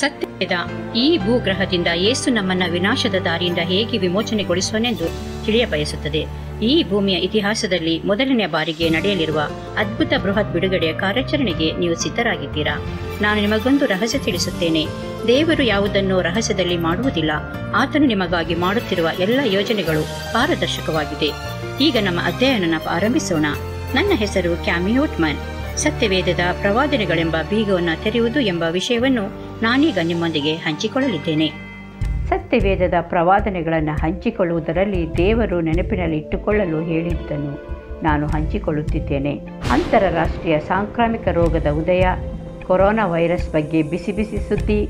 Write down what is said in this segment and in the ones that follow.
ಸತ್ಯದ ಈ ಭೂಗ್ರಹದಿಂದ ಯೇಸು ನಮ್ಮನ್ನ ವಿನಾಶದ ದಾರಿಯಿಂದ ಹೇಗೆ ವಿಮೋಚನೆಗೊಳಿಸುವನೆಂದು ಬಯಸುತ್ತದೆ ಈ ಭೂಮಿಯ ಇತಿಹಾಸದಲ್ಲಿ ಮೊದಲನೆಯ ಬಾರಿಗೆ ನಡೆಯಲಿರುವ ಅದ್ಭುತ ಬೃಹತ್ ಬಿಡುಗಡೆಯ ಕಾರ್ಯಾಚರಣೆಗೆ ನೀವು ಸಿದ್ಧರಾಗಿದ್ದೀರಾ ನಾನು ನಿಮಗೊಂದು ರಹಸ್ಯ ತಿಳಿಸುತ್ತೇನೆ ದೇವರು ಯಾವುದನ್ನು ರಹಸ್ಯದಲ್ಲಿ ಮಾಡುವುದಿಲ್ಲ ಆತನು ನಿಮಗಾಗಿ ಮಾಡುತ್ತಿರುವ ಎಲ್ಲ ಯೋಜನೆಗಳು ಪಾರದರ್ಶಕವಾಗಿದೆ ಈಗ ನಮ್ಮ ಅಧ್ಯಯನ ಆರಂಭಿಸೋಣ ನನ್ನ ಹೆಸರು ಕ್ಯಾಮಿಯೋಟ್ಮನ್ ಸತ್ಯವೇದದ ಪ್ರವಾದನೆಗಳೆಂಬ ಬೀಗವನ್ನು ತೆರೆಯುವುದು ಎಂಬ ವಿಷಯವನ್ನು ನಾನೀಗ ನಿಮ್ಮೊಂದಿಗೆ ಹಂಚಿಕೊಳ್ಳಲಿದ್ದೇನೆ ಸತ್ಯವೇದದ ಪ್ರವಾದನೆಗಳನ್ನು ಹಂಚಿಕೊಳ್ಳುವುದರಲ್ಲಿ ದೇವರು ನೆನಪಿನಲ್ಲಿಟ್ಟುಕೊಳ್ಳಲು ಹೇಳಿದ್ದನು ನಾನು ಹಂಚಿಕೊಳ್ಳುತ್ತಿದ್ದೇನೆ ಅಂತರರಾಷ್ಟ್ರೀಯ ಸಾಂಕ್ರಾಮಿಕ ರೋಗದ ಉದಯ ಕೊರೋನಾ ವೈರಸ್ ಬಗ್ಗೆ ಬಿಸಿ ಬಿಸಿ ಸುದ್ದಿ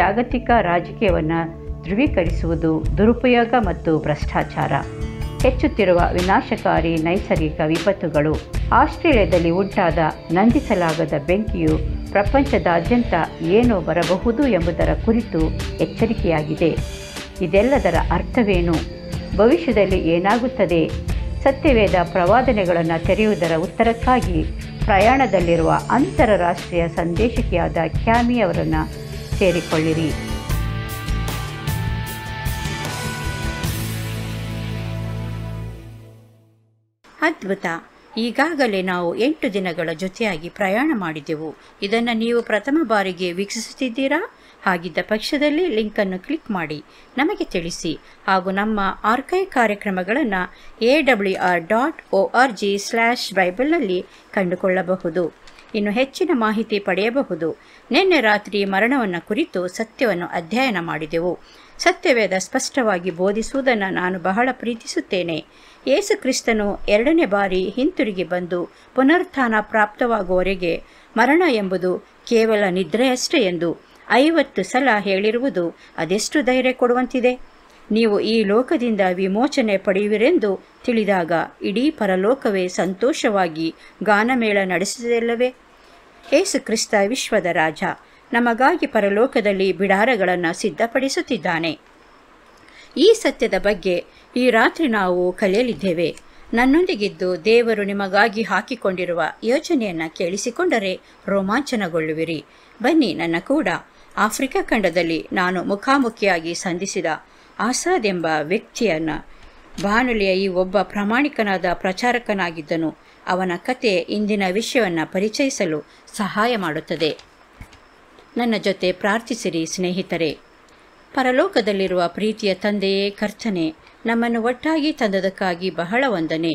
ಜಾಗತಿಕ ರಾಜಕೀಯವನ್ನು ಧ್ರುವೀಕರಿಸುವುದು ದುರುಪಯೋಗ ಮತ್ತು ಭ್ರಷ್ಟಾಚಾರ ಹೆಚ್ಚುತ್ತಿರುವ ವಿನಾಶಕಾರಿ ನೈಸರ್ಗಿಕ ವಿಪತ್ತುಗಳು ಆಸ್ಟ್ರೇಲಿಯಾದಲ್ಲಿ ಉಂಟಾದ ನಂದಿಸಲಾಗದ ಬೆಂಕಿಯು ಪ್ರಪಂಚದಾದ್ಯಂತ ಏನು ಬರಬಹುದು ಎಂಬುದರ ಕುರಿತು ಎಚ್ಚರಿಕೆಯಾಗಿದೆ ಇದೆಲ್ಲದರ ಅರ್ಥವೇನು ಭವಿಷ್ಯದಲ್ಲಿ ಏನಾಗುತ್ತದೆ ಸತ್ಯವೇದ ಪ್ರವಾದನೆಗಳನ್ನು ತೆರೆಯುವುದರ ಉತ್ತರಕ್ಕಾಗಿ ಪ್ರಯಾಣದಲ್ಲಿರುವ ಅಂತರರಾಷ್ಟ್ರೀಯ ಸಂದೇಶಿಕೆಯಾದ ಕ್ಯಾಮಿ ಅವರನ್ನು ಸೇರಿಕೊಳ್ಳಿರಿ ಅದ್ಭುತ ಈಗಾಗಲೇ ನಾವು ಎಂಟು ದಿನಗಳ ಜೊತೆಯಾಗಿ ಪ್ರಯಾಣ ಮಾಡಿದೆವು ಇದನ್ನು ನೀವು ಪ್ರಥಮ ಬಾರಿಗೆ ವೀಕ್ಷಿಸುತ್ತಿದ್ದೀರಾ ಹಾಗಿದ್ದ ಪಕ್ಷದಲ್ಲಿ ಲಿಂಕನ್ನು ಕ್ಲಿಕ್ ಮಾಡಿ ನಮಗೆ ತಿಳಿಸಿ ಹಾಗೂ ನಮ್ಮ ಆರ್ಕೈವ್ ಕಾರ್ಯಕ್ರಮಗಳನ್ನು A W R dot O R G slash ಬೈಬಲ್ನಲ್ಲಿ ಕಂಡುಕೊಳ್ಳಬಹುದು ಇನ್ನು ಹೆಚ್ಚಿನ ಮಾಹಿತಿ ಪಡೆಯಬಹುದು ನಿನ್ನೆ ರಾತ್ರಿ ಮರಣವನ್ನು ಕುರಿತು ಸತ್ಯವನ್ನು ಅಧ್ಯಯನ ಮಾಡಿದೆವು ಸತ್ಯವೇದ ಸ್ಪಷ್ಟವಾಗಿ ಬೋಧಿಸುವುದನ್ನು ನಾನು ಬಹಳ ಪ್ರೀತಿಸುತ್ತೇನೆ ಯೇಸುಕ್ರಿಸ್ತನು ಎರಡನೇ ಬಾರಿ ಹಿಂತಿರುಗಿ ಬಂದು ಪುನರುತ್ಥಾನ ಪ್ರಾಪ್ತವಾಗುವವರೆಗೆ ಮರಣ ಎಂಬುದು ಕೇವಲ ನಿದ್ರೆಯಷ್ಟೇ ಎಂದು ಐವತ್ತು ಸಲ ಹೇಳಿರುವುದು ಅದೆಷ್ಟು ಧೈರ್ಯ ಕೊಡುವಂತಿದೆ ನೀವು ಈ ಲೋಕದಿಂದ ವಿಮೋಚನೆ ಪಡೆಯುವಿರೆಂದು ತಿಳಿದಾಗ ಇಡೀ ಪರಲೋಕವೇ ಸಂತೋಷವಾಗಿ ಗಾನಮೇಳ ನಡೆಸಿದೆಲ್ಲವೇ ಏಸು ವಿಶ್ವದ ರಾಜ ನಮಗಾಗಿ ಪರಲೋಕದಲ್ಲಿ ಬಿಡಾರಗಳನ್ನು ಸಿದ್ಧಪಡಿಸುತ್ತಿದ್ದಾನೆ ಈ ಸತ್ಯದ ಬಗ್ಗೆ ಈ ರಾತ್ರಿ ನಾವು ಕಲಿಯಲಿದ್ದೇವೆ ನನ್ನೊಂದಿಗಿದ್ದು ದೇವರು ನಿಮಗಾಗಿ ಹಾಕಿಕೊಂಡಿರುವ ಯೋಚನೆಯನ್ನು ಕೇಳಿಸಿಕೊಂಡರೆ ರೋಮಾಂಚನಗೊಳ್ಳುವಿರಿ ಬನ್ನಿ ನನ್ನ ಕೂಡ ಆಫ್ರಿಕಾ ಖಂಡದಲ್ಲಿ ನಾನು ಮುಖಾಮುಖಿಯಾಗಿ ಸಂಧಿಸಿದ ಆಸಾದ್ ಎಂಬ ವ್ಯಕ್ತಿಯನ್ನು ಬಾನುಲಿಯ ಈ ಒಬ್ಬ ಪ್ರಾಮಾಣಿಕನಾದ ಪ್ರಚಾರಕನಾಗಿದ್ದನು ಅವನ ಕತೆ ಇಂದಿನ ವಿಷಯವನ್ನು ಪರಿಚಯಿಸಲು ಸಹಾಯ ಮಾಡುತ್ತದೆ ನನ್ನ ಜೊತೆ ಪ್ರಾರ್ಥಿಸಿರಿ ಸ್ನೇಹಿತರೆ ಪರಲೋಕದಲ್ಲಿರುವ ಪ್ರೀತಿಯ ತಂದೆಯೇ ಕರ್ತನೆ ನಮ್ಮನ್ನು ಒಟ್ಟಾಗಿ ತಂದದಕ್ಕಾಗಿ ಬಹಳ ವಂದನೆ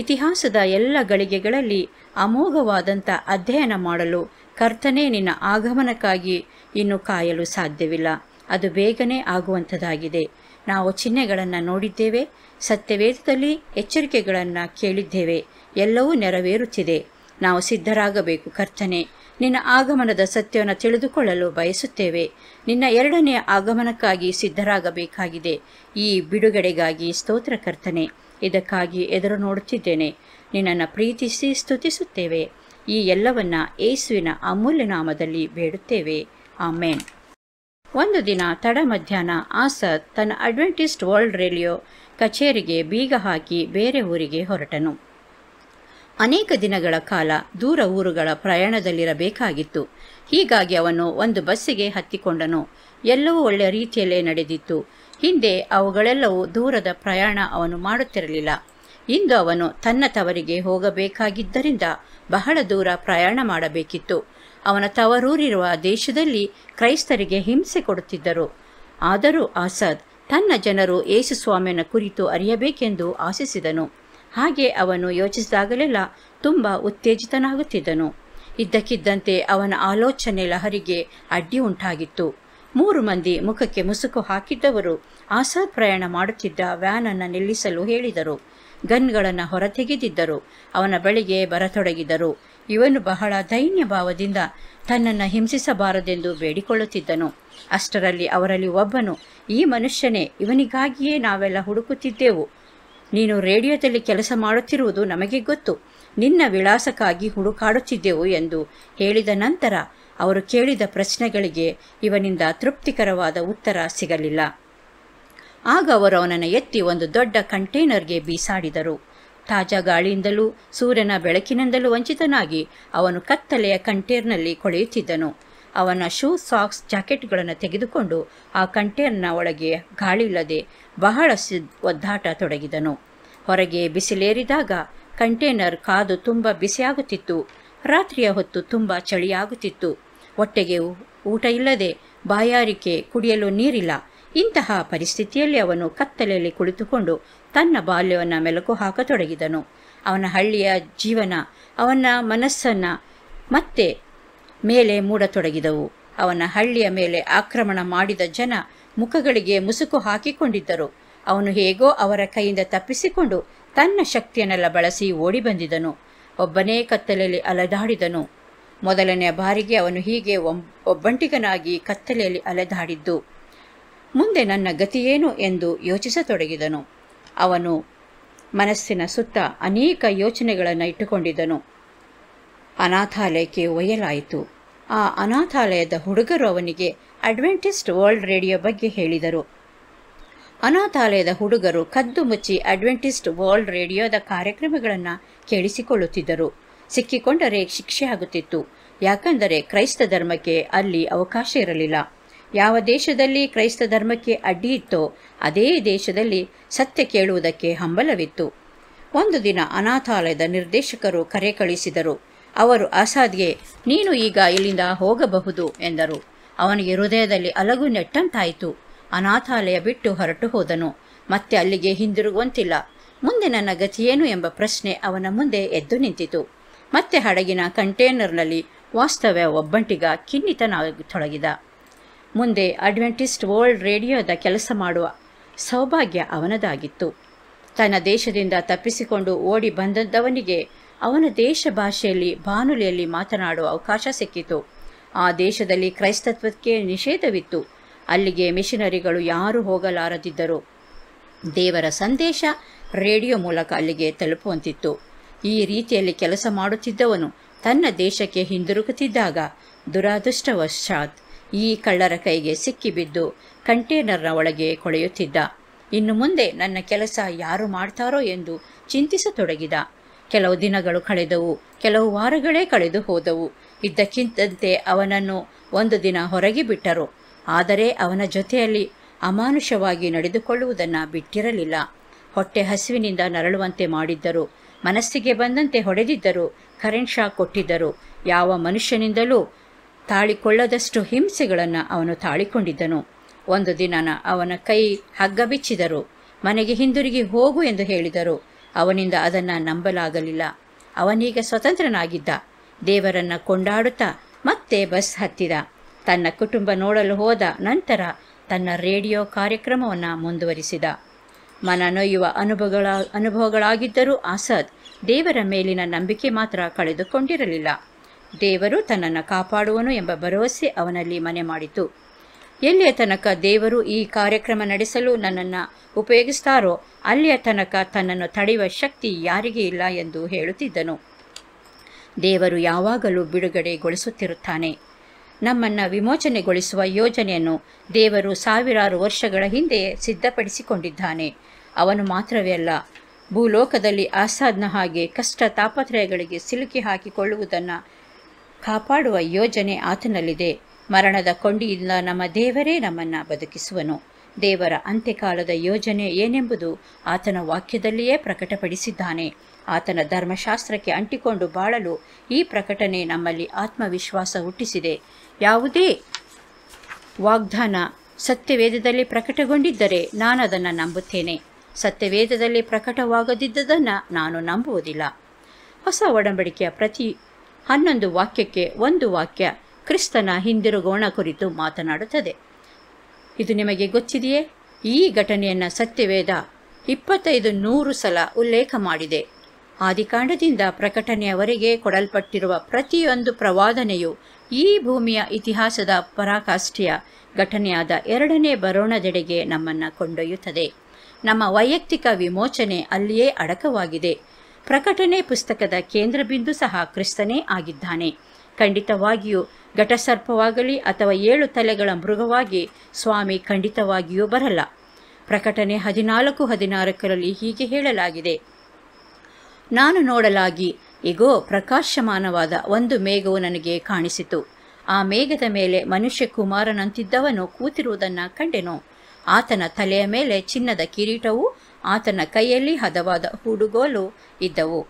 ಇತಿಹಾಸದ ಎಲ್ಲ ಗಳಿಗೆಗಳಲ್ಲಿ ಅಮೋಘವಾದಂಥ ಅಧ್ಯಯನ ಮಾಡಲು ಕರ್ತನೆ ನಿನ್ನ ಆಗಮನಕ್ಕಾಗಿ ಇನ್ನು ಕಾಯಲು ಸಾಧ್ಯವಿಲ್ಲ ಅದು ಬೇಗನೆ ಆಗುವಂಥದ್ದಾಗಿದೆ ನಾವು ಚಿಹ್ನೆಗಳನ್ನು ನೋಡಿದ್ದೇವೆ ಸತ್ಯವೇದದಲ್ಲಿ ಎಚ್ಚರಿಕೆಗಳನ್ನು ಕೇಳಿದ್ದೇವೆ ಎಲ್ಲವೂ ನೆರವೇರುತ್ತಿದೆ ನಾವು ಸಿದ್ಧರಾಗಬೇಕು ಕರ್ತನೆ ನಿನ್ನ ಆಗಮನದ ಸತ್ಯವನ್ನು ತಿಳಿದುಕೊಳ್ಳಲು ಬಯಸುತ್ತೇವೆ ನಿನ್ನ ಎರಡನೆಯ ಆಗಮನಕ್ಕಾಗಿ ಸಿದ್ಧರಾಗಬೇಕಾಗಿದೆ ಈ ಬಿಡುಗಡೆಗಾಗಿ ಸ್ತೋತ್ರಕರ್ತನೆ ಇದಕ್ಕಾಗಿ ಎದುರು ನೋಡುತ್ತಿದ್ದೇನೆ ನಿನ್ನನ್ನು ಪ್ರೀತಿಸಿ ಸ್ತುತಿಸುತ್ತೇವೆ ಈ ಎಲ್ಲವನ್ನ ಏಸುವಿನ ಅಮೂಲ್ಯ ನಾಮದಲ್ಲಿ ಬೇಡುತ್ತೇವೆ ಆಮೇನ್ ಒಂದು ದಿನ ತಡ ಮಧ್ಯಾಹ್ನ ಆಸದ್ ತನ್ನ ಅಡ್ವೆಂಟಿಸ್ಟ್ ವರ್ಲ್ಡ್ ರೇಲಿಯೋ ಕಚೇರಿಗೆ ಬೀಗ ಹಾಕಿ ಬೇರೆ ಊರಿಗೆ ಹೊರಟನು ಅನೇಕ ದಿನಗಳ ಕಾಲ ದೂರ ಊರುಗಳ ಪ್ರಯಾಣದಲ್ಲಿರಬೇಕಾಗಿತ್ತು ಹೀಗಾಗಿ ಅವನು ಒಂದು ಬಸ್ಸಿಗೆ ಹತ್ತಿಕೊಂಡನು ಎಲ್ಲವೂ ಒಳ್ಳೆಯ ರೀತಿಯಲ್ಲೇ ನಡೆದಿತ್ತು ಹಿಂದೆ ಅವುಗಳೆಲ್ಲವೂ ದೂರದ ಪ್ರಯಾಣ ಅವನು ಮಾಡುತ್ತಿರಲಿಲ್ಲ ಇಂದು ಅವನು ತನ್ನ ತವರಿಗೆ ಹೋಗಬೇಕಾಗಿದ್ದರಿಂದ ಬಹಳ ದೂರ ಪ್ರಯಾಣ ಮಾಡಬೇಕಿತ್ತು ಅವನ ತವರೂರಿರುವ ದೇಶದಲ್ಲಿ ಕ್ರೈಸ್ತರಿಗೆ ಹಿಂಸೆ ಕೊಡುತ್ತಿದ್ದರು ಆದರೂ ಆಸಾದ್ ತನ್ನ ಜನರು ಯೇಸುಸ್ವಾಮಿಯ ಕುರಿತು ಅರಿಯಬೇಕೆಂದು ಆಶಿಸಿದನು ಹಾಗೆ ಅವನು ಯೋಚಿಸಿದಾಗಲೆಲ್ಲ ತುಂಬ ಉತ್ತೇಜಿತನಾಗುತ್ತಿದ್ದನು ಇದ್ದಕ್ಕಿದ್ದಂತೆ ಅವನ ಆಲೋಚನೆ ಲಹರಿಗೆ ಅಡ್ಡಿ ಉಂಟಾಗಿತ್ತು ಮೂರು ಮಂದಿ ಮುಖಕ್ಕೆ ಮುಸುಕು ಹಾಕಿದ್ದವರು ಆಸಾದ್ ಪ್ರಯಾಣ ಮಾಡುತ್ತಿದ್ದ ವ್ಯಾನನ್ನು ನಿಲ್ಲಿಸಲು ಹೇಳಿದರು ಗನ್ಗಳನ್ನು ಹೊರತೆಗೆದಿದ್ದರು ಅವನ ಬಳಿಗೆ ಬರತೊಡಗಿದರು ಇವನು ಬಹಳ ದೈನ್ಯ ಭಾವದಿಂದ ತನ್ನನ್ನು ಹಿಂಸಿಸಬಾರದೆಂದು ಬೇಡಿಕೊಳ್ಳುತ್ತಿದ್ದನು ಅಷ್ಟರಲ್ಲಿ ಅವರಲ್ಲಿ ಒಬ್ಬನು ಈ ಮನುಷ್ಯನೇ ಇವನಿಗಾಗಿಯೇ ನಾವೆಲ್ಲ ಹುಡುಕುತ್ತಿದ್ದೆವು ನೀನು ರೇಡಿಯೋದಲ್ಲಿ ಕೆಲಸ ಮಾಡುತ್ತಿರುವುದು ನಮಗೆ ಗೊತ್ತು ನಿನ್ನ ವಿಳಾಸಕ್ಕಾಗಿ ಹುಡುಕಾಡುತ್ತಿದ್ದೆವು ಎಂದು ಹೇಳಿದ ನಂತರ ಅವರು ಕೇಳಿದ ಪ್ರಶ್ನೆಗಳಿಗೆ ಇವನಿಂದ ತೃಪ್ತಿಕರವಾದ ಉತ್ತರ ಸಿಗಲಿಲ್ಲ ಆಗ ಅವರು ಅವನನ್ನು ಎತ್ತಿ ಒಂದು ದೊಡ್ಡ ಕಂಟೈನರ್ಗೆ ಬೀಸಾಡಿದರು ತಾಜಾ ಗಾಳಿಯಿಂದಲೂ ಸೂರ್ಯನ ಬೆಳಕಿನಿಂದಲೂ ವಂಚಿತನಾಗಿ ಅವನು ಕತ್ತಲೆಯ ಕಂಟೇರ್ನಲ್ಲಿ ಕೊಳೆಯುತ್ತಿದ್ದನು ಅವನ ಶೂ ಸಾಕ್ಸ್ ಜಾಕೆಟ್ಗಳನ್ನು ತೆಗೆದುಕೊಂಡು ಆ ಕಂಟೇನರ್ನ ಒಳಗೆ ಗಾಳಿಯಿಲ್ಲದೆ ಬಹಳ ಒದ್ದಾಟ ತೊಡಗಿದನು ಹೊರಗೆ ಬಿಸಿಲೇರಿದಾಗ ಕಂಟೇನರ್ ಕಾದು ತುಂಬ ಬಿಸಿಯಾಗುತ್ತಿತ್ತು ರಾತ್ರಿಯ ಹೊತ್ತು ತುಂಬ ಚಳಿಯಾಗುತ್ತಿತ್ತು ಹೊಟ್ಟೆಗೆ ಊಟ ಇಲ್ಲದೆ ಬಾಯಾರಿಕೆ ಕುಡಿಯಲು ನೀರಿಲ್ಲ ಇಂತಹ ಪರಿಸ್ಥಿತಿಯಲ್ಲಿ ಅವನು ಕತ್ತಲೆಯಲ್ಲಿ ಕುಳಿತುಕೊಂಡು ತನ್ನ ಬಾಲ್ಯವನ್ನು ಮೆಲುಕು ಹಾಕತೊಡಗಿದನು ಅವನ ಹಳ್ಳಿಯ ಜೀವನ ಅವನ ಮನಸ್ಸನ್ನು ಮತ್ತೆ ಮೇಲೆ ಮೂಡತೊಡಗಿದವು ಅವನ ಹಳ್ಳಿಯ ಮೇಲೆ ಆಕ್ರಮಣ ಮಾಡಿದ ಜನ ಮುಖಗಳಿಗೆ ಮುಸುಕು ಹಾಕಿಕೊಂಡಿದ್ದರು ಅವನು ಹೇಗೋ ಅವರ ಕೈಯಿಂದ ತಪ್ಪಿಸಿಕೊಂಡು ತನ್ನ ಶಕ್ತಿಯನ್ನೆಲ್ಲ ಬಳಸಿ ಓಡಿ ಬಂದಿದನು ಒಬ್ಬನೇ ಕತ್ತಲೆಯಲ್ಲಿ ಅಲೆದಾಡಿದನು ಮೊದಲನೆಯ ಬಾರಿಗೆ ಅವನು ಹೀಗೆ ಒಬ್ಬಂಟಿಗನಾಗಿ ಕತ್ತಲೆಯಲ್ಲಿ ಅಲೆದಾಡಿದ್ದು ಮುಂದೆ ನನ್ನ ಗತಿಯೇನು ಎಂದು ಯೋಚಿಸತೊಡಗಿದನು ಅವನು ಮನಸ್ಸಿನ ಸುತ್ತ ಅನೇಕ ಯೋಚನೆಗಳನ್ನು ಇಟ್ಟುಕೊಂಡಿದ್ದನು ಅನಾಥಾಲಯಕ್ಕೆ ಒಯ್ಯಲಾಯಿತು ಆ ಅನಾಥಾಲಯದ ಹುಡುಗರು ಅವನಿಗೆ ಅಡ್ವೆಂಟಿಸ್ಟ್ ವರ್ಲ್ಡ್ ರೇಡಿಯೋ ಬಗ್ಗೆ ಹೇಳಿದರು ಅನಾಥಾಲಯದ ಹುಡುಗರು ಕದ್ದು ಮುಚ್ಚಿ ಅಡ್ವೆಂಟಿಸ್ಟ್ ವರ್ಲ್ಡ್ ರೇಡಿಯೋದ ಕಾರ್ಯಕ್ರಮಗಳನ್ನು ಕೇಳಿಸಿಕೊಳ್ಳುತ್ತಿದ್ದರು ಸಿಕ್ಕಿಕೊಂಡರೆ ಶಿಕ್ಷೆ ಆಗುತ್ತಿತ್ತು ಯಾಕಂದರೆ ಕ್ರೈಸ್ತ ಧರ್ಮಕ್ಕೆ ಅಲ್ಲಿ ಅವಕಾಶ ಇರಲಿಲ್ಲ ಯಾವ ದೇಶದಲ್ಲಿ ಕ್ರೈಸ್ತ ಧರ್ಮಕ್ಕೆ ಅಡ್ಡಿ ಇತ್ತೋ ಅದೇ ದೇಶದಲ್ಲಿ ಸತ್ಯ ಕೇಳುವುದಕ್ಕೆ ಹಂಬಲವಿತ್ತು ಒಂದು ದಿನ ಅನಾಥಾಲಯದ ನಿರ್ದೇಶಕರು ಕರೆ ಕಳಿಸಿದರು ಅವರು ಆಸಾದ್ಗೆ ನೀನು ಈಗ ಇಲ್ಲಿಂದ ಹೋಗಬಹುದು ಎಂದರು ಅವನಿಗೆ ಹೃದಯದಲ್ಲಿ ಅಲಗು ನೆಟ್ಟಂತಾಯಿತು ಅನಾಥಾಲಯ ಬಿಟ್ಟು ಹೊರಟು ಹೋದನು ಮತ್ತೆ ಅಲ್ಲಿಗೆ ಹಿಂದಿರುಗುವಂತಿಲ್ಲ ಮುಂದೆ ನನ್ನ ಗತಿಯೇನು ಎಂಬ ಪ್ರಶ್ನೆ ಅವನ ಮುಂದೆ ಎದ್ದು ನಿಂತಿತು ಮತ್ತೆ ಹಡಗಿನ ಕಂಟೇನರ್ನಲ್ಲಿ ವಾಸ್ತವ್ಯ ಒಬ್ಬಂಟಿಗ ಕಿನ್ನಿತನಾಗತೊಡಗಿದ ಮುಂದೆ ಅಡ್ವೆಂಟಿಸ್ಟ್ ವರ್ಲ್ಡ್ ರೇಡಿಯೋದ ಕೆಲಸ ಮಾಡುವ ಸೌಭಾಗ್ಯ ಅವನದಾಗಿತ್ತು ತನ್ನ ದೇಶದಿಂದ ತಪ್ಪಿಸಿಕೊಂಡು ಓಡಿ ಬಂದದ್ದವನಿಗೆ ಅವನ ದೇಶ ಭಾಷೆಯಲ್ಲಿ ಬಾನುಲಿಯಲ್ಲಿ ಮಾತನಾಡುವ ಅವಕಾಶ ಸಿಕ್ಕಿತು ಆ ದೇಶದಲ್ಲಿ ಕ್ರೈಸ್ತತ್ವಕ್ಕೆ ನಿಷೇಧವಿತ್ತು ಅಲ್ಲಿಗೆ ಮಿಷನರಿಗಳು ಯಾರೂ ಹೋಗಲಾರದಿದ್ದರು ದೇವರ ಸಂದೇಶ ರೇಡಿಯೋ ಮೂಲಕ ಅಲ್ಲಿಗೆ ತಲುಪುವಂತಿತ್ತು ಈ ರೀತಿಯಲ್ಲಿ ಕೆಲಸ ಮಾಡುತ್ತಿದ್ದವನು ತನ್ನ ದೇಶಕ್ಕೆ ಹಿಂದಿರುಗುತ್ತಿದ್ದಾಗ ದುರಾದೃಷ್ಟವಶಾತ್ ಈ ಕಳ್ಳರ ಕೈಗೆ ಸಿಕ್ಕಿಬಿದ್ದು ಕಂಟೇನರ್ನ ಒಳಗೆ ಕೊಳೆಯುತ್ತಿದ್ದ ಇನ್ನು ಮುಂದೆ ನನ್ನ ಕೆಲಸ ಯಾರು ಮಾಡ್ತಾರೋ ಎಂದು ಚಿಂತಿಸತೊಡಗಿದ ಕೆಲವು ದಿನಗಳು ಕಳೆದವು ಕೆಲವು ವಾರಗಳೇ ಕಳೆದು ಹೋದವು ಇದ್ದಕ್ಕಿಂತಂತೆ ಅವನನ್ನು ಒಂದು ದಿನ ಹೊರಗೆ ಬಿಟ್ಟರು ಆದರೆ ಅವನ ಜೊತೆಯಲ್ಲಿ ಅಮಾನುಷವಾಗಿ ನಡೆದುಕೊಳ್ಳುವುದನ್ನು ಬಿಟ್ಟಿರಲಿಲ್ಲ ಹೊಟ್ಟೆ ಹಸಿವಿನಿಂದ ನರಳುವಂತೆ ಮಾಡಿದ್ದರು ಮನಸ್ಸಿಗೆ ಬಂದಂತೆ ಹೊಡೆದಿದ್ದರು ಕರೆಂಟ್ ಶಾಕ್ ಕೊಟ್ಟಿದ್ದರು ಯಾವ ಮನುಷ್ಯನಿಂದಲೂ ತಾಳಿಕೊಳ್ಳದಷ್ಟು ಹಿಂಸೆಗಳನ್ನು ಅವನು ತಾಳಿಕೊಂಡಿದ್ದನು ಒಂದು ದಿನನ ಅವನ ಕೈ ಹಗ್ಗ ಬಿಚ್ಚಿದರು ಮನೆಗೆ ಹಿಂದಿರುಗಿ ಹೋಗು ಎಂದು ಹೇಳಿದರು ಅವನಿಂದ ಅದನ್ನು ನಂಬಲಾಗಲಿಲ್ಲ ಅವನೀಗ ಸ್ವತಂತ್ರನಾಗಿದ್ದ ದೇವರನ್ನು ಕೊಂಡಾಡುತ್ತಾ ಮತ್ತೆ ಬಸ್ ಹತ್ತಿದ ತನ್ನ ಕುಟುಂಬ ನೋಡಲು ಹೋದ ನಂತರ ತನ್ನ ರೇಡಿಯೋ ಕಾರ್ಯಕ್ರಮವನ್ನು ಮುಂದುವರಿಸಿದ ನೊಯ್ಯುವ ಅನುಭವಗಳ ಅನುಭವಗಳಾಗಿದ್ದರೂ ಆಸಾದ್ ದೇವರ ಮೇಲಿನ ನಂಬಿಕೆ ಮಾತ್ರ ಕಳೆದುಕೊಂಡಿರಲಿಲ್ಲ ದೇವರು ತನ್ನನ್ನು ಕಾಪಾಡುವನು ಎಂಬ ಭರವಸೆ ಅವನಲ್ಲಿ ಮನೆ ಮಾಡಿತು ಎಲ್ಲಿಯ ತನಕ ದೇವರು ಈ ಕಾರ್ಯಕ್ರಮ ನಡೆಸಲು ನನ್ನನ್ನು ಉಪಯೋಗಿಸ್ತಾರೋ ಅಲ್ಲಿಯ ತನಕ ತನ್ನನ್ನು ತಡೆಯುವ ಶಕ್ತಿ ಯಾರಿಗೆ ಇಲ್ಲ ಎಂದು ಹೇಳುತ್ತಿದ್ದನು ದೇವರು ಯಾವಾಗಲೂ ಬಿಡುಗಡೆಗೊಳಿಸುತ್ತಿರುತ್ತಾನೆ ನಮ್ಮನ್ನು ವಿಮೋಚನೆಗೊಳಿಸುವ ಯೋಜನೆಯನ್ನು ದೇವರು ಸಾವಿರಾರು ವರ್ಷಗಳ ಹಿಂದೆ ಸಿದ್ಧಪಡಿಸಿಕೊಂಡಿದ್ದಾನೆ ಅವನು ಮಾತ್ರವೇ ಅಲ್ಲ ಭೂಲೋಕದಲ್ಲಿ ಆಸಾದ್ನ ಹಾಗೆ ಕಷ್ಟ ತಾಪತ್ರಯಗಳಿಗೆ ಸಿಲುಕಿ ಹಾಕಿಕೊಳ್ಳುವುದನ್ನು ಕಾಪಾಡುವ ಯೋಜನೆ ಆತನಲ್ಲಿದೆ ಮರಣದ ಕೊಂಡಿಯಿಂದ ನಮ್ಮ ದೇವರೇ ನಮ್ಮನ್ನು ಬದುಕಿಸುವನು ದೇವರ ಅಂತ್ಯಕಾಲದ ಯೋಜನೆ ಏನೆಂಬುದು ಆತನ ವಾಕ್ಯದಲ್ಲಿಯೇ ಪ್ರಕಟಪಡಿಸಿದ್ದಾನೆ ಆತನ ಧರ್ಮಶಾಸ್ತ್ರಕ್ಕೆ ಅಂಟಿಕೊಂಡು ಬಾಳಲು ಈ ಪ್ರಕಟಣೆ ನಮ್ಮಲ್ಲಿ ಆತ್ಮವಿಶ್ವಾಸ ಹುಟ್ಟಿಸಿದೆ ಯಾವುದೇ ವಾಗ್ದಾನ ಸತ್ಯವೇದದಲ್ಲಿ ಪ್ರಕಟಗೊಂಡಿದ್ದರೆ ನಾನದನ್ನು ನಂಬುತ್ತೇನೆ ಸತ್ಯವೇದದಲ್ಲಿ ಪ್ರಕಟವಾಗದಿದ್ದದನ್ನು ನಾನು ನಂಬುವುದಿಲ್ಲ ಹೊಸ ಒಡಂಬಡಿಕೆಯ ಪ್ರತಿ ಹನ್ನೊಂದು ವಾಕ್ಯಕ್ಕೆ ಒಂದು ವಾಕ್ಯ ಕ್ರಿಸ್ತನ ಹಿಂದಿರುಗೋಣ ಕುರಿತು ಮಾತನಾಡುತ್ತದೆ ಇದು ನಿಮಗೆ ಗೊತ್ತಿದೆಯೇ ಈ ಘಟನೆಯನ್ನು ಸತ್ಯವೇದ ಇಪ್ಪತ್ತೈದು ನೂರು ಸಲ ಉಲ್ಲೇಖ ಮಾಡಿದೆ ಆದಿಕಾಂಡದಿಂದ ಪ್ರಕಟಣೆಯವರೆಗೆ ಕೊಡಲ್ಪಟ್ಟಿರುವ ಪ್ರತಿಯೊಂದು ಪ್ರವಾದನೆಯು ಈ ಭೂಮಿಯ ಇತಿಹಾಸದ ಪರಾಕಾಷ್ಠೆಯ ಘಟನೆಯಾದ ಎರಡನೇ ಬರೋಣದೆಡೆಗೆ ನಮ್ಮನ್ನು ಕೊಂಡೊಯ್ಯುತ್ತದೆ ನಮ್ಮ ವೈಯಕ್ತಿಕ ವಿಮೋಚನೆ ಅಲ್ಲಿಯೇ ಅಡಕವಾಗಿದೆ ಪ್ರಕಟಣೆ ಪುಸ್ತಕದ ಕೇಂದ್ರಬಿಂದು ಸಹ ಕ್ರಿಸ್ತನೇ ಆಗಿದ್ದಾನೆ ಖಂಡಿತವಾಗಿಯೂ ಘಟಸರ್ಪವಾಗಲಿ ಅಥವಾ ಏಳು ತಲೆಗಳ ಮೃಗವಾಗಿ ಸ್ವಾಮಿ ಖಂಡಿತವಾಗಿಯೂ ಬರಲ್ಲ ಪ್ರಕಟಣೆ ಹದಿನಾಲ್ಕು ಹದಿನಾಲ್ಕರಲ್ಲಿ ಹೀಗೆ ಹೇಳಲಾಗಿದೆ ನಾನು ನೋಡಲಾಗಿ ಇಗೋ ಪ್ರಕಾಶಮಾನವಾದ ಒಂದು ಮೇಘವು ನನಗೆ ಕಾಣಿಸಿತು ಆ ಮೇಘದ ಮೇಲೆ ಮನುಷ್ಯ ಕುಮಾರನಂತಿದ್ದವನು ಕೂತಿರುವುದನ್ನು ಕಂಡೆನು ಆತನ ತಲೆಯ ಮೇಲೆ ಚಿನ್ನದ ಕಿರೀಟವು ಆತನ ಕೈಯಲ್ಲಿ ಹದವಾದ ಹುಡುಗೋಲು ಇದ್ದವು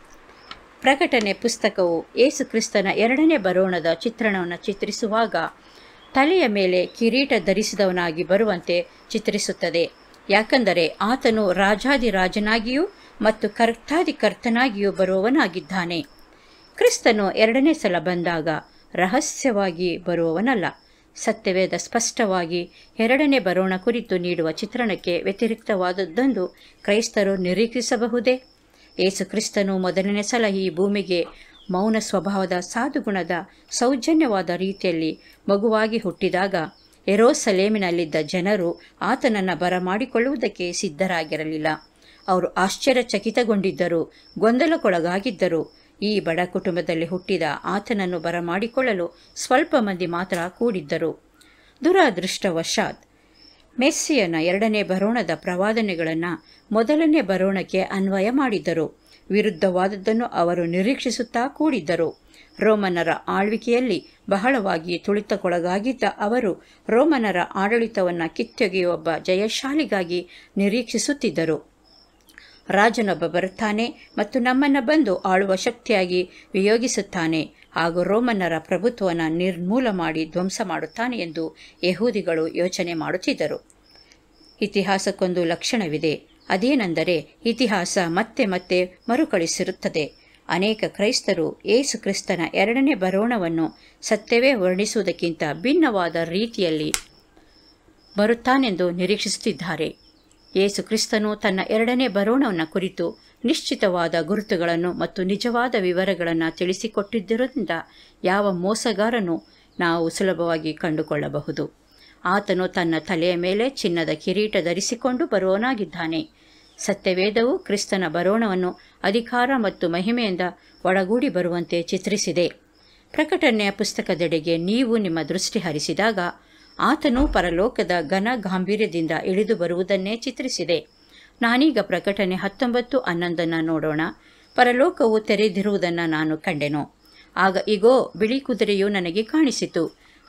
ಪ್ರಕಟಣೆ ಪುಸ್ತಕವು ಕ್ರಿಸ್ತನ ಎರಡನೇ ಬರೋಣದ ಚಿತ್ರಣವನ್ನು ಚಿತ್ರಿಸುವಾಗ ತಲೆಯ ಮೇಲೆ ಕಿರೀಟ ಧರಿಸಿದವನಾಗಿ ಬರುವಂತೆ ಚಿತ್ರಿಸುತ್ತದೆ ಯಾಕಂದರೆ ಆತನು ರಾಜನಾಗಿಯೂ ಮತ್ತು ಕರ್ತಾದಿ ಕರ್ತನಾಗಿಯೂ ಬರುವವನಾಗಿದ್ದಾನೆ ಕ್ರಿಸ್ತನು ಎರಡನೇ ಸಲ ಬಂದಾಗ ರಹಸ್ಯವಾಗಿ ಬರುವವನಲ್ಲ ಸತ್ಯವೇದ ಸ್ಪಷ್ಟವಾಗಿ ಎರಡನೇ ಬರೋಣ ಕುರಿತು ನೀಡುವ ಚಿತ್ರಣಕ್ಕೆ ವ್ಯತಿರಿಕ್ತವಾದದ್ದೊಂದು ಕ್ರೈಸ್ತರು ನಿರೀಕ್ಷಿಸಬಹುದೇ ಏಸು ಕ್ರಿಸ್ತನು ಮೊದಲನೇ ಸಲ ಈ ಭೂಮಿಗೆ ಮೌನ ಸ್ವಭಾವದ ಸಾಧುಗುಣದ ಸೌಜನ್ಯವಾದ ರೀತಿಯಲ್ಲಿ ಮಗುವಾಗಿ ಹುಟ್ಟಿದಾಗ ಎರೋಸಲೇಮಿನಲ್ಲಿದ್ದ ಜನರು ಆತನನ್ನು ಬರಮಾಡಿಕೊಳ್ಳುವುದಕ್ಕೆ ಸಿದ್ಧರಾಗಿರಲಿಲ್ಲ ಅವರು ಆಶ್ಚರ್ಯಚಕಿತಗೊಂಡಿದ್ದರು ಗೊಂದಲಕ್ಕೊಳಗಾಗಿದ್ದರು ಈ ಬಡ ಕುಟುಂಬದಲ್ಲಿ ಹುಟ್ಟಿದ ಆತನನ್ನು ಬರಮಾಡಿಕೊಳ್ಳಲು ಸ್ವಲ್ಪ ಮಂದಿ ಮಾತ್ರ ಕೂಡಿದ್ದರು ದುರಾದೃಷ್ಟವಶಾತ್ ಮೆಸ್ಸಿಯನ ಎರಡನೇ ಬರೋಣದ ಪ್ರವಾದನೆಗಳನ್ನು ಮೊದಲನೇ ಬರೋಣಕ್ಕೆ ಅನ್ವಯ ಮಾಡಿದ್ದರು ವಿರುದ್ಧವಾದದ್ದನ್ನು ಅವರು ನಿರೀಕ್ಷಿಸುತ್ತಾ ಕೂಡಿದ್ದರು ರೋಮನರ ಆಳ್ವಿಕೆಯಲ್ಲಿ ಬಹಳವಾಗಿ ತುಳಿತಕ್ಕೊಳಗಾಗಿದ್ದ ಅವರು ರೋಮನರ ಆಡಳಿತವನ್ನು ಕಿತ್ತೊಗೆಯೊಬ್ಬ ಜಯಶಾಲಿಗಾಗಿ ನಿರೀಕ್ಷಿಸುತ್ತಿದ್ದರು ರಾಜನೊಬ್ಬ ಬರುತ್ತಾನೆ ಮತ್ತು ನಮ್ಮನ್ನು ಬಂದು ಆಳುವ ಶಕ್ತಿಯಾಗಿ ವಿಯೋಗಿಸುತ್ತಾನೆ ಹಾಗೂ ರೋಮನ್ನರ ಪ್ರಭುತ್ವವನ್ನು ನಿರ್ಮೂಲ ಮಾಡಿ ಧ್ವಂಸ ಮಾಡುತ್ತಾನೆ ಎಂದು ಯಹೂದಿಗಳು ಯೋಚನೆ ಮಾಡುತ್ತಿದ್ದರು ಇತಿಹಾಸಕ್ಕೊಂದು ಲಕ್ಷಣವಿದೆ ಅದೇನೆಂದರೆ ಇತಿಹಾಸ ಮತ್ತೆ ಮತ್ತೆ ಮರುಕಳಿಸಿರುತ್ತದೆ ಅನೇಕ ಕ್ರೈಸ್ತರು ಏಸು ಕ್ರಿಸ್ತನ ಎರಡನೇ ಬರೋಣವನ್ನು ಸತ್ಯವೇ ವರ್ಣಿಸುವುದಕ್ಕಿಂತ ಭಿನ್ನವಾದ ರೀತಿಯಲ್ಲಿ ಬರುತ್ತಾನೆಂದು ನಿರೀಕ್ಷಿಸುತ್ತಿದ್ದಾರೆ ಏಸು ಕ್ರಿಸ್ತನು ತನ್ನ ಎರಡನೇ ಬರೋಣವನ್ನು ಕುರಿತು ನಿಶ್ಚಿತವಾದ ಗುರುತುಗಳನ್ನು ಮತ್ತು ನಿಜವಾದ ವಿವರಗಳನ್ನು ತಿಳಿಸಿಕೊಟ್ಟಿದ್ದರಿಂದ ಯಾವ ಮೋಸಗಾರನು ನಾವು ಸುಲಭವಾಗಿ ಕಂಡುಕೊಳ್ಳಬಹುದು ಆತನು ತನ್ನ ತಲೆಯ ಮೇಲೆ ಚಿನ್ನದ ಕಿರೀಟ ಧರಿಸಿಕೊಂಡು ಬರೋನಾಗಿದ್ದಾನೆ ಸತ್ಯವೇದವು ಕ್ರಿಸ್ತನ ಬರೋಣವನ್ನು ಅಧಿಕಾರ ಮತ್ತು ಮಹಿಮೆಯಿಂದ ಒಳಗೂಡಿ ಬರುವಂತೆ ಚಿತ್ರಿಸಿದೆ ಪ್ರಕಟಣೆಯ ಪುಸ್ತಕದೆಡೆಗೆ ನೀವು ನಿಮ್ಮ ದೃಷ್ಟಿ ಹರಿಸಿದಾಗ ಆತನು ಪರಲೋಕದ ಘನ ಗಾಂಭೀರ್ಯದಿಂದ ಇಳಿದು ಬರುವುದನ್ನೇ ಚಿತ್ರಿಸಿದೆ ನಾನೀಗ ಪ್ರಕಟಣೆ ಹತ್ತೊಂಬತ್ತು ಹನ್ನೊಂದನ್ನು ನೋಡೋಣ ಪರಲೋಕವು ತೆರೆದಿರುವುದನ್ನು ನಾನು ಕಂಡೆನು ಆಗ ಈಗೋ ಬಿಳಿ ಕುದುರೆಯು ನನಗೆ ಕಾಣಿಸಿತು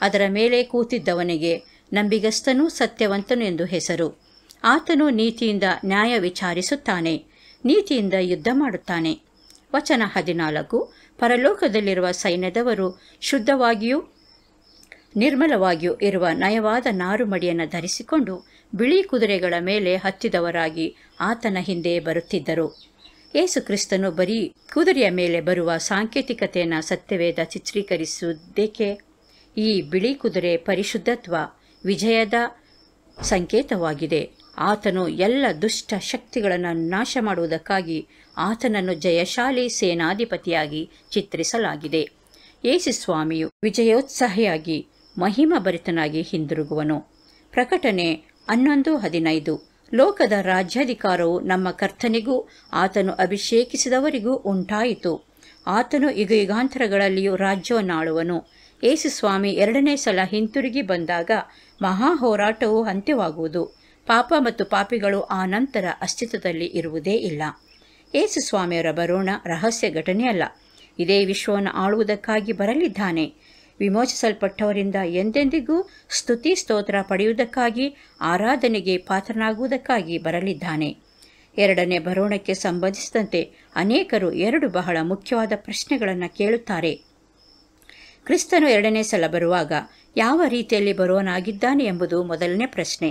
ಅದರ ಮೇಲೆ ಕೂತಿದ್ದವನಿಗೆ ನಂಬಿಗಸ್ತನು ಸತ್ಯವಂತನು ಎಂದು ಹೆಸರು ಆತನು ನೀತಿಯಿಂದ ನ್ಯಾಯ ವಿಚಾರಿಸುತ್ತಾನೆ ನೀತಿಯಿಂದ ಯುದ್ಧ ಮಾಡುತ್ತಾನೆ ವಚನ ಹದಿನಾಲ್ಕು ಪರಲೋಕದಲ್ಲಿರುವ ಸೈನ್ಯದವರು ಶುದ್ಧವಾಗಿಯೂ ನಿರ್ಮಲವಾಗಿಯೂ ಇರುವ ನಯವಾದ ನಾರುಮಡಿಯನ್ನು ಧರಿಸಿಕೊಂಡು ಬಿಳಿ ಕುದುರೆಗಳ ಮೇಲೆ ಹತ್ತಿದವರಾಗಿ ಆತನ ಹಿಂದೆ ಬರುತ್ತಿದ್ದರು ಏಸು ಕ್ರಿಸ್ತನು ಬರೀ ಕುದುರೆಯ ಮೇಲೆ ಬರುವ ಸಾಂಕೇತಿಕತೆಯನ್ನು ಸತ್ಯವೇದ ಚಿತ್ರೀಕರಿಸುವುದೇಕೆ ಈ ಬಿಳಿ ಕುದುರೆ ಪರಿಶುದ್ಧತ್ವ ವಿಜಯದ ಸಂಕೇತವಾಗಿದೆ ಆತನು ಎಲ್ಲ ದುಷ್ಟ ಶಕ್ತಿಗಳನ್ನು ನಾಶ ಮಾಡುವುದಕ್ಕಾಗಿ ಆತನನ್ನು ಜಯಶಾಲಿ ಸೇನಾಧಿಪತಿಯಾಗಿ ಚಿತ್ರಿಸಲಾಗಿದೆ ಸ್ವಾಮಿಯು ವಿಜಯೋತ್ಸಾಹಿಯಾಗಿ ಮಹಿಮಾ ಭರಿತನಾಗಿ ಹಿಂದಿರುಗುವನು ಪ್ರಕಟಣೆ ಹನ್ನೊಂದು ಹದಿನೈದು ಲೋಕದ ರಾಜ್ಯಾಧಿಕಾರವು ನಮ್ಮ ಕರ್ತನಿಗೂ ಆತನು ಅಭಿಷೇಕಿಸಿದವರಿಗೂ ಉಂಟಾಯಿತು ಆತನು ಯುಗ ಯುಗಾಂತರಗಳಲ್ಲಿಯೂ ರಾಜ್ಯವನ್ನಾಳುವನು ಯೇಸುಸ್ವಾಮಿ ಎರಡನೇ ಸಲ ಹಿಂತಿರುಗಿ ಬಂದಾಗ ಮಹಾ ಹೋರಾಟವು ಅಂತ್ಯವಾಗುವುದು ಪಾಪ ಮತ್ತು ಪಾಪಿಗಳು ಆ ನಂತರ ಅಸ್ತಿತ್ವದಲ್ಲಿ ಇರುವುದೇ ಇಲ್ಲ ಯೇಸುಸ್ವಾಮಿಯವರ ಬರೋಣ ರಹಸ್ಯ ಘಟನೆಯಲ್ಲ ಇದೇ ವಿಶ್ವವನ್ನು ಆಳುವುದಕ್ಕಾಗಿ ಬರಲಿದ್ದಾನೆ ವಿಮೋಚಿಸಲ್ಪಟ್ಟವರಿಂದ ಎಂದೆಂದಿಗೂ ಸ್ತುತಿ ಸ್ತೋತ್ರ ಪಡೆಯುವುದಕ್ಕಾಗಿ ಆರಾಧನೆಗೆ ಪಾತ್ರನಾಗುವುದಕ್ಕಾಗಿ ಬರಲಿದ್ದಾನೆ ಎರಡನೇ ಬರೋಣಕ್ಕೆ ಸಂಬಂಧಿಸಿದಂತೆ ಅನೇಕರು ಎರಡು ಬಹಳ ಮುಖ್ಯವಾದ ಪ್ರಶ್ನೆಗಳನ್ನು ಕೇಳುತ್ತಾರೆ ಕ್ರಿಸ್ತನು ಎರಡನೇ ಸಲ ಬರುವಾಗ ಯಾವ ರೀತಿಯಲ್ಲಿ ಬರುವನಾಗಿದ್ದಾನೆ ಎಂಬುದು ಮೊದಲನೇ ಪ್ರಶ್ನೆ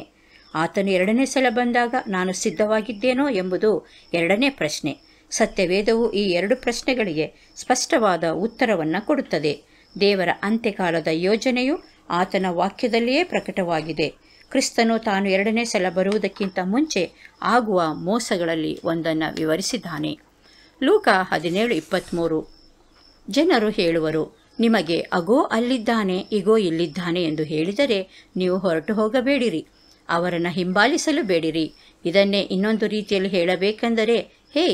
ಆತನು ಎರಡನೇ ಸಲ ಬಂದಾಗ ನಾನು ಸಿದ್ಧವಾಗಿದ್ದೇನೋ ಎಂಬುದು ಎರಡನೇ ಪ್ರಶ್ನೆ ಸತ್ಯವೇದವು ಈ ಎರಡು ಪ್ರಶ್ನೆಗಳಿಗೆ ಸ್ಪಷ್ಟವಾದ ಉತ್ತರವನ್ನು ಕೊಡುತ್ತದೆ ದೇವರ ಅಂತ್ಯಕಾಲದ ಯೋಜನೆಯು ಆತನ ವಾಕ್ಯದಲ್ಲಿಯೇ ಪ್ರಕಟವಾಗಿದೆ ಕ್ರಿಸ್ತನು ತಾನು ಎರಡನೇ ಸಲ ಬರುವುದಕ್ಕಿಂತ ಮುಂಚೆ ಆಗುವ ಮೋಸಗಳಲ್ಲಿ ಒಂದನ್ನು ವಿವರಿಸಿದ್ದಾನೆ ಲೂಕ ಹದಿನೇಳು ಇಪ್ಪತ್ತ್ಮೂರು ಜನರು ಹೇಳುವರು ನಿಮಗೆ ಅಗೋ ಅಲ್ಲಿದ್ದಾನೆ ಇಗೋ ಇಲ್ಲಿದ್ದಾನೆ ಎಂದು ಹೇಳಿದರೆ ನೀವು ಹೊರಟು ಹೋಗಬೇಡಿರಿ ಅವರನ್ನು ಹಿಂಬಾಲಿಸಲು ಬೇಡಿರಿ ಇದನ್ನೇ ಇನ್ನೊಂದು ರೀತಿಯಲ್ಲಿ ಹೇಳಬೇಕೆಂದರೆ ಹೇ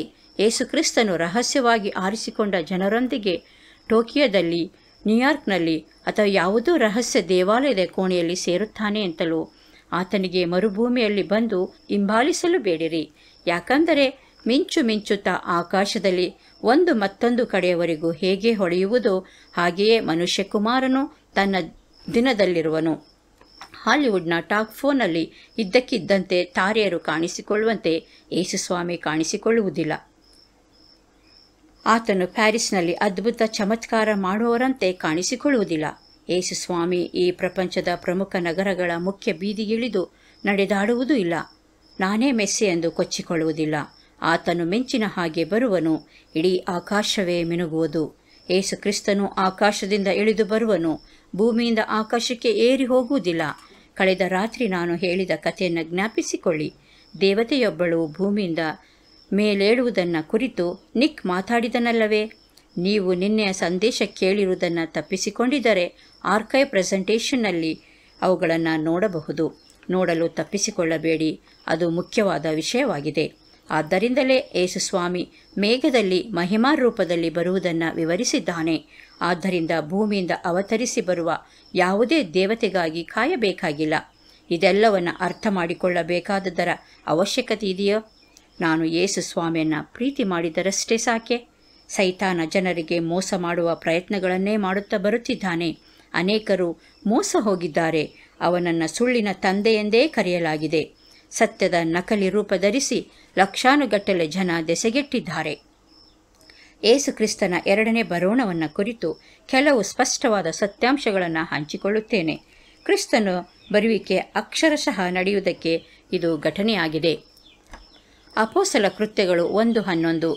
ಯೇಸುಕ್ರಿಸ್ತನು ರಹಸ್ಯವಾಗಿ ಆರಿಸಿಕೊಂಡ ಜನರೊಂದಿಗೆ ಟೋಕಿಯೋದಲ್ಲಿ ನ್ಯೂಯಾರ್ಕ್ನಲ್ಲಿ ಅಥವಾ ಯಾವುದೋ ರಹಸ್ಯ ದೇವಾಲಯದ ಕೋಣೆಯಲ್ಲಿ ಸೇರುತ್ತಾನೆ ಅಂತಲೂ ಆತನಿಗೆ ಮರುಭೂಮಿಯಲ್ಲಿ ಬಂದು ಹಿಂಬಾಲಿಸಲು ಬೇಡಿರಿ ಯಾಕಂದರೆ ಮಿಂಚು ಮಿಂಚುತ್ತಾ ಆಕಾಶದಲ್ಲಿ ಒಂದು ಮತ್ತೊಂದು ಕಡೆಯವರೆಗೂ ಹೇಗೆ ಹೊಳೆಯುವುದೋ ಹಾಗೆಯೇ ಮನುಷ್ಯಕುಮಾರನು ತನ್ನ ದಿನದಲ್ಲಿರುವನು ಹಾಲಿವುಡ್ನ ಟಾಕ್ ಫೋನಲ್ಲಿ ಇದ್ದಕ್ಕಿದ್ದಂತೆ ತಾರೆಯರು ಕಾಣಿಸಿಕೊಳ್ಳುವಂತೆ ಯೇಸುಸ್ವಾಮಿ ಕಾಣಿಸಿಕೊಳ್ಳುವುದಿಲ್ಲ ಆತನು ಪ್ಯಾರಿಸ್ನಲ್ಲಿ ಅದ್ಭುತ ಚಮತ್ಕಾರ ಮಾಡುವವರಂತೆ ಕಾಣಿಸಿಕೊಳ್ಳುವುದಿಲ್ಲ ಯೇಸುಸ್ವಾಮಿ ಈ ಪ್ರಪಂಚದ ಪ್ರಮುಖ ನಗರಗಳ ಮುಖ್ಯ ಬೀದಿಗಿಳಿದು ನಡೆದಾಡುವುದೂ ಇಲ್ಲ ನಾನೇ ಮೆಸ್ಸೆ ಎಂದು ಕೊಚ್ಚಿಕೊಳ್ಳುವುದಿಲ್ಲ ಆತನು ಮೆಂಚಿನ ಹಾಗೆ ಬರುವನು ಇಡೀ ಆಕಾಶವೇ ಮಿನುಗುವುದು ಏಸು ಕ್ರಿಸ್ತನು ಆಕಾಶದಿಂದ ಇಳಿದು ಬರುವನು ಭೂಮಿಯಿಂದ ಆಕಾಶಕ್ಕೆ ಏರಿ ಹೋಗುವುದಿಲ್ಲ ಕಳೆದ ರಾತ್ರಿ ನಾನು ಹೇಳಿದ ಕಥೆಯನ್ನು ಜ್ಞಾಪಿಸಿಕೊಳ್ಳಿ ದೇವತೆಯೊಬ್ಬಳು ಭೂಮಿಯಿಂದ ಮೇಲೇಳುವುದನ್ನು ಕುರಿತು ನಿಕ್ ಮಾತಾಡಿದನಲ್ಲವೇ ನೀವು ನಿನ್ನೆಯ ಸಂದೇಶ ಕೇಳಿರುವುದನ್ನು ತಪ್ಪಿಸಿಕೊಂಡಿದ್ದರೆ ಆರ್ಕೈವ್ ಪ್ರೆಸೆಂಟೇಷನ್ನಲ್ಲಿ ಅವುಗಳನ್ನು ನೋಡಬಹುದು ನೋಡಲು ತಪ್ಪಿಸಿಕೊಳ್ಳಬೇಡಿ ಅದು ಮುಖ್ಯವಾದ ವಿಷಯವಾಗಿದೆ ಆದ್ದರಿಂದಲೇ ಯೇಸುಸ್ವಾಮಿ ಮೇಘದಲ್ಲಿ ಮಹಿಮಾ ರೂಪದಲ್ಲಿ ಬರುವುದನ್ನು ವಿವರಿಸಿದ್ದಾನೆ ಆದ್ದರಿಂದ ಭೂಮಿಯಿಂದ ಅವತರಿಸಿ ಬರುವ ಯಾವುದೇ ದೇವತೆಗಾಗಿ ಕಾಯಬೇಕಾಗಿಲ್ಲ ಇದೆಲ್ಲವನ್ನು ಅರ್ಥ ಮಾಡಿಕೊಳ್ಳಬೇಕಾದದರ ಅವಶ್ಯಕತೆ ಇದೆಯೋ ನಾನು ಯೇಸು ಸ್ವಾಮಿಯನ್ನು ಪ್ರೀತಿ ಮಾಡಿದರಷ್ಟೇ ಸಾಕೆ ಸೈತಾನ ಜನರಿಗೆ ಮೋಸ ಮಾಡುವ ಪ್ರಯತ್ನಗಳನ್ನೇ ಮಾಡುತ್ತಾ ಬರುತ್ತಿದ್ದಾನೆ ಅನೇಕರು ಮೋಸ ಹೋಗಿದ್ದಾರೆ ಅವನನ್ನು ಸುಳ್ಳಿನ ತಂದೆಯೆಂದೇ ಕರೆಯಲಾಗಿದೆ ಸತ್ಯದ ನಕಲಿ ರೂಪ ಧರಿಸಿ ಲಕ್ಷಾನುಗಟ್ಟಲೆ ಜನ ದೆಸೆಗೆಟ್ಟಿದ್ದಾರೆ ಕ್ರಿಸ್ತನ ಎರಡನೇ ಬರೋಣವನ್ನು ಕುರಿತು ಕೆಲವು ಸ್ಪಷ್ಟವಾದ ಸತ್ಯಾಂಶಗಳನ್ನು ಹಂಚಿಕೊಳ್ಳುತ್ತೇನೆ ಕ್ರಿಸ್ತನು ಬರುವಿಕೆ ಅಕ್ಷರಶಃ ನಡೆಯುವುದಕ್ಕೆ ಇದು ಘಟನೆಯಾಗಿದೆ ಅಪೋಸಲ ಕೃತ್ಯಗಳು ಒಂದು ಹನ್ನೊಂದು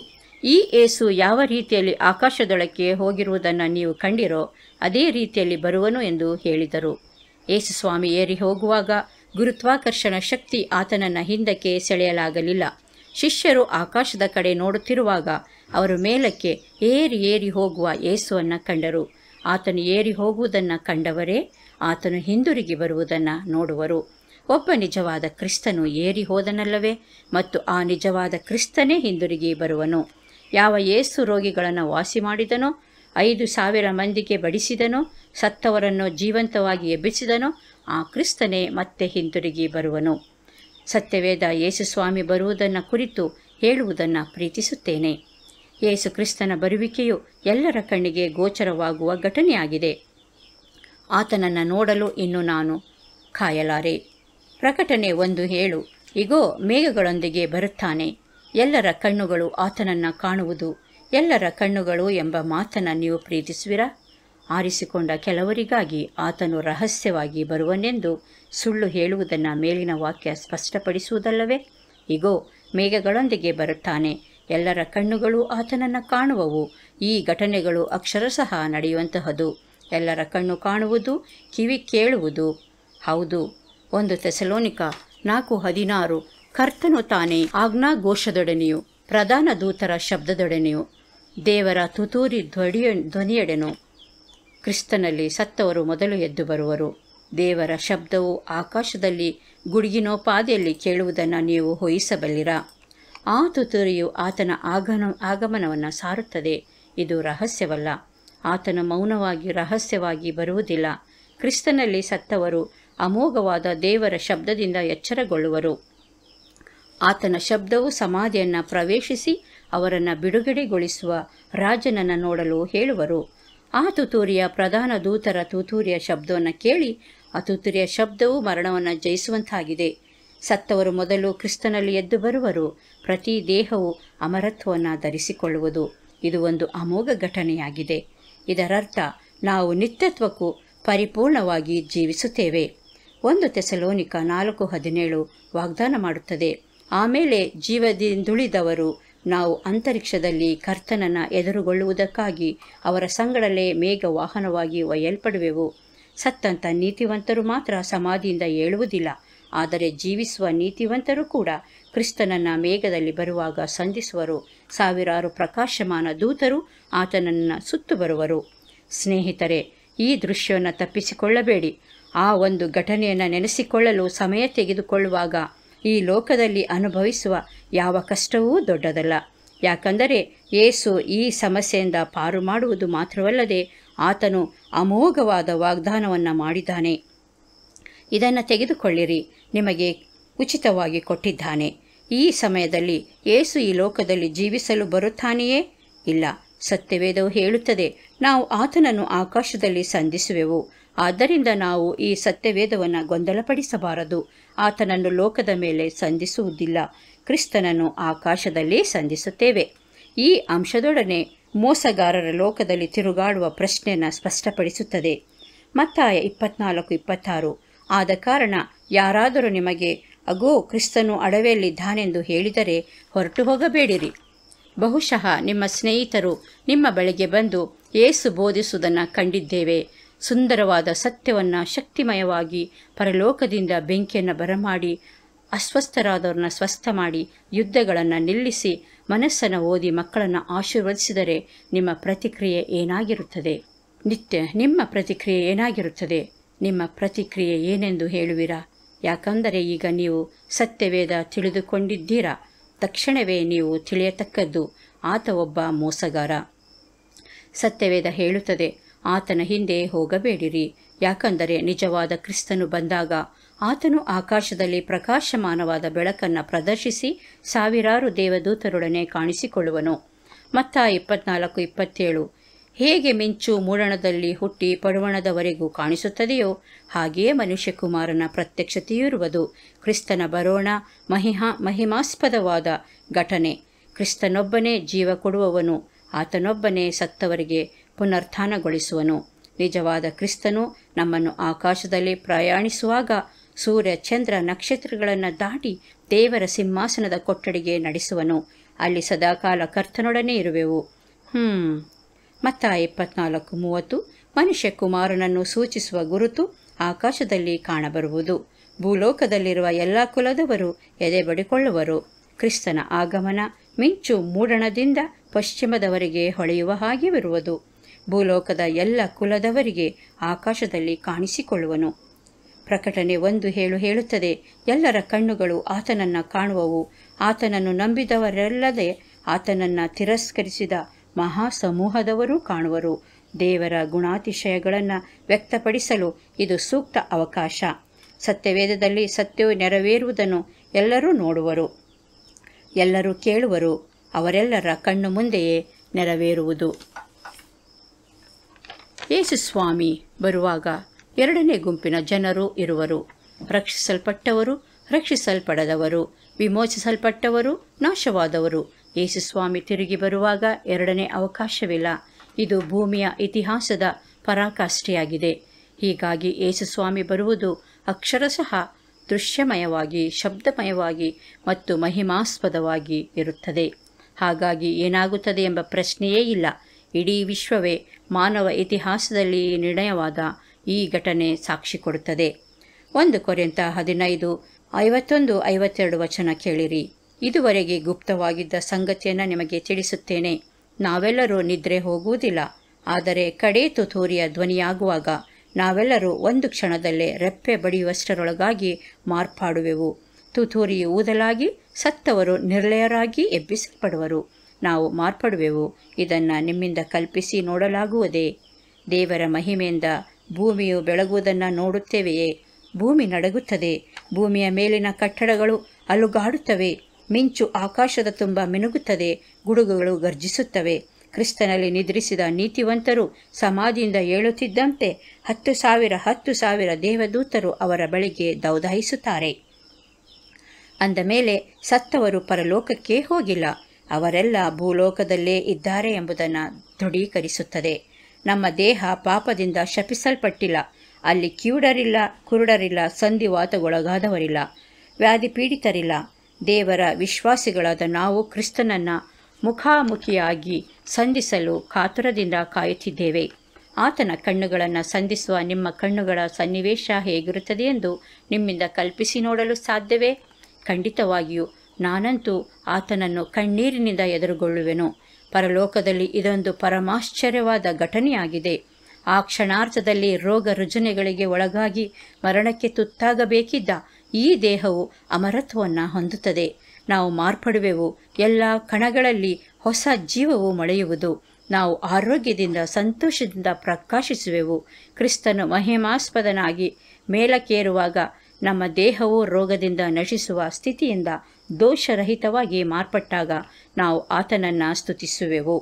ಈ ಏಸು ಯಾವ ರೀತಿಯಲ್ಲಿ ಆಕಾಶದೊಳಕ್ಕೆ ಹೋಗಿರುವುದನ್ನು ನೀವು ಕಂಡಿರೋ ಅದೇ ರೀತಿಯಲ್ಲಿ ಬರುವನು ಎಂದು ಹೇಳಿದರು ಏಸು ಸ್ವಾಮಿ ಏರಿ ಹೋಗುವಾಗ ಗುರುತ್ವಾಕರ್ಷಣ ಶಕ್ತಿ ಆತನನ್ನು ಹಿಂದಕ್ಕೆ ಸೆಳೆಯಲಾಗಲಿಲ್ಲ ಶಿಷ್ಯರು ಆಕಾಶದ ಕಡೆ ನೋಡುತ್ತಿರುವಾಗ ಅವರು ಮೇಲಕ್ಕೆ ಏರಿ ಏರಿ ಹೋಗುವ ಏಸುವನ್ನು ಕಂಡರು ಆತನು ಏರಿ ಹೋಗುವುದನ್ನು ಕಂಡವರೇ ಆತನು ಹಿಂದಿರುಗಿ ಬರುವುದನ್ನು ನೋಡುವರು ಒಬ್ಬ ನಿಜವಾದ ಕ್ರಿಸ್ತನು ಏರಿ ಹೋದನಲ್ಲವೇ ಮತ್ತು ಆ ನಿಜವಾದ ಕ್ರಿಸ್ತನೇ ಹಿಂದಿರುಗಿ ಬರುವನು ಯಾವ ಏಸು ರೋಗಿಗಳನ್ನು ವಾಸಿ ಮಾಡಿದನೋ ಐದು ಸಾವಿರ ಮಂದಿಗೆ ಬಡಿಸಿದನೋ ಸತ್ತವರನ್ನು ಜೀವಂತವಾಗಿ ಎಬ್ಬಿಸಿದನೋ ಆ ಕ್ರಿಸ್ತನೇ ಮತ್ತೆ ಹಿಂದಿರುಗಿ ಬರುವನು ಸತ್ಯವೇದ ಯೇಸುಸ್ವಾಮಿ ಬರುವುದನ್ನು ಕುರಿತು ಹೇಳುವುದನ್ನು ಪ್ರೀತಿಸುತ್ತೇನೆ ಏಸು ಕ್ರಿಸ್ತನ ಬರುವಿಕೆಯು ಎಲ್ಲರ ಕಣ್ಣಿಗೆ ಗೋಚರವಾಗುವ ಘಟನೆಯಾಗಿದೆ ಆತನನ್ನು ನೋಡಲು ಇನ್ನು ನಾನು ಕಾಯಲಾರೆ ಪ್ರಕಟಣೆ ಒಂದು ಹೇಳು ಇಗೋ ಮೇಘಗಳೊಂದಿಗೆ ಬರುತ್ತಾನೆ ಎಲ್ಲರ ಕಣ್ಣುಗಳು ಆತನನ್ನು ಕಾಣುವುದು ಎಲ್ಲರ ಕಣ್ಣುಗಳು ಎಂಬ ಮಾತನ್ನು ನೀವು ಪ್ರೀತಿಸುವಿರಾ ಆರಿಸಿಕೊಂಡ ಕೆಲವರಿಗಾಗಿ ಆತನು ರಹಸ್ಯವಾಗಿ ಬರುವನೆಂದು ಸುಳ್ಳು ಹೇಳುವುದನ್ನು ಮೇಲಿನ ವಾಕ್ಯ ಸ್ಪಷ್ಟಪಡಿಸುವುದಲ್ಲವೇ ಇಗೋ ಮೇಘಗಳೊಂದಿಗೆ ಬರುತ್ತಾನೆ ಎಲ್ಲರ ಕಣ್ಣುಗಳು ಆತನನ್ನು ಕಾಣುವವು ಈ ಘಟನೆಗಳು ಅಕ್ಷರಶಃ ನಡೆಯುವಂತಹದು ಎಲ್ಲರ ಕಣ್ಣು ಕಾಣುವುದು ಕಿವಿ ಕೇಳುವುದು ಹೌದು ಒಂದು ತೆಸಲೋನಿಕ ನಾಲ್ಕು ಹದಿನಾರು ಕರ್ತನು ತಾನೇ ಘೋಷದೊಡನೆಯು ಪ್ರಧಾನ ದೂತರ ಶಬ್ದದೊಡನೆಯು ದೇವರ ತುತೂರಿ ಧ್ವಡಿಯ ಧ್ವನಿಯೊಡೆನು ಕ್ರಿಸ್ತನಲ್ಲಿ ಸತ್ತವರು ಮೊದಲು ಎದ್ದು ಬರುವರು ದೇವರ ಶಬ್ದವು ಆಕಾಶದಲ್ಲಿ ಗುಡುಗಿನೋಪಾದಿಯಲ್ಲಿ ಕೇಳುವುದನ್ನು ನೀವು ಹೊಯಿಸಬಲ್ಲಿರ ಆ ತುತೂರಿಯು ಆತನ ಆಗಮ ಆಗಮನವನ್ನು ಸಾರುತ್ತದೆ ಇದು ರಹಸ್ಯವಲ್ಲ ಆತನ ಮೌನವಾಗಿ ರಹಸ್ಯವಾಗಿ ಬರುವುದಿಲ್ಲ ಕ್ರಿಸ್ತನಲ್ಲಿ ಸತ್ತವರು ಅಮೋಘವಾದ ದೇವರ ಶಬ್ದದಿಂದ ಎಚ್ಚರಗೊಳ್ಳುವರು ಆತನ ಶಬ್ದವು ಸಮಾಧಿಯನ್ನು ಪ್ರವೇಶಿಸಿ ಅವರನ್ನು ಬಿಡುಗಡೆಗೊಳಿಸುವ ರಾಜನನ್ನು ನೋಡಲು ಹೇಳುವರು ಆ ತುತೂರಿಯ ಪ್ರಧಾನ ದೂತರ ತುತೂರಿಯ ಶಬ್ದವನ್ನು ಕೇಳಿ ಆ ತುತೂರಿಯ ಶಬ್ದವು ಮರಣವನ್ನು ಜಯಿಸುವಂತಾಗಿದೆ ಸತ್ತವರು ಮೊದಲು ಕ್ರಿಸ್ತನಲ್ಲಿ ಎದ್ದು ಬರುವರು ಪ್ರತಿ ದೇಹವು ಅಮರತ್ವವನ್ನು ಧರಿಸಿಕೊಳ್ಳುವುದು ಇದು ಒಂದು ಅಮೋಘ ಘಟನೆಯಾಗಿದೆ ಇದರರ್ಥ ನಾವು ನಿತ್ಯತ್ವಕ್ಕೂ ಪರಿಪೂರ್ಣವಾಗಿ ಜೀವಿಸುತ್ತೇವೆ ಒಂದು ತೆಸಲೋನಿಕ ನಾಲ್ಕು ಹದಿನೇಳು ವಾಗ್ದಾನ ಮಾಡುತ್ತದೆ ಆಮೇಲೆ ಜೀವದಿಂದುಳಿದವರು ನಾವು ಅಂತರಿಕ್ಷದಲ್ಲಿ ಕರ್ತನನ್ನು ಎದುರುಗೊಳ್ಳುವುದಕ್ಕಾಗಿ ಅವರ ಸಂಗಡಲೇ ಮೇಘ ವಾಹನವಾಗಿ ಒಯ್ಯಲ್ಪಡುವೆವು ಸತ್ತಂತ ನೀತಿವಂತರು ಮಾತ್ರ ಸಮಾಧಿಯಿಂದ ಏಳುವುದಿಲ್ಲ ಆದರೆ ಜೀವಿಸುವ ನೀತಿವಂತರು ಕೂಡ ಕ್ರಿಸ್ತನನ್ನು ಮೇಘದಲ್ಲಿ ಬರುವಾಗ ಸಂಧಿಸುವರು ಸಾವಿರಾರು ಪ್ರಕಾಶಮಾನ ದೂತರು ಆತನನ್ನು ಸುತ್ತು ಬರುವರು ಸ್ನೇಹಿತರೆ ಈ ದೃಶ್ಯವನ್ನು ತಪ್ಪಿಸಿಕೊಳ್ಳಬೇಡಿ ಆ ಒಂದು ಘಟನೆಯನ್ನು ನೆನೆಸಿಕೊಳ್ಳಲು ಸಮಯ ತೆಗೆದುಕೊಳ್ಳುವಾಗ ಈ ಲೋಕದಲ್ಲಿ ಅನುಭವಿಸುವ ಯಾವ ಕಷ್ಟವೂ ದೊಡ್ಡದಲ್ಲ ಯಾಕಂದರೆ ಏಸು ಈ ಸಮಸ್ಯೆಯಿಂದ ಪಾರು ಮಾಡುವುದು ಮಾತ್ರವಲ್ಲದೆ ಆತನು ಅಮೋಘವಾದ ವಾಗ್ದಾನವನ್ನು ಮಾಡಿದ್ದಾನೆ ಇದನ್ನು ತೆಗೆದುಕೊಳ್ಳಿರಿ ನಿಮಗೆ ಉಚಿತವಾಗಿ ಕೊಟ್ಟಿದ್ದಾನೆ ಈ ಸಮಯದಲ್ಲಿ ಏಸು ಈ ಲೋಕದಲ್ಲಿ ಜೀವಿಸಲು ಬರುತ್ತಾನೆಯೇ ಇಲ್ಲ ಸತ್ಯವೇದವು ಹೇಳುತ್ತದೆ ನಾವು ಆತನನ್ನು ಆಕಾಶದಲ್ಲಿ ಸಂಧಿಸುವೆವು ಆದ್ದರಿಂದ ನಾವು ಈ ಸತ್ಯವೇದವನ್ನು ಗೊಂದಲಪಡಿಸಬಾರದು ಆತನನ್ನು ಲೋಕದ ಮೇಲೆ ಸಂಧಿಸುವುದಿಲ್ಲ ಕ್ರಿಸ್ತನನ್ನು ಆಕಾಶದಲ್ಲಿ ಸಂಧಿಸುತ್ತೇವೆ ಈ ಅಂಶದೊಡನೆ ಮೋಸಗಾರರ ಲೋಕದಲ್ಲಿ ತಿರುಗಾಡುವ ಪ್ರಶ್ನೆಯನ್ನು ಸ್ಪಷ್ಟಪಡಿಸುತ್ತದೆ ಮತ್ತಾಯ ಇಪ್ಪತ್ನಾಲ್ಕು ಇಪ್ಪತ್ತಾರು ಆದ ಕಾರಣ ಯಾರಾದರೂ ನಿಮಗೆ ಅಗೋ ಕ್ರಿಸ್ತನು ಅಡವೆಯಲ್ಲಿದ್ದಾನೆಂದು ಹೇಳಿದರೆ ಹೊರಟು ಹೋಗಬೇಡಿರಿ ಬಹುಶಃ ನಿಮ್ಮ ಸ್ನೇಹಿತರು ನಿಮ್ಮ ಬಳಿಗೆ ಬಂದು ಏಸು ಬೋಧಿಸುವುದನ್ನು ಕಂಡಿದ್ದೇವೆ ಸುಂದರವಾದ ಸತ್ಯವನ್ನು ಶಕ್ತಿಮಯವಾಗಿ ಪರಲೋಕದಿಂದ ಬೆಂಕಿಯನ್ನು ಬರಮಾಡಿ ಅಸ್ವಸ್ಥರಾದವ್ರನ್ನ ಸ್ವಸ್ಥ ಮಾಡಿ ಯುದ್ಧಗಳನ್ನು ನಿಲ್ಲಿಸಿ ಮನಸ್ಸನ್ನು ಓದಿ ಮಕ್ಕಳನ್ನು ಆಶೀರ್ವದಿಸಿದರೆ ನಿಮ್ಮ ಪ್ರತಿಕ್ರಿಯೆ ಏನಾಗಿರುತ್ತದೆ ನಿತ್ಯ ನಿಮ್ಮ ಪ್ರತಿಕ್ರಿಯೆ ಏನಾಗಿರುತ್ತದೆ ನಿಮ್ಮ ಪ್ರತಿಕ್ರಿಯೆ ಏನೆಂದು ಹೇಳುವಿರಾ ಯಾಕಂದರೆ ಈಗ ನೀವು ಸತ್ಯವೇದ ತಿಳಿದುಕೊಂಡಿದ್ದೀರಾ ತಕ್ಷಣವೇ ನೀವು ತಿಳಿಯತಕ್ಕದ್ದು ಆತ ಒಬ್ಬ ಮೋಸಗಾರ ಸತ್ಯವೇದ ಹೇಳುತ್ತದೆ ಆತನ ಹಿಂದೆ ಹೋಗಬೇಡಿರಿ ಯಾಕಂದರೆ ನಿಜವಾದ ಕ್ರಿಸ್ತನು ಬಂದಾಗ ಆತನು ಆಕಾಶದಲ್ಲಿ ಪ್ರಕಾಶಮಾನವಾದ ಬೆಳಕನ್ನು ಪ್ರದರ್ಶಿಸಿ ಸಾವಿರಾರು ದೇವದೂತರೊಡನೆ ಕಾಣಿಸಿಕೊಳ್ಳುವನು ಮತ್ತ ಇಪ್ಪತ್ನಾಲ್ಕು ಇಪ್ಪತ್ತೇಳು ಹೇಗೆ ಮಿಂಚು ಮೂಡಣದಲ್ಲಿ ಹುಟ್ಟಿ ಪಡುವಣದವರೆಗೂ ಕಾಣಿಸುತ್ತದೆಯೋ ಹಾಗೆಯೇ ಮನುಷ್ಯಕುಮಾರನ ಪ್ರತ್ಯಕ್ಷತೆಯಿರುವುದು ಕ್ರಿಸ್ತನ ಬರೋಣ ಮಹಿಹಾ ಮಹಿಮಾಸ್ಪದವಾದ ಘಟನೆ ಕ್ರಿಸ್ತನೊಬ್ಬನೇ ಜೀವ ಕೊಡುವವನು ಆತನೊಬ್ಬನೇ ಸತ್ತವರಿಗೆ ಪುನರ್ಥಾನಗೊಳಿಸುವನು ನಿಜವಾದ ಕ್ರಿಸ್ತನು ನಮ್ಮನ್ನು ಆಕಾಶದಲ್ಲಿ ಪ್ರಯಾಣಿಸುವಾಗ ಸೂರ್ಯ ಚಂದ್ರ ನಕ್ಷತ್ರಗಳನ್ನು ದಾಟಿ ದೇವರ ಸಿಂಹಾಸನದ ಕೊಠಡಿಗೆ ನಡೆಸುವನು ಅಲ್ಲಿ ಸದಾಕಾಲ ಕರ್ತನೊಡನೆ ಇರುವೆವು ಹ್ಮ್ ಮತ್ತ ಇಪ್ಪತ್ನಾಲ್ಕು ಮೂವತ್ತು ಮನುಷ್ಯ ಕುಮಾರನನ್ನು ಸೂಚಿಸುವ ಗುರುತು ಆಕಾಶದಲ್ಲಿ ಕಾಣಬರುವುದು ಭೂಲೋಕದಲ್ಲಿರುವ ಎಲ್ಲ ಕುಲದವರು ಬಡಿಕೊಳ್ಳುವರು ಕ್ರಿಸ್ತನ ಆಗಮನ ಮಿಂಚು ಮೂಡಣದಿಂದ ಪಶ್ಚಿಮದವರಿಗೆ ಹೊಳೆಯುವ ಹಾಗೆ ಭೂಲೋಕದ ಎಲ್ಲ ಕುಲದವರಿಗೆ ಆಕಾಶದಲ್ಲಿ ಕಾಣಿಸಿಕೊಳ್ಳುವನು ಪ್ರಕಟಣೆ ಒಂದು ಹೇಳು ಹೇಳುತ್ತದೆ ಎಲ್ಲರ ಕಣ್ಣುಗಳು ಆತನನ್ನು ಕಾಣುವವು ಆತನನ್ನು ನಂಬಿದವರಲ್ಲದೆ ಆತನನ್ನು ತಿರಸ್ಕರಿಸಿದ ಮಹಾ ಸಮೂಹದವರೂ ಕಾಣುವರು ದೇವರ ಗುಣಾತಿಶಯಗಳನ್ನು ವ್ಯಕ್ತಪಡಿಸಲು ಇದು ಸೂಕ್ತ ಅವಕಾಶ ಸತ್ಯವೇದದಲ್ಲಿ ಸತ್ಯವು ನೆರವೇರುವುದನ್ನು ಎಲ್ಲರೂ ನೋಡುವರು ಎಲ್ಲರೂ ಕೇಳುವರು ಅವರೆಲ್ಲರ ಕಣ್ಣು ಮುಂದೆಯೇ ನೆರವೇರುವುದು ಯೇಸುಸ್ವಾಮಿ ಬರುವಾಗ ಎರಡನೇ ಗುಂಪಿನ ಜನರು ಇರುವರು ರಕ್ಷಿಸಲ್ಪಟ್ಟವರು ರಕ್ಷಿಸಲ್ಪಡದವರು ವಿಮೋಚಿಸಲ್ಪಟ್ಟವರು ನಾಶವಾದವರು ಯೇಸುಸ್ವಾಮಿ ತಿರುಗಿ ಬರುವಾಗ ಎರಡನೇ ಅವಕಾಶವಿಲ್ಲ ಇದು ಭೂಮಿಯ ಇತಿಹಾಸದ ಪರಾಕಾಷ್ಠೆಯಾಗಿದೆ ಹೀಗಾಗಿ ಯೇಸುಸ್ವಾಮಿ ಬರುವುದು ಅಕ್ಷರಶಃ ದೃಶ್ಯಮಯವಾಗಿ ಶಬ್ದಮಯವಾಗಿ ಮತ್ತು ಮಹಿಮಾಸ್ಪದವಾಗಿ ಇರುತ್ತದೆ ಹಾಗಾಗಿ ಏನಾಗುತ್ತದೆ ಎಂಬ ಪ್ರಶ್ನೆಯೇ ಇಲ್ಲ ಇಡೀ ವಿಶ್ವವೇ ಮಾನವ ಇತಿಹಾಸದಲ್ಲಿ ನಿರ್ಣಯವಾದ ಈ ಘಟನೆ ಸಾಕ್ಷಿ ಕೊಡುತ್ತದೆ ಒಂದು ಕೊರೆಂತ ಹದಿನೈದು ಐವತ್ತೊಂದು ಐವತ್ತೆರಡು ವಚನ ಕೇಳಿರಿ ಇದುವರೆಗೆ ಗುಪ್ತವಾಗಿದ್ದ ಸಂಗತಿಯನ್ನು ನಿಮಗೆ ತಿಳಿಸುತ್ತೇನೆ ನಾವೆಲ್ಲರೂ ನಿದ್ರೆ ಹೋಗುವುದಿಲ್ಲ ಆದರೆ ಕಡೇ ತುತೂರಿಯ ಧ್ವನಿಯಾಗುವಾಗ ನಾವೆಲ್ಲರೂ ಒಂದು ಕ್ಷಣದಲ್ಲೇ ರೆಪ್ಪೆ ಬಡಿಯುವಷ್ಟರೊಳಗಾಗಿ ಮಾರ್ಪಾಡುವೆವು ತುತೂರಿಯು ಊದಲಾಗಿ ಸತ್ತವರು ನಿರ್ಲಯರಾಗಿ ಎಬ್ಬಿಸಲ್ಪಡುವರು ನಾವು ಮಾರ್ಪಡುವೆವು ಇದನ್ನು ನಿಮ್ಮಿಂದ ಕಲ್ಪಿಸಿ ನೋಡಲಾಗುವುದೇ ದೇವರ ಮಹಿಮೆಯಿಂದ ಭೂಮಿಯು ಬೆಳಗುವುದನ್ನು ನೋಡುತ್ತೇವೆಯೇ ಭೂಮಿ ನಡಗುತ್ತದೆ ಭೂಮಿಯ ಮೇಲಿನ ಕಟ್ಟಡಗಳು ಅಲುಗಾಡುತ್ತವೆ ಮಿಂಚು ಆಕಾಶದ ತುಂಬ ಮಿನುಗುತ್ತದೆ ಗುಡುಗುಗಳು ಗರ್ಜಿಸುತ್ತವೆ ಕ್ರಿಸ್ತನಲ್ಲಿ ನಿದ್ರಿಸಿದ ನೀತಿವಂತರು ಸಮಾಧಿಯಿಂದ ಏಳುತ್ತಿದ್ದಂತೆ ಹತ್ತು ಸಾವಿರ ಹತ್ತು ಸಾವಿರ ದೇವದೂತರು ಅವರ ಬಳಿಗೆ ದೌದಾಯಿಸುತ್ತಾರೆ ಅಂದ ಮೇಲೆ ಸತ್ತವರು ಪರಲೋಕಕ್ಕೆ ಹೋಗಿಲ್ಲ ಅವರೆಲ್ಲ ಭೂಲೋಕದಲ್ಲೇ ಇದ್ದಾರೆ ಎಂಬುದನ್ನು ದೃಢೀಕರಿಸುತ್ತದೆ ನಮ್ಮ ದೇಹ ಪಾಪದಿಂದ ಶಪಿಸಲ್ಪಟ್ಟಿಲ್ಲ ಅಲ್ಲಿ ಕಿವುಡರಿಲ್ಲ ಕುರುಡರಿಲ್ಲ ಸಂಧಿವಾತಗೊಳಗಾದವರಿಲ್ಲ ವ್ಯಾಧಿ ಪೀಡಿತರಿಲ್ಲ ದೇವರ ವಿಶ್ವಾಸಿಗಳಾದ ನಾವು ಕ್ರಿಸ್ತನನ್ನು ಮುಖಾಮುಖಿಯಾಗಿ ಸಂಧಿಸಲು ಕಾತುರದಿಂದ ಕಾಯುತ್ತಿದ್ದೇವೆ ಆತನ ಕಣ್ಣುಗಳನ್ನು ಸಂಧಿಸುವ ನಿಮ್ಮ ಕಣ್ಣುಗಳ ಸನ್ನಿವೇಶ ಹೇಗಿರುತ್ತದೆ ಎಂದು ನಿಮ್ಮಿಂದ ಕಲ್ಪಿಸಿ ನೋಡಲು ಸಾಧ್ಯವೇ ಖಂಡಿತವಾಗಿಯೂ ನಾನಂತೂ ಆತನನ್ನು ಕಣ್ಣೀರಿನಿಂದ ಎದುರುಗೊಳ್ಳುವೆನು ಪರಲೋಕದಲ್ಲಿ ಇದೊಂದು ಪರಮಾಶ್ಚರ್ಯವಾದ ಘಟನೆಯಾಗಿದೆ ಆ ಕ್ಷಣಾರ್ಥದಲ್ಲಿ ರೋಗ ರುಜನೆಗಳಿಗೆ ಒಳಗಾಗಿ ಮರಣಕ್ಕೆ ತುತ್ತಾಗಬೇಕಿದ್ದ ಈ ದೇಹವು ಅಮರತ್ವವನ್ನು ಹೊಂದುತ್ತದೆ ನಾವು ಮಾರ್ಪಡುವೆವು ಎಲ್ಲ ಕಣಗಳಲ್ಲಿ ಹೊಸ ಜೀವವು ಮಳೆಯುವುದು ನಾವು ಆರೋಗ್ಯದಿಂದ ಸಂತೋಷದಿಂದ ಪ್ರಕಾಶಿಸುವೆವು ಕ್ರಿಸ್ತನು ಮಹಿಮಾಸ್ಪದನಾಗಿ ಮೇಲಕ್ಕೇರುವಾಗ ನಮ್ಮ ದೇಹವು ರೋಗದಿಂದ ನಶಿಸುವ ಸ್ಥಿತಿಯಿಂದ ದೋಷರಹಿತವಾಗಿ ಮಾರ್ಪಟ್ಟಾಗ ನಾವು ಆತನನ್ನು ಸ್ತುತಿಸುವೆವು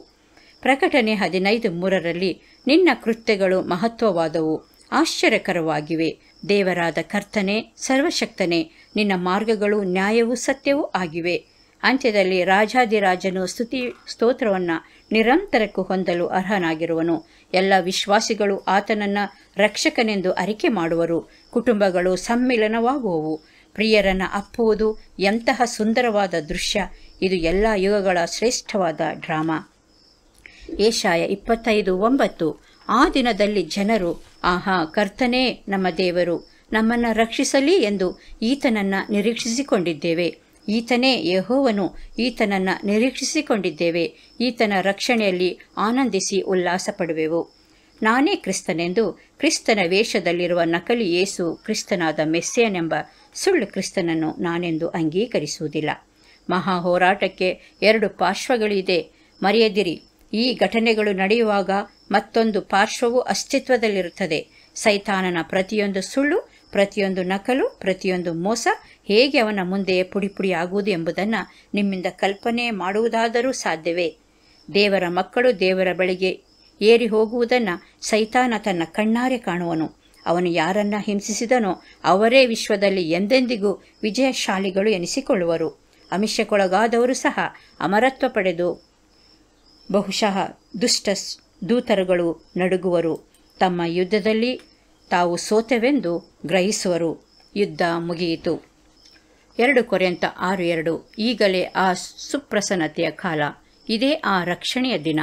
ಪ್ರಕಟಣೆ ಹದಿನೈದು ಮೂರರಲ್ಲಿ ನಿನ್ನ ಕೃತ್ಯಗಳು ಮಹತ್ವವಾದವು ಆಶ್ಚರ್ಯಕರವಾಗಿವೆ ದೇವರಾದ ಕರ್ತನೆ ಸರ್ವಶಕ್ತನೆ ನಿನ್ನ ಮಾರ್ಗಗಳು ನ್ಯಾಯವೂ ಸತ್ಯವೂ ಆಗಿವೆ ಅಂತ್ಯದಲ್ಲಿ ರಾಜಾದಿರಾಜನು ಸ್ತುತಿ ಸ್ತೋತ್ರವನ್ನು ನಿರಂತರಕ್ಕೂ ಹೊಂದಲು ಅರ್ಹನಾಗಿರುವನು ಎಲ್ಲ ವಿಶ್ವಾಸಿಗಳು ಆತನನ್ನು ರಕ್ಷಕನೆಂದು ಅರಿಕೆ ಮಾಡುವರು ಕುಟುಂಬಗಳು ಸಮ್ಮಿಲನವಾಗುವವು ಪ್ರಿಯರನ್ನು ಅಪ್ಪುವುದು ಎಂತಹ ಸುಂದರವಾದ ದೃಶ್ಯ ಇದು ಎಲ್ಲ ಯುಗಗಳ ಶ್ರೇಷ್ಠವಾದ ಡ್ರಾಮಾ ಏಷಾಯ ಇಪ್ಪತ್ತೈದು ಒಂಬತ್ತು ಆ ದಿನದಲ್ಲಿ ಜನರು ಆಹಾ ಕರ್ತನೇ ನಮ್ಮ ದೇವರು ನಮ್ಮನ್ನು ರಕ್ಷಿಸಲಿ ಎಂದು ಈತನನ್ನು ನಿರೀಕ್ಷಿಸಿಕೊಂಡಿದ್ದೇವೆ ಈತನೇ ಯಹೋವನು ಈತನನ್ನು ನಿರೀಕ್ಷಿಸಿಕೊಂಡಿದ್ದೇವೆ ಈತನ ರಕ್ಷಣೆಯಲ್ಲಿ ಆನಂದಿಸಿ ಉಲ್ಲಾಸ ಪಡುವೆವು ನಾನೇ ಕ್ರಿಸ್ತನೆಂದು ಕ್ರಿಸ್ತನ ವೇಷದಲ್ಲಿರುವ ನಕಲಿ ಯೇಸು ಕ್ರಿಸ್ತನಾದ ಮೆಸ್ಸೇನೆಂಬ ಸುಳ್ಳು ಕ್ರಿಸ್ತನನ್ನು ನಾನೆಂದು ಅಂಗೀಕರಿಸುವುದಿಲ್ಲ ಮಹಾ ಹೋರಾಟಕ್ಕೆ ಎರಡು ಪಾರ್ಶ್ವಗಳಿದೆ ಮರೆಯದಿರಿ ಈ ಘಟನೆಗಳು ನಡೆಯುವಾಗ ಮತ್ತೊಂದು ಪಾರ್ಶ್ವವು ಅಸ್ತಿತ್ವದಲ್ಲಿರುತ್ತದೆ ಸೈತಾನನ ಪ್ರತಿಯೊಂದು ಸುಳ್ಳು ಪ್ರತಿಯೊಂದು ನಕಲು ಪ್ರತಿಯೊಂದು ಮೋಸ ಹೇಗೆ ಅವನ ಮುಂದೆ ಪುಡಿಪುಡಿಯಾಗುವುದು ಎಂಬುದನ್ನು ನಿಮ್ಮಿಂದ ಕಲ್ಪನೆ ಮಾಡುವುದಾದರೂ ಸಾಧ್ಯವೇ ದೇವರ ಮಕ್ಕಳು ದೇವರ ಬಳಿಗೆ ಏರಿ ಹೋಗುವುದನ್ನು ಸೈತಾನ ತನ್ನ ಕಣ್ಣಾರೆ ಕಾಣುವನು ಅವನು ಯಾರನ್ನ ಹಿಂಸಿಸಿದನೋ ಅವರೇ ವಿಶ್ವದಲ್ಲಿ ಎಂದೆಂದಿಗೂ ವಿಜಯಶಾಲಿಗಳು ಎನಿಸಿಕೊಳ್ಳುವರು ಅಮಿಷಕ್ಕೊಳಗಾದವರು ಸಹ ಅಮರತ್ವ ಪಡೆದು ಬಹುಶಃ ದುಷ್ಟ ದೂತರುಗಳು ನಡುಗುವರು ತಮ್ಮ ಯುದ್ಧದಲ್ಲಿ ತಾವು ಸೋತೆವೆಂದು ಗ್ರಹಿಸುವರು ಯುದ್ಧ ಮುಗಿಯಿತು ಎರಡು ಕೊರೆಂತ ಆರು ಎರಡು ಈಗಲೇ ಆ ಸುಪ್ರಸನ್ನತೆಯ ಕಾಲ ಇದೇ ಆ ರಕ್ಷಣೆಯ ದಿನ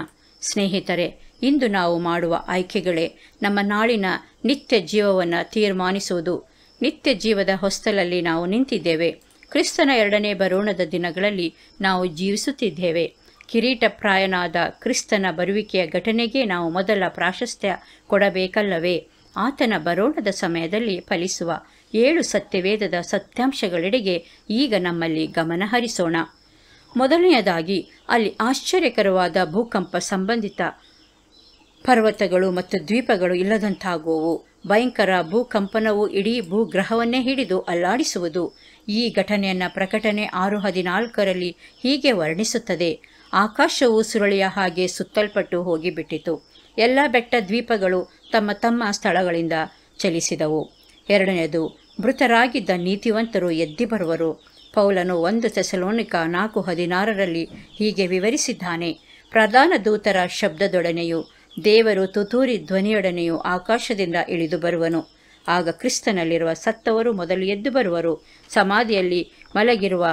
ಸ್ನೇಹಿತರೆ ಇಂದು ನಾವು ಮಾಡುವ ಆಯ್ಕೆಗಳೇ ನಮ್ಮ ನಾಳಿನ ನಿತ್ಯ ಜೀವವನ್ನು ತೀರ್ಮಾನಿಸುವುದು ನಿತ್ಯ ಜೀವದ ಹೊಸ್ತಲಲ್ಲಿ ನಾವು ನಿಂತಿದ್ದೇವೆ ಕ್ರಿಸ್ತನ ಎರಡನೇ ಬರೋಣದ ದಿನಗಳಲ್ಲಿ ನಾವು ಜೀವಿಸುತ್ತಿದ್ದೇವೆ ಕಿರೀಟ ಪ್ರಾಯನಾದ ಕ್ರಿಸ್ತನ ಬರುವಿಕೆಯ ಘಟನೆಗೆ ನಾವು ಮೊದಲ ಪ್ರಾಶಸ್ತ್ಯ ಕೊಡಬೇಕಲ್ಲವೇ ಆತನ ಬರೋಣದ ಸಮಯದಲ್ಲಿ ಫಲಿಸುವ ಏಳು ಸತ್ಯವೇದದ ಸತ್ಯಾಂಶಗಳೆಡೆಗೆ ಈಗ ನಮ್ಮಲ್ಲಿ ಗಮನಹರಿಸೋಣ ಮೊದಲನೆಯದಾಗಿ ಅಲ್ಲಿ ಆಶ್ಚರ್ಯಕರವಾದ ಭೂಕಂಪ ಸಂಬಂಧಿತ ಪರ್ವತಗಳು ಮತ್ತು ದ್ವೀಪಗಳು ಇಲ್ಲದಂತಾಗುವು ಭಯಂಕರ ಭೂಕಂಪನವು ಇಡೀ ಭೂಗ್ರಹವನ್ನೇ ಹಿಡಿದು ಅಲ್ಲಾಡಿಸುವುದು ಈ ಘಟನೆಯನ್ನು ಪ್ರಕಟಣೆ ಆರು ಹದಿನಾಲ್ಕರಲ್ಲಿ ಹೀಗೆ ವರ್ಣಿಸುತ್ತದೆ ಆಕಾಶವು ಸುರಳಿಯ ಹಾಗೆ ಸುತ್ತಲ್ಪಟ್ಟು ಹೋಗಿಬಿಟ್ಟಿತು ಎಲ್ಲ ಬೆಟ್ಟ ದ್ವೀಪಗಳು ತಮ್ಮ ತಮ್ಮ ಸ್ಥಳಗಳಿಂದ ಚಲಿಸಿದವು ಎರಡನೆಯದು ಮೃತರಾಗಿದ್ದ ನೀತಿವಂತರು ಎದ್ದಿ ಬರುವರು ಪೌಲನು ಒಂದು ತೆಸಲೋನಿಕ ನಾಲ್ಕು ಹದಿನಾರರಲ್ಲಿ ಹೀಗೆ ವಿವರಿಸಿದ್ದಾನೆ ಪ್ರಧಾನ ದೂತರ ಶಬ್ದದೊಡನೆಯು ದೇವರು ತುತೂರಿ ಧ್ವನಿಯೊಡನೆಯು ಆಕಾಶದಿಂದ ಇಳಿದು ಬರುವನು ಆಗ ಕ್ರಿಸ್ತನಲ್ಲಿರುವ ಸತ್ತವರು ಮೊದಲು ಎದ್ದು ಬರುವರು ಸಮಾಧಿಯಲ್ಲಿ ಮಲಗಿರುವ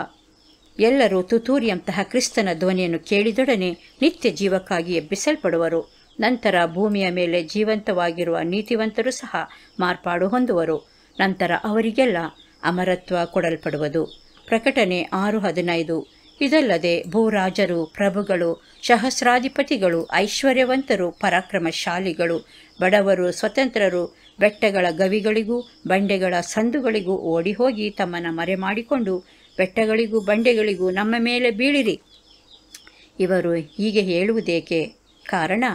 ಎಲ್ಲರೂ ತುತೂರಿಯಂತಹ ಕ್ರಿಸ್ತನ ಧ್ವನಿಯನ್ನು ಕೇಳಿದೊಡನೆ ನಿತ್ಯ ಜೀವಕ್ಕಾಗಿ ಎಬ್ಬಿಸಲ್ಪಡುವರು ನಂತರ ಭೂಮಿಯ ಮೇಲೆ ಜೀವಂತವಾಗಿರುವ ನೀತಿವಂತರು ಸಹ ಮಾರ್ಪಾಡು ಹೊಂದುವರು ನಂತರ ಅವರಿಗೆಲ್ಲ ಅಮರತ್ವ ಕೊಡಲ್ಪಡುವುದು ಪ್ರಕಟಣೆ ಆರು ಹದಿನೈದು ಇದಲ್ಲದೆ ಭೂರಾಜರು ಪ್ರಭುಗಳು ಸಹಸ್ರಾಧಿಪತಿಗಳು ಐಶ್ವರ್ಯವಂತರು ಪರಾಕ್ರಮಶಾಲಿಗಳು ಬಡವರು ಸ್ವತಂತ್ರರು ಬೆಟ್ಟಗಳ ಗವಿಗಳಿಗೂ ಬಂಡೆಗಳ ಸಂದುಗಳಿಗೂ ಓಡಿ ಹೋಗಿ ತಮ್ಮನ್ನು ಮರೆ ಮಾಡಿಕೊಂಡು ಬೆಟ್ಟಗಳಿಗೂ ಬಂಡೆಗಳಿಗೂ ನಮ್ಮ ಮೇಲೆ ಬೀಳಿರಿ ಇವರು ಹೀಗೆ ಹೇಳುವುದೇಕೆ ಕಾರಣ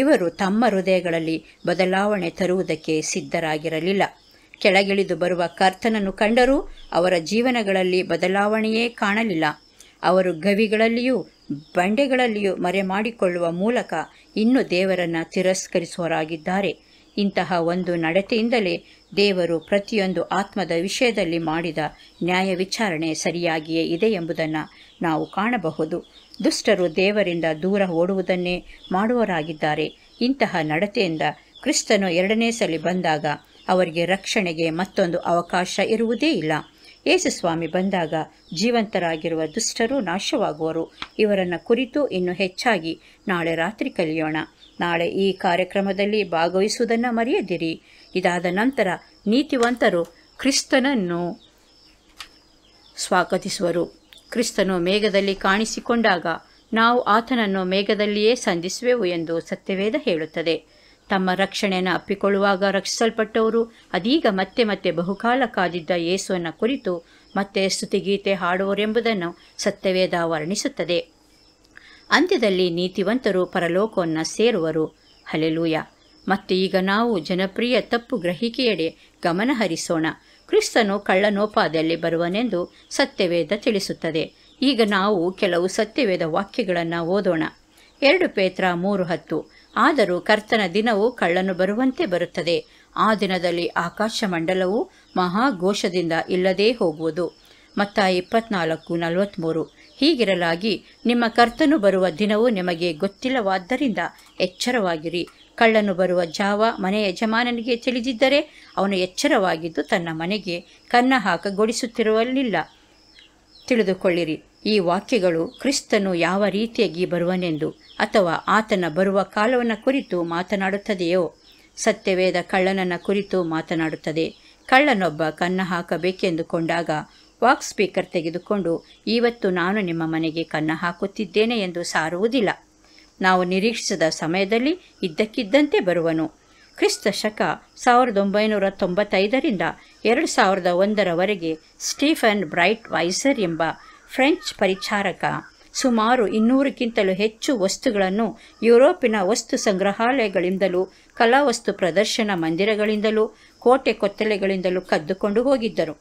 ಇವರು ತಮ್ಮ ಹೃದಯಗಳಲ್ಲಿ ಬದಲಾವಣೆ ತರುವುದಕ್ಕೆ ಸಿದ್ಧರಾಗಿರಲಿಲ್ಲ ಕೆಳಗಿಳಿದು ಬರುವ ಕರ್ತನನ್ನು ಕಂಡರೂ ಅವರ ಜೀವನಗಳಲ್ಲಿ ಬದಲಾವಣೆಯೇ ಕಾಣಲಿಲ್ಲ ಅವರು ಗವಿಗಳಲ್ಲಿಯೂ ಬಂಡೆಗಳಲ್ಲಿಯೂ ಮರೆ ಮಾಡಿಕೊಳ್ಳುವ ಮೂಲಕ ಇನ್ನೂ ದೇವರನ್ನು ತಿರಸ್ಕರಿಸುವರಾಗಿದ್ದಾರೆ ಇಂತಹ ಒಂದು ನಡತೆಯಿಂದಲೇ ದೇವರು ಪ್ರತಿಯೊಂದು ಆತ್ಮದ ವಿಷಯದಲ್ಲಿ ಮಾಡಿದ ನ್ಯಾಯ ವಿಚಾರಣೆ ಸರಿಯಾಗಿಯೇ ಇದೆ ಎಂಬುದನ್ನು ನಾವು ಕಾಣಬಹುದು ದುಷ್ಟರು ದೇವರಿಂದ ದೂರ ಓಡುವುದನ್ನೇ ಮಾಡುವರಾಗಿದ್ದಾರೆ ಇಂತಹ ನಡತೆಯಿಂದ ಕ್ರಿಸ್ತನು ಎರಡನೇ ಸಲಿ ಬಂದಾಗ ಅವರಿಗೆ ರಕ್ಷಣೆಗೆ ಮತ್ತೊಂದು ಅವಕಾಶ ಇರುವುದೇ ಇಲ್ಲ ಯೇಸುಸ್ವಾಮಿ ಬಂದಾಗ ಜೀವಂತರಾಗಿರುವ ದುಷ್ಟರು ನಾಶವಾಗುವರು ಇವರನ್ನು ಕುರಿತು ಇನ್ನು ಹೆಚ್ಚಾಗಿ ನಾಳೆ ರಾತ್ರಿ ಕಲಿಯೋಣ ನಾಳೆ ಈ ಕಾರ್ಯಕ್ರಮದಲ್ಲಿ ಭಾಗವಹಿಸುವುದನ್ನು ಮರೆಯದಿರಿ ಇದಾದ ನಂತರ ನೀತಿವಂತರು ಕ್ರಿಸ್ತನನ್ನು ಸ್ವಾಗತಿಸುವರು ಕ್ರಿಸ್ತನು ಮೇಘದಲ್ಲಿ ಕಾಣಿಸಿಕೊಂಡಾಗ ನಾವು ಆತನನ್ನು ಮೇಘದಲ್ಲಿಯೇ ಸಂಧಿಸುವೆವು ಎಂದು ಸತ್ಯವೇದ ಹೇಳುತ್ತದೆ ತಮ್ಮ ರಕ್ಷಣೆಯನ್ನು ಅಪ್ಪಿಕೊಳ್ಳುವಾಗ ರಕ್ಷಿಸಲ್ಪಟ್ಟವರು ಅದೀಗ ಮತ್ತೆ ಮತ್ತೆ ಬಹುಕಾಲ ಕಾದಿದ್ದ ಯೇಸುವನ್ನ ಕುರಿತು ಮತ್ತೆ ಸ್ತುತಿಗೀತೆ ಹಾಡುವರೆಂಬುದನ್ನು ಸತ್ಯವೇದ ವರ್ಣಿಸುತ್ತದೆ ಅಂತ್ಯದಲ್ಲಿ ನೀತಿವಂತರು ಪರಲೋಕವನ್ನು ಸೇರುವರು ಹಲೆಲೂಯ ಮತ್ತು ಈಗ ನಾವು ಜನಪ್ರಿಯ ತಪ್ಪು ಗ್ರಹಿಕೆಯಡೆ ಗಮನಹರಿಸೋಣ ಕ್ರಿಸ್ತನು ಕಳ್ಳನೋಪಾದಲ್ಲಿ ಬರುವನೆಂದು ಸತ್ಯವೇದ ತಿಳಿಸುತ್ತದೆ ಈಗ ನಾವು ಕೆಲವು ಸತ್ಯವೇದ ವಾಕ್ಯಗಳನ್ನು ಓದೋಣ ಎರಡು ಪೇತ್ರ ಮೂರು ಹತ್ತು ಆದರೂ ಕರ್ತನ ದಿನವು ಕಳ್ಳನು ಬರುವಂತೆ ಬರುತ್ತದೆ ಆ ದಿನದಲ್ಲಿ ಆಕಾಶ ಮಂಡಲವು ಮಹಾಘೋಷದಿಂದ ಇಲ್ಲದೇ ಹೋಗುವುದು ಮತ್ತ ಇಪ್ಪತ್ನಾಲ್ಕು ನಲವತ್ತ್ಮೂರು ಹೀಗಿರಲಾಗಿ ನಿಮ್ಮ ಕರ್ತನು ಬರುವ ದಿನವು ನಿಮಗೆ ಗೊತ್ತಿಲ್ಲವಾದ್ದರಿಂದ ಎಚ್ಚರವಾಗಿರಿ ಕಳ್ಳನು ಬರುವ ಜಾವ ಮನೆ ಯಜಮಾನನಿಗೆ ತಿಳಿದಿದ್ದರೆ ಅವನು ಎಚ್ಚರವಾಗಿದ್ದು ತನ್ನ ಮನೆಗೆ ಕನ್ನ ಹಾಕಗೊಡಿಸುತ್ತಿರುವಲ್ಲಿಲ್ಲ ತಿಳಿದುಕೊಳ್ಳಿರಿ ಈ ವಾಕ್ಯಗಳು ಕ್ರಿಸ್ತನು ಯಾವ ರೀತಿಯಾಗಿ ಬರುವನೆಂದು ಅಥವಾ ಆತನ ಬರುವ ಕಾಲವನ್ನು ಕುರಿತು ಮಾತನಾಡುತ್ತದೆಯೋ ಸತ್ಯವೇದ ಕಳ್ಳನನ್ನ ಕುರಿತು ಮಾತನಾಡುತ್ತದೆ ಕಳ್ಳನೊಬ್ಬ ಕನ್ನ ಹಾಕಬೇಕೆಂದುಕೊಂಡಾಗ ವಾಕ್ ಸ್ಪೀಕರ್ ತೆಗೆದುಕೊಂಡು ಇವತ್ತು ನಾನು ನಿಮ್ಮ ಮನೆಗೆ ಕನ್ನ ಹಾಕುತ್ತಿದ್ದೇನೆ ಎಂದು ಸಾರುವುದಿಲ್ಲ ನಾವು ನಿರೀಕ್ಷಿಸದ ಸಮಯದಲ್ಲಿ ಇದ್ದಕ್ಕಿದ್ದಂತೆ ಬರುವನು ಕ್ರಿಸ್ತ ಶಕ ಸಾವಿರದ ಒಂಬೈನೂರ ತೊಂಬತ್ತೈದರಿಂದ ಎರಡು ಸಾವಿರದ ಒಂದರವರೆಗೆ ಸ್ಟೀಫನ್ ಬ್ರೈಟ್ ವೈಸರ್ ಎಂಬ ಫ್ರೆಂಚ್ ಪರಿಚಾರಕ ಸುಮಾರು ಇನ್ನೂರಕ್ಕಿಂತಲೂ ಹೆಚ್ಚು ವಸ್ತುಗಳನ್ನು ಯುರೋಪಿನ ವಸ್ತು ಸಂಗ್ರಹಾಲಯಗಳಿಂದಲೂ ಕಲಾವಸ್ತು ಪ್ರದರ್ಶನ ಮಂದಿರಗಳಿಂದಲೂ ಕೋಟೆ ಕೊತ್ತಲೆಗಳಿಂದಲೂ ಕದ್ದುಕೊಂಡು ಹೋಗಿದ್ದರು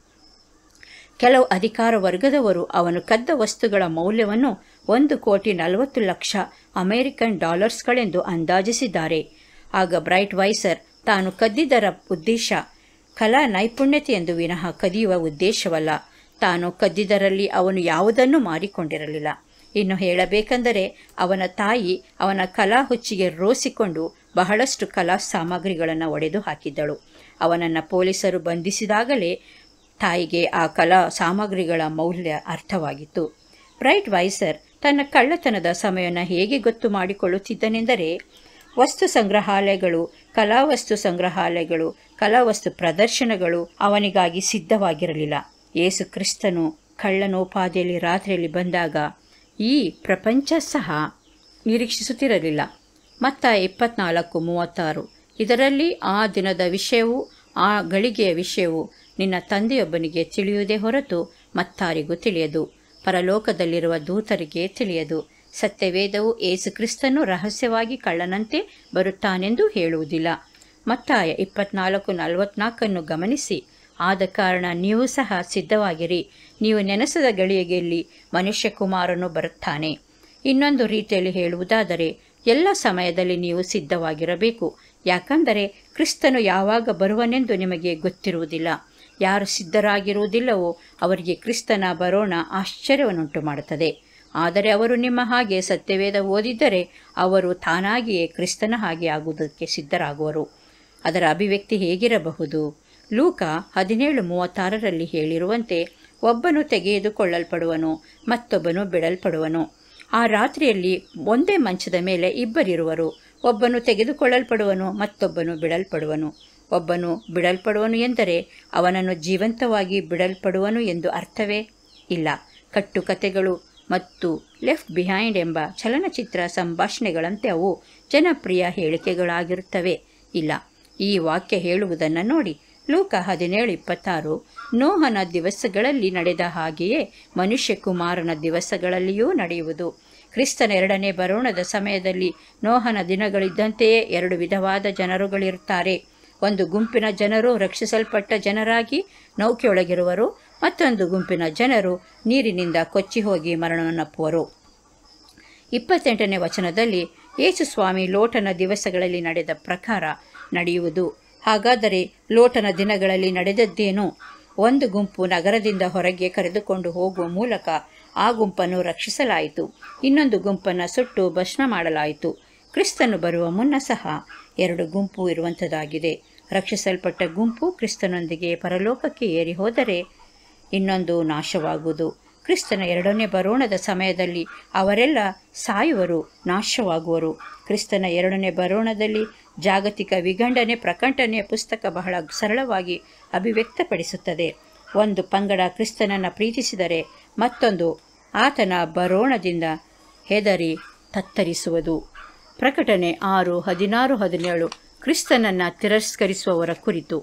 ಕೆಲವು ಅಧಿಕಾರ ವರ್ಗದವರು ಅವನು ಕದ್ದ ವಸ್ತುಗಳ ಮೌಲ್ಯವನ್ನು ಒಂದು ಕೋಟಿ ನಲವತ್ತು ಲಕ್ಷ ಅಮೆರಿಕನ್ ಡಾಲರ್ಸ್ಗಳೆಂದು ಅಂದಾಜಿಸಿದ್ದಾರೆ ಆಗ ಬ್ರೈಟ್ ವೈಸರ್ ತಾನು ಕದ್ದಿದ್ದರ ಉದ್ದೇಶ ಕಲಾ ನೈಪುಣ್ಯತೆ ಎಂದು ವಿನಃ ಕದಿಯುವ ಉದ್ದೇಶವಲ್ಲ ತಾನು ಕದ್ದಿದ್ದರಲ್ಲಿ ಅವನು ಯಾವುದನ್ನು ಮಾರಿಕೊಂಡಿರಲಿಲ್ಲ ಇನ್ನು ಹೇಳಬೇಕೆಂದರೆ ಅವನ ತಾಯಿ ಅವನ ಕಲಾ ಹುಚ್ಚಿಗೆ ರೋಸಿಕೊಂಡು ಬಹಳಷ್ಟು ಕಲಾ ಸಾಮಗ್ರಿಗಳನ್ನು ಒಡೆದು ಹಾಕಿದ್ದಳು ಅವನನ್ನು ಪೊಲೀಸರು ಬಂಧಿಸಿದಾಗಲೇ ತಾಯಿಗೆ ಆ ಕಲಾ ಸಾಮಗ್ರಿಗಳ ಮೌಲ್ಯ ಅರ್ಥವಾಗಿತ್ತು ಬ್ರೈಟ್ ವೈಸರ್ ತನ್ನ ಕಳ್ಳತನದ ಸಮಯವನ್ನು ಹೇಗೆ ಗೊತ್ತು ಮಾಡಿಕೊಳ್ಳುತ್ತಿದ್ದನೆಂದರೆ ವಸ್ತು ಸಂಗ್ರಹಾಲಯಗಳು ಕಲಾವಸ್ತು ಸಂಗ್ರಹಾಲಯಗಳು ಕಲಾವಸ್ತು ಪ್ರದರ್ಶನಗಳು ಅವನಿಗಾಗಿ ಸಿದ್ಧವಾಗಿರಲಿಲ್ಲ ಯೇಸು ಕ್ರಿಸ್ತನು ಕಳ್ಳನೋಪಾದಿಯಲ್ಲಿ ರಾತ್ರಿಯಲ್ಲಿ ಬಂದಾಗ ಈ ಪ್ರಪಂಚ ಸಹ ನಿರೀಕ್ಷಿಸುತ್ತಿರಲಿಲ್ಲ ಮತ್ತ ಇಪ್ಪತ್ನಾಲ್ಕು ಮೂವತ್ತಾರು ಇದರಲ್ಲಿ ಆ ದಿನದ ವಿಷಯವು ಆ ಗಳಿಗೆಯ ವಿಷಯವು ನಿನ್ನ ತಂದೆಯೊಬ್ಬನಿಗೆ ತಿಳಿಯುವುದೇ ಹೊರತು ಮತ್ತಾರಿಗೂ ತಿಳಿಯದು ಪರಲೋಕದಲ್ಲಿರುವ ದೂತರಿಗೆ ತಿಳಿಯದು ಸತ್ಯವೇದವು ಏಸುಕ್ರಿಸ್ತನು ರಹಸ್ಯವಾಗಿ ಕಳ್ಳನಂತೆ ಬರುತ್ತಾನೆಂದು ಹೇಳುವುದಿಲ್ಲ ಮತ್ತಾಯ ಇಪ್ಪತ್ನಾಲ್ಕು ನಲವತ್ನಾಲ್ಕನ್ನು ಗಮನಿಸಿ ಆದ ಕಾರಣ ನೀವು ಸಹ ಸಿದ್ಧವಾಗಿರಿ ನೀವು ನೆನೆಸದ ಗಳಿಗೆಯಲ್ಲಿ ಮನುಷ್ಯಕುಮಾರನು ಬರುತ್ತಾನೆ ಇನ್ನೊಂದು ರೀತಿಯಲ್ಲಿ ಹೇಳುವುದಾದರೆ ಎಲ್ಲ ಸಮಯದಲ್ಲಿ ನೀವು ಸಿದ್ಧವಾಗಿರಬೇಕು ಯಾಕಂದರೆ ಕ್ರಿಸ್ತನು ಯಾವಾಗ ಬರುವನೆಂದು ನಿಮಗೆ ಗೊತ್ತಿರುವುದಿಲ್ಲ ಯಾರು ಸಿದ್ಧರಾಗಿರುವುದಿಲ್ಲವೋ ಅವರಿಗೆ ಕ್ರಿಸ್ತನ ಬರೋಣ ಆಶ್ಚರ್ಯವನ್ನುಂಟು ಮಾಡುತ್ತದೆ ಆದರೆ ಅವರು ನಿಮ್ಮ ಹಾಗೆ ಸತ್ಯವೇದ ಓದಿದ್ದರೆ ಅವರು ತಾನಾಗಿಯೇ ಕ್ರಿಸ್ತನ ಹಾಗೆ ಆಗುವುದಕ್ಕೆ ಸಿದ್ಧರಾಗುವರು ಅದರ ಅಭಿವ್ಯಕ್ತಿ ಹೇಗಿರಬಹುದು ಲೂಕ ಹದಿನೇಳು ಮೂವತ್ತಾರರಲ್ಲಿ ಹೇಳಿರುವಂತೆ ಒಬ್ಬನು ತೆಗೆದುಕೊಳ್ಳಲ್ಪಡುವನು ಮತ್ತೊಬ್ಬನು ಬಿಡಲ್ಪಡುವನು ಆ ರಾತ್ರಿಯಲ್ಲಿ ಒಂದೇ ಮಂಚದ ಮೇಲೆ ಇಬ್ಬರಿರುವರು ಒಬ್ಬನು ತೆಗೆದುಕೊಳ್ಳಲ್ಪಡುವನು ಮತ್ತೊಬ್ಬನು ಬಿಡಲ್ಪಡುವನು ಒಬ್ಬನು ಬಿಡಲ್ಪಡುವನು ಎಂದರೆ ಅವನನ್ನು ಜೀವಂತವಾಗಿ ಬಿಡಲ್ಪಡುವನು ಎಂದು ಅರ್ಥವೇ ಇಲ್ಲ ಕಟ್ಟುಕತೆಗಳು ಮತ್ತು ಲೆಫ್ಟ್ ಬಿಹೈಂಡ್ ಎಂಬ ಚಲನಚಿತ್ರ ಸಂಭಾಷಣೆಗಳಂತೆ ಅವು ಜನಪ್ರಿಯ ಹೇಳಿಕೆಗಳಾಗಿರುತ್ತವೆ ಇಲ್ಲ ಈ ವಾಕ್ಯ ಹೇಳುವುದನ್ನು ನೋಡಿ ಲೋಕ ಹದಿನೇಳು ಇಪ್ಪತ್ತಾರು ನೋಹನ ದಿವಸಗಳಲ್ಲಿ ನಡೆದ ಹಾಗೆಯೇ ಮನುಷ್ಯಕುಮಾರನ ದಿವಸಗಳಲ್ಲಿಯೂ ನಡೆಯುವುದು ಕ್ರಿಸ್ತನ ಎರಡನೇ ಬರೋಣದ ಸಮಯದಲ್ಲಿ ನೋಹನ ದಿನಗಳಿದ್ದಂತೆಯೇ ಎರಡು ವಿಧವಾದ ಜನರುಗಳಿರುತ್ತಾರೆ ಒಂದು ಗುಂಪಿನ ಜನರು ರಕ್ಷಿಸಲ್ಪಟ್ಟ ಜನರಾಗಿ ನೌಕೆಯೊಳಗಿರುವರು ಮತ್ತೊಂದು ಗುಂಪಿನ ಜನರು ನೀರಿನಿಂದ ಕೊಚ್ಚಿ ಹೋಗಿ ಮರಣವನ್ನಪ್ಪುವರು ಇಪ್ಪತ್ತೆಂಟನೇ ವಚನದಲ್ಲಿ ಯೇಸುಸ್ವಾಮಿ ಲೋಟನ ದಿವಸಗಳಲ್ಲಿ ನಡೆದ ಪ್ರಕಾರ ನಡೆಯುವುದು ಹಾಗಾದರೆ ಲೋಟನ ದಿನಗಳಲ್ಲಿ ನಡೆದದ್ದೇನು ಒಂದು ಗುಂಪು ನಗರದಿಂದ ಹೊರಗೆ ಕರೆದುಕೊಂಡು ಹೋಗುವ ಮೂಲಕ ಆ ಗುಂಪನ್ನು ರಕ್ಷಿಸಲಾಯಿತು ಇನ್ನೊಂದು ಗುಂಪನ್ನು ಸುಟ್ಟು ಭಸ್ಮ ಮಾಡಲಾಯಿತು ಕ್ರಿಸ್ತನು ಬರುವ ಮುನ್ನ ಸಹ ಎರಡು ಗುಂಪು ಇರುವಂಥದ್ದಾಗಿದೆ ರಕ್ಷಿಸಲ್ಪಟ್ಟ ಗುಂಪು ಕ್ರಿಸ್ತನೊಂದಿಗೆ ಪರಲೋಕಕ್ಕೆ ಏರಿ ಹೋದರೆ ಇನ್ನೊಂದು ನಾಶವಾಗುವುದು ಕ್ರಿಸ್ತನ ಎರಡನೇ ಬರೋಣದ ಸಮಯದಲ್ಲಿ ಅವರೆಲ್ಲ ಸಾಯುವರು ನಾಶವಾಗುವರು ಕ್ರಿಸ್ತನ ಎರಡನೇ ಬರೋಣದಲ್ಲಿ ಜಾಗತಿಕ ವಿಗಂಡನೆ ಪ್ರಕಟಣೆಯ ಪುಸ್ತಕ ಬಹಳ ಸರಳವಾಗಿ ಅಭಿವ್ಯಕ್ತಪಡಿಸುತ್ತದೆ ಒಂದು ಪಂಗಡ ಕ್ರಿಸ್ತನನ್ನು ಪ್ರೀತಿಸಿದರೆ ಮತ್ತೊಂದು ಆತನ ಬರೋಣದಿಂದ ಹೆದರಿ ತತ್ತರಿಸುವುದು ಪ್ರಕಟಣೆ ಆರು ಹದಿನಾರು ಹದಿನೇಳು ಕ್ರಿಸ್ತನನ್ನು ತಿರಸ್ಕರಿಸುವವರ ಕುರಿತು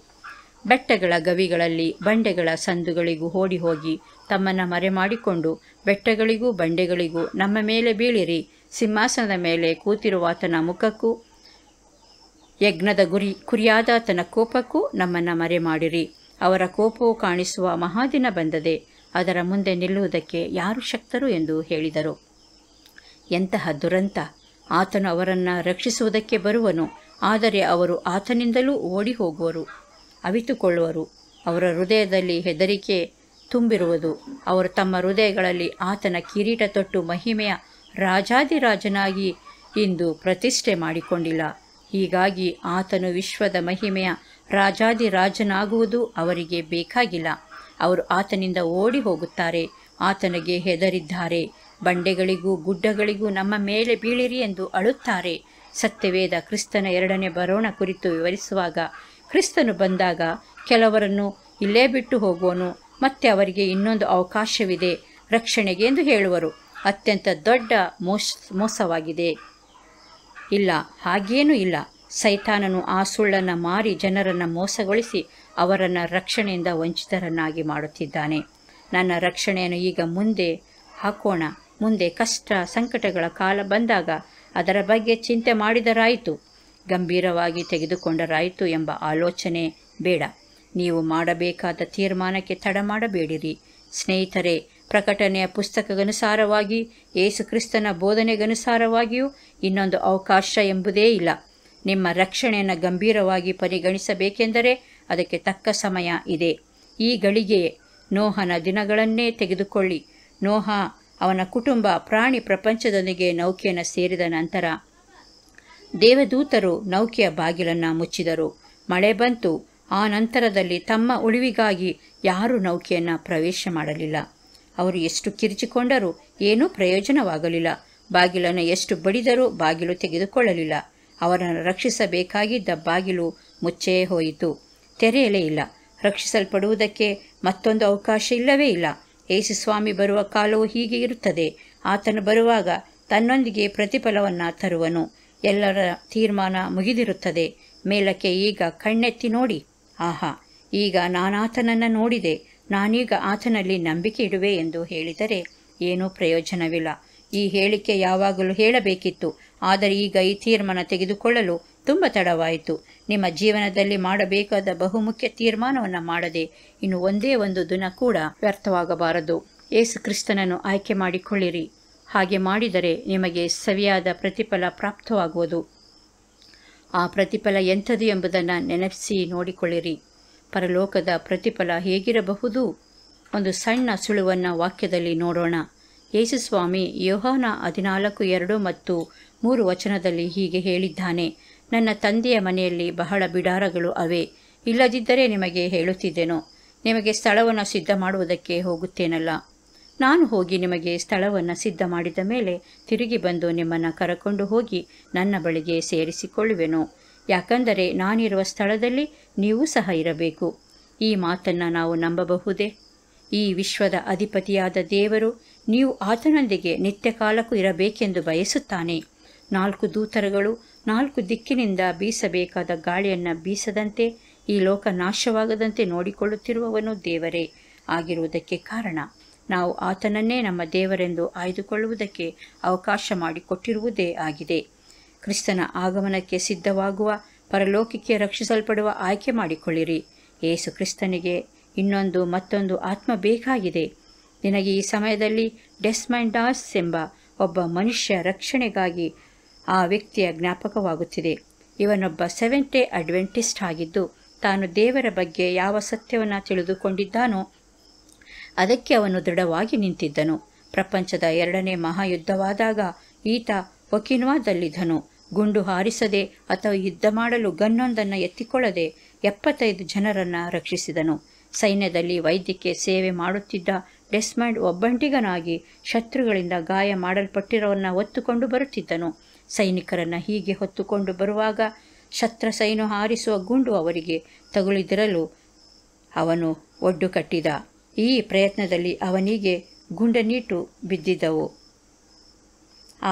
ಬೆಟ್ಟಗಳ ಗವಿಗಳಲ್ಲಿ ಬಂಡೆಗಳ ಸಂದುಗಳಿಗೂ ಓಡಿ ಹೋಗಿ ತಮ್ಮನ್ನು ಮರೆ ಮಾಡಿಕೊಂಡು ಬೆಟ್ಟಗಳಿಗೂ ಬಂಡೆಗಳಿಗೂ ನಮ್ಮ ಮೇಲೆ ಬೀಳಿರಿ ಸಿಂಹಾಸನದ ಮೇಲೆ ಕೂತಿರುವ ಆತನ ಮುಖಕ್ಕೂ ಯಜ್ಞದ ಗುರಿ ಕುರಿಯಾದಾತನ ಕೋಪಕ್ಕೂ ನಮ್ಮನ್ನು ಮರೆ ಮಾಡಿರಿ ಅವರ ಕೋಪವು ಕಾಣಿಸುವ ಮಹಾದಿನ ಬಂದದೆ ಅದರ ಮುಂದೆ ನಿಲ್ಲುವುದಕ್ಕೆ ಯಾರು ಶಕ್ತರು ಎಂದು ಹೇಳಿದರು ಎಂತಹ ದುರಂತ ಆತನು ಅವರನ್ನು ರಕ್ಷಿಸುವುದಕ್ಕೆ ಬರುವನು ಆದರೆ ಅವರು ಆತನಿಂದಲೂ ಓಡಿ ಹೋಗುವರು ಅವಿತುಕೊಳ್ಳುವರು ಅವರ ಹೃದಯದಲ್ಲಿ ಹೆದರಿಕೆ ತುಂಬಿರುವುದು ಅವರು ತಮ್ಮ ಹೃದಯಗಳಲ್ಲಿ ಆತನ ಕಿರೀಟ ತೊಟ್ಟು ಮಹಿಮೆಯ ರಾಜಾದಿರಾಜನಾಗಿ ಇಂದು ಪ್ರತಿಷ್ಠೆ ಮಾಡಿಕೊಂಡಿಲ್ಲ ಹೀಗಾಗಿ ಆತನು ವಿಶ್ವದ ಮಹಿಮೆಯ ರಾಜಾದಿರಾಜನಾಗುವುದು ಅವರಿಗೆ ಬೇಕಾಗಿಲ್ಲ ಅವರು ಆತನಿಂದ ಓಡಿ ಹೋಗುತ್ತಾರೆ ಆತನಿಗೆ ಹೆದರಿದ್ದಾರೆ ಬಂಡೆಗಳಿಗೂ ಗುಡ್ಡಗಳಿಗೂ ನಮ್ಮ ಮೇಲೆ ಬೀಳಿರಿ ಎಂದು ಅಳುತ್ತಾರೆ ಸತ್ಯವೇದ ಕ್ರಿಸ್ತನ ಎರಡನೇ ಬರೋಣ ಕುರಿತು ವಿವರಿಸುವಾಗ ಕ್ರಿಸ್ತನು ಬಂದಾಗ ಕೆಲವರನ್ನು ಇಲ್ಲೇ ಬಿಟ್ಟು ಹೋಗುವನು ಮತ್ತೆ ಅವರಿಗೆ ಇನ್ನೊಂದು ಅವಕಾಶವಿದೆ ರಕ್ಷಣೆಗೆ ಎಂದು ಹೇಳುವರು ಅತ್ಯಂತ ದೊಡ್ಡ ಮೋಸ ಮೋಸವಾಗಿದೆ ಇಲ್ಲ ಹಾಗೇನೂ ಇಲ್ಲ ಸೈತಾನನು ಆ ಸುಳ್ಳನ್ನು ಮಾರಿ ಜನರನ್ನು ಮೋಸಗೊಳಿಸಿ ಅವರನ್ನು ರಕ್ಷಣೆಯಿಂದ ವಂಚಿತರನ್ನಾಗಿ ಮಾಡುತ್ತಿದ್ದಾನೆ ನನ್ನ ರಕ್ಷಣೆಯನ್ನು ಈಗ ಮುಂದೆ ಹಾಕೋಣ ಮುಂದೆ ಕಷ್ಟ ಸಂಕಟಗಳ ಕಾಲ ಬಂದಾಗ ಅದರ ಬಗ್ಗೆ ಚಿಂತೆ ಮಾಡಿದರಾಯಿತು ಗಂಭೀರವಾಗಿ ತೆಗೆದುಕೊಂಡರಾಯಿತು ಎಂಬ ಆಲೋಚನೆ ಬೇಡ ನೀವು ಮಾಡಬೇಕಾದ ತೀರ್ಮಾನಕ್ಕೆ ತಡ ಮಾಡಬೇಡಿರಿ ಸ್ನೇಹಿತರೆ ಪ್ರಕಟಣೆಯ ಪುಸ್ತಕಗನುಸಾರವಾಗಿ ಯೇಸುಕ್ರಿಸ್ತನ ಬೋಧನೆಗನುಸಾರವಾಗಿಯೂ ಇನ್ನೊಂದು ಅವಕಾಶ ಎಂಬುದೇ ಇಲ್ಲ ನಿಮ್ಮ ರಕ್ಷಣೆಯನ್ನು ಗಂಭೀರವಾಗಿ ಪರಿಗಣಿಸಬೇಕೆಂದರೆ ಅದಕ್ಕೆ ತಕ್ಕ ಸಮಯ ಇದೆ ಈ ಗಳಿಗೆಯೇ ನೋಹನ ದಿನಗಳನ್ನೇ ತೆಗೆದುಕೊಳ್ಳಿ ನೋಹ ಅವನ ಕುಟುಂಬ ಪ್ರಾಣಿ ಪ್ರಪಂಚದೊಂದಿಗೆ ನೌಕೆಯನ್ನು ಸೇರಿದ ನಂತರ ದೇವದೂತರು ನೌಕೆಯ ಬಾಗಿಲನ್ನು ಮುಚ್ಚಿದರು ಮಳೆ ಬಂತು ಆ ನಂತರದಲ್ಲಿ ತಮ್ಮ ಉಳಿವಿಗಾಗಿ ಯಾರೂ ನೌಕೆಯನ್ನು ಪ್ರವೇಶ ಮಾಡಲಿಲ್ಲ ಅವರು ಎಷ್ಟು ಕಿರಿಚಿಕೊಂಡರೂ ಏನೂ ಪ್ರಯೋಜನವಾಗಲಿಲ್ಲ ಬಾಗಿಲನ್ನು ಎಷ್ಟು ಬಡಿದರೂ ಬಾಗಿಲು ತೆಗೆದುಕೊಳ್ಳಲಿಲ್ಲ ಅವರನ್ನು ರಕ್ಷಿಸಬೇಕಾಗಿದ್ದ ಬಾಗಿಲು ಮುಚ್ಚೇ ಹೋಯಿತು ತೆರೆಯಲೇ ಇಲ್ಲ ರಕ್ಷಿಸಲ್ಪಡುವುದಕ್ಕೆ ಮತ್ತೊಂದು ಅವಕಾಶ ಇಲ್ಲವೇ ಇಲ್ಲ ಯೇಸುಸ್ವಾಮಿ ಬರುವ ಕಾಲವು ಹೀಗೆ ಇರುತ್ತದೆ ಆತನು ಬರುವಾಗ ತನ್ನೊಂದಿಗೆ ಪ್ರತಿಫಲವನ್ನು ತರುವನು ಎಲ್ಲರ ತೀರ್ಮಾನ ಮುಗಿದಿರುತ್ತದೆ ಮೇಲಕ್ಕೆ ಈಗ ಕಣ್ಣೆತ್ತಿ ನೋಡಿ ಆಹಾ ಈಗ ನಾನಾತನನ್ನು ನೋಡಿದೆ ನಾನೀಗ ಆತನಲ್ಲಿ ನಂಬಿಕೆ ಇಡುವೆ ಎಂದು ಹೇಳಿದರೆ ಏನೂ ಪ್ರಯೋಜನವಿಲ್ಲ ಈ ಹೇಳಿಕೆ ಯಾವಾಗಲೂ ಹೇಳಬೇಕಿತ್ತು ಆದರೆ ಈಗ ಈ ತೀರ್ಮಾನ ತೆಗೆದುಕೊಳ್ಳಲು ತುಂಬ ತಡವಾಯಿತು ನಿಮ್ಮ ಜೀವನದಲ್ಲಿ ಮಾಡಬೇಕಾದ ಬಹುಮುಖ್ಯ ತೀರ್ಮಾನವನ್ನು ಮಾಡದೆ ಇನ್ನು ಒಂದೇ ಒಂದು ದಿನ ಕೂಡ ವ್ಯರ್ಥವಾಗಬಾರದು ಏಸು ಕ್ರಿಸ್ತನನ್ನು ಆಯ್ಕೆ ಮಾಡಿಕೊಳ್ಳಿರಿ ಹಾಗೆ ಮಾಡಿದರೆ ನಿಮಗೆ ಸವಿಯಾದ ಪ್ರತಿಫಲ ಪ್ರಾಪ್ತವಾಗುವುದು ಆ ಪ್ರತಿಫಲ ಎಂಥದು ಎಂಬುದನ್ನು ನೆನಪಿಸಿ ನೋಡಿಕೊಳ್ಳಿರಿ ಪರಲೋಕದ ಪ್ರತಿಫಲ ಹೇಗಿರಬಹುದು ಒಂದು ಸಣ್ಣ ಸುಳುವನ್ನು ವಾಕ್ಯದಲ್ಲಿ ನೋಡೋಣ ಯೇಸುಸ್ವಾಮಿ ಯೋಹಾನ ಹದಿನಾಲ್ಕು ಎರಡು ಮತ್ತು ಮೂರು ವಚನದಲ್ಲಿ ಹೀಗೆ ಹೇಳಿದ್ದಾನೆ ನನ್ನ ತಂದೆಯ ಮನೆಯಲ್ಲಿ ಬಹಳ ಬಿಡಾರಗಳು ಅವೆ ಇಲ್ಲದಿದ್ದರೆ ನಿಮಗೆ ಹೇಳುತ್ತಿದ್ದೆನು ನಿಮಗೆ ಸ್ಥಳವನ್ನು ಸಿದ್ಧ ಮಾಡುವುದಕ್ಕೆ ಹೋಗುತ್ತೇನಲ್ಲ ನಾನು ಹೋಗಿ ನಿಮಗೆ ಸ್ಥಳವನ್ನು ಸಿದ್ಧ ಮಾಡಿದ ಮೇಲೆ ತಿರುಗಿ ಬಂದು ನಿಮ್ಮನ್ನು ಕರಕೊಂಡು ಹೋಗಿ ನನ್ನ ಬಳಿಗೆ ಸೇರಿಸಿಕೊಳ್ಳುವೆನು ಯಾಕಂದರೆ ನಾನಿರುವ ಸ್ಥಳದಲ್ಲಿ ನೀವು ಸಹ ಇರಬೇಕು ಈ ಮಾತನ್ನು ನಾವು ನಂಬಬಹುದೇ ಈ ವಿಶ್ವದ ಅಧಿಪತಿಯಾದ ದೇವರು ನೀವು ಆತನೊಂದಿಗೆ ನಿತ್ಯಕಾಲಕ್ಕೂ ಇರಬೇಕೆಂದು ಬಯಸುತ್ತಾನೆ ನಾಲ್ಕು ದೂತರಗಳು ನಾಲ್ಕು ದಿಕ್ಕಿನಿಂದ ಬೀಸಬೇಕಾದ ಗಾಳಿಯನ್ನು ಬೀಸದಂತೆ ಈ ಲೋಕ ನಾಶವಾಗದಂತೆ ನೋಡಿಕೊಳ್ಳುತ್ತಿರುವವನು ದೇವರೇ ಆಗಿರುವುದಕ್ಕೆ ಕಾರಣ ನಾವು ಆತನನ್ನೇ ನಮ್ಮ ದೇವರೆಂದು ಆಯ್ದುಕೊಳ್ಳುವುದಕ್ಕೆ ಅವಕಾಶ ಮಾಡಿಕೊಟ್ಟಿರುವುದೇ ಆಗಿದೆ ಕ್ರಿಸ್ತನ ಆಗಮನಕ್ಕೆ ಸಿದ್ಧವಾಗುವ ಪರಲೋಕಕ್ಕೆ ರಕ್ಷಿಸಲ್ಪಡುವ ಆಯ್ಕೆ ಮಾಡಿಕೊಳ್ಳಿರಿ ಏಸು ಕ್ರಿಸ್ತನಿಗೆ ಇನ್ನೊಂದು ಮತ್ತೊಂದು ಆತ್ಮ ಬೇಕಾಗಿದೆ ನಿನಗೆ ಈ ಸಮಯದಲ್ಲಿ ಡೆಸ್ಮೈಂಡಾಸ್ ಎಂಬ ಒಬ್ಬ ಮನುಷ್ಯ ರಕ್ಷಣೆಗಾಗಿ ಆ ವ್ಯಕ್ತಿಯ ಜ್ಞಾಪಕವಾಗುತ್ತಿದೆ ಇವನೊಬ್ಬ ಸೆವೆಂಟೇ ಅಡ್ವೆಂಟಿಸ್ಟ್ ಆಗಿದ್ದು ತಾನು ದೇವರ ಬಗ್ಗೆ ಯಾವ ಸತ್ಯವನ್ನು ತಿಳಿದುಕೊಂಡಿದ್ದಾನೋ ಅದಕ್ಕೆ ಅವನು ದೃಢವಾಗಿ ನಿಂತಿದ್ದನು ಪ್ರಪಂಚದ ಎರಡನೇ ಮಹಾಯುದ್ಧವಾದಾಗ ಈತ ಒಕಿನ್ವಾದಲ್ಲಿದ್ದನು ಗುಂಡು ಹಾರಿಸದೆ ಅಥವಾ ಯುದ್ಧ ಮಾಡಲು ಗನ್ನೊಂದನ್ನು ಎತ್ತಿಕೊಳ್ಳದೆ ಎಪ್ಪತ್ತೈದು ಜನರನ್ನು ರಕ್ಷಿಸಿದನು ಸೈನ್ಯದಲ್ಲಿ ವೈದ್ಯಕ್ಕೆ ಸೇವೆ ಮಾಡುತ್ತಿದ್ದ ಡೆಸ್ಮಂಡ್ ಒಬ್ಬಂಟಿಗನಾಗಿ ಶತ್ರುಗಳಿಂದ ಗಾಯ ಮಾಡಲ್ಪಟ್ಟಿರೋನ್ನ ಹೊತ್ತುಕೊಂಡು ಬರುತ್ತಿದ್ದನು ಸೈನಿಕರನ್ನು ಹೀಗೆ ಹೊತ್ತುಕೊಂಡು ಬರುವಾಗ ಶತ್ರ ಸೈನು ಹಾರಿಸುವ ಗುಂಡು ಅವರಿಗೆ ತಗುಲಿದಿರಲು ಅವನು ಒಡ್ಡು ಕಟ್ಟಿದ ಈ ಪ್ರಯತ್ನದಲ್ಲಿ ಅವನಿಗೆ ಗುಂಡನೀಟು ಬಿದ್ದಿದ್ದವು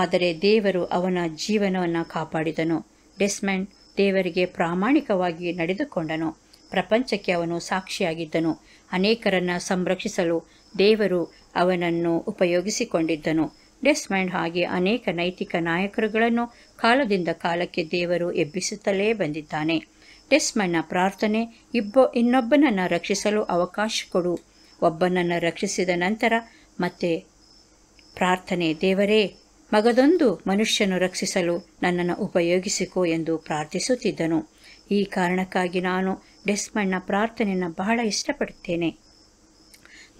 ಆದರೆ ದೇವರು ಅವನ ಜೀವನವನ್ನು ಕಾಪಾಡಿದನು ಡೆಸ್ಮಂಡ್ ದೇವರಿಗೆ ಪ್ರಾಮಾಣಿಕವಾಗಿ ನಡೆದುಕೊಂಡನು ಪ್ರಪಂಚಕ್ಕೆ ಅವನು ಸಾಕ್ಷಿಯಾಗಿದ್ದನು ಅನೇಕರನ್ನು ಸಂರಕ್ಷಿಸಲು ದೇವರು ಅವನನ್ನು ಉಪಯೋಗಿಸಿಕೊಂಡಿದ್ದನು ಡೆಸ್ಮಂಡ್ ಹಾಗೆ ಅನೇಕ ನೈತಿಕ ನಾಯಕರುಗಳನ್ನು ಕಾಲದಿಂದ ಕಾಲಕ್ಕೆ ದೇವರು ಎಬ್ಬಿಸುತ್ತಲೇ ಬಂದಿದ್ದಾನೆ ಡೆಸ್ಮಂಡ್ನ ಪ್ರಾರ್ಥನೆ ಇಬ್ಬ ಇನ್ನೊಬ್ಬನನ್ನು ರಕ್ಷಿಸಲು ಅವಕಾಶ ಕೊಡು ಒಬ್ಬನನ್ನು ರಕ್ಷಿಸಿದ ನಂತರ ಮತ್ತೆ ಪ್ರಾರ್ಥನೆ ದೇವರೇ ಮಗದೊಂದು ಮನುಷ್ಯನು ರಕ್ಷಿಸಲು ನನ್ನನ್ನು ಉಪಯೋಗಿಸಿಕೊ ಎಂದು ಪ್ರಾರ್ಥಿಸುತ್ತಿದ್ದನು ಈ ಕಾರಣಕ್ಕಾಗಿ ನಾನು ಡೆಸ್ಮಣ್ಣ ಪ್ರಾರ್ಥನೆಯನ್ನು ಬಹಳ ಇಷ್ಟಪಡುತ್ತೇನೆ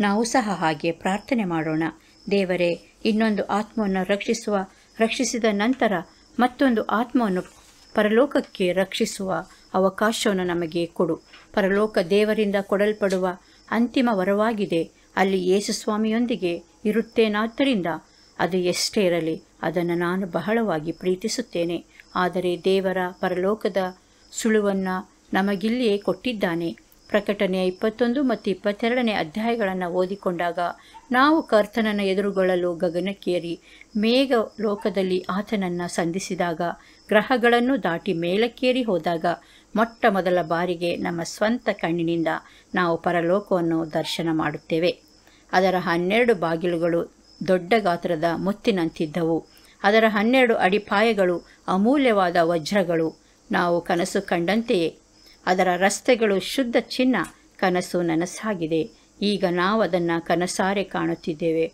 ನಾವು ಸಹ ಹಾಗೆ ಪ್ರಾರ್ಥನೆ ಮಾಡೋಣ ದೇವರೇ ಇನ್ನೊಂದು ಆತ್ಮವನ್ನು ರಕ್ಷಿಸುವ ರಕ್ಷಿಸಿದ ನಂತರ ಮತ್ತೊಂದು ಆತ್ಮವನ್ನು ಪರಲೋಕಕ್ಕೆ ರಕ್ಷಿಸುವ ಅವಕಾಶವನ್ನು ನಮಗೆ ಕೊಡು ಪರಲೋಕ ದೇವರಿಂದ ಕೊಡಲ್ಪಡುವ ಅಂತಿಮ ವರವಾಗಿದೆ ಅಲ್ಲಿ ಯೇಸುಸ್ವಾಮಿಯೊಂದಿಗೆ ಇರುತ್ತೇನಾದ್ದರಿಂದ ಅದು ಎಷ್ಟೇ ಇರಲಿ ಅದನ್ನು ನಾನು ಬಹಳವಾಗಿ ಪ್ರೀತಿಸುತ್ತೇನೆ ಆದರೆ ದೇವರ ಪರಲೋಕದ ಸುಳುವನ್ನು ನಮಗಿಲ್ಲಿಯೇ ಕೊಟ್ಟಿದ್ದಾನೆ ಪ್ರಕಟಣೆಯ ಇಪ್ಪತ್ತೊಂದು ಮತ್ತು ಇಪ್ಪತ್ತೆರಡನೇ ಅಧ್ಯಾಯಗಳನ್ನು ಓದಿಕೊಂಡಾಗ ನಾವು ಕರ್ತನನ್ನು ಎದುರುಗೊಳ್ಳಲು ಗಗನಕ್ಕೇರಿ ಮೇಘ ಲೋಕದಲ್ಲಿ ಆತನನ್ನು ಸಂಧಿಸಿದಾಗ ಗ್ರಹಗಳನ್ನು ದಾಟಿ ಮೇಲಕ್ಕೇರಿ ಹೋದಾಗ ಮೊಟ್ಟ ಮೊದಲ ಬಾರಿಗೆ ನಮ್ಮ ಸ್ವಂತ ಕಣ್ಣಿನಿಂದ ನಾವು ಪರಲೋಕವನ್ನು ದರ್ಶನ ಮಾಡುತ್ತೇವೆ ಅದರ ಹನ್ನೆರಡು ಬಾಗಿಲುಗಳು ದೊಡ್ಡ ಗಾತ್ರದ ಮುತ್ತಿನಂತಿದ್ದವು ಅದರ ಹನ್ನೆರಡು ಅಡಿಪಾಯಗಳು ಅಮೂಲ್ಯವಾದ ವಜ್ರಗಳು ನಾವು ಕನಸು ಕಂಡಂತೆಯೇ ಅದರ ರಸ್ತೆಗಳು ಶುದ್ಧ ಚಿನ್ನ ಕನಸು ನನಸಾಗಿದೆ ಈಗ ನಾವು ಅದನ್ನು ಕನಸಾರೆ ಕಾಣುತ್ತಿದ್ದೇವೆ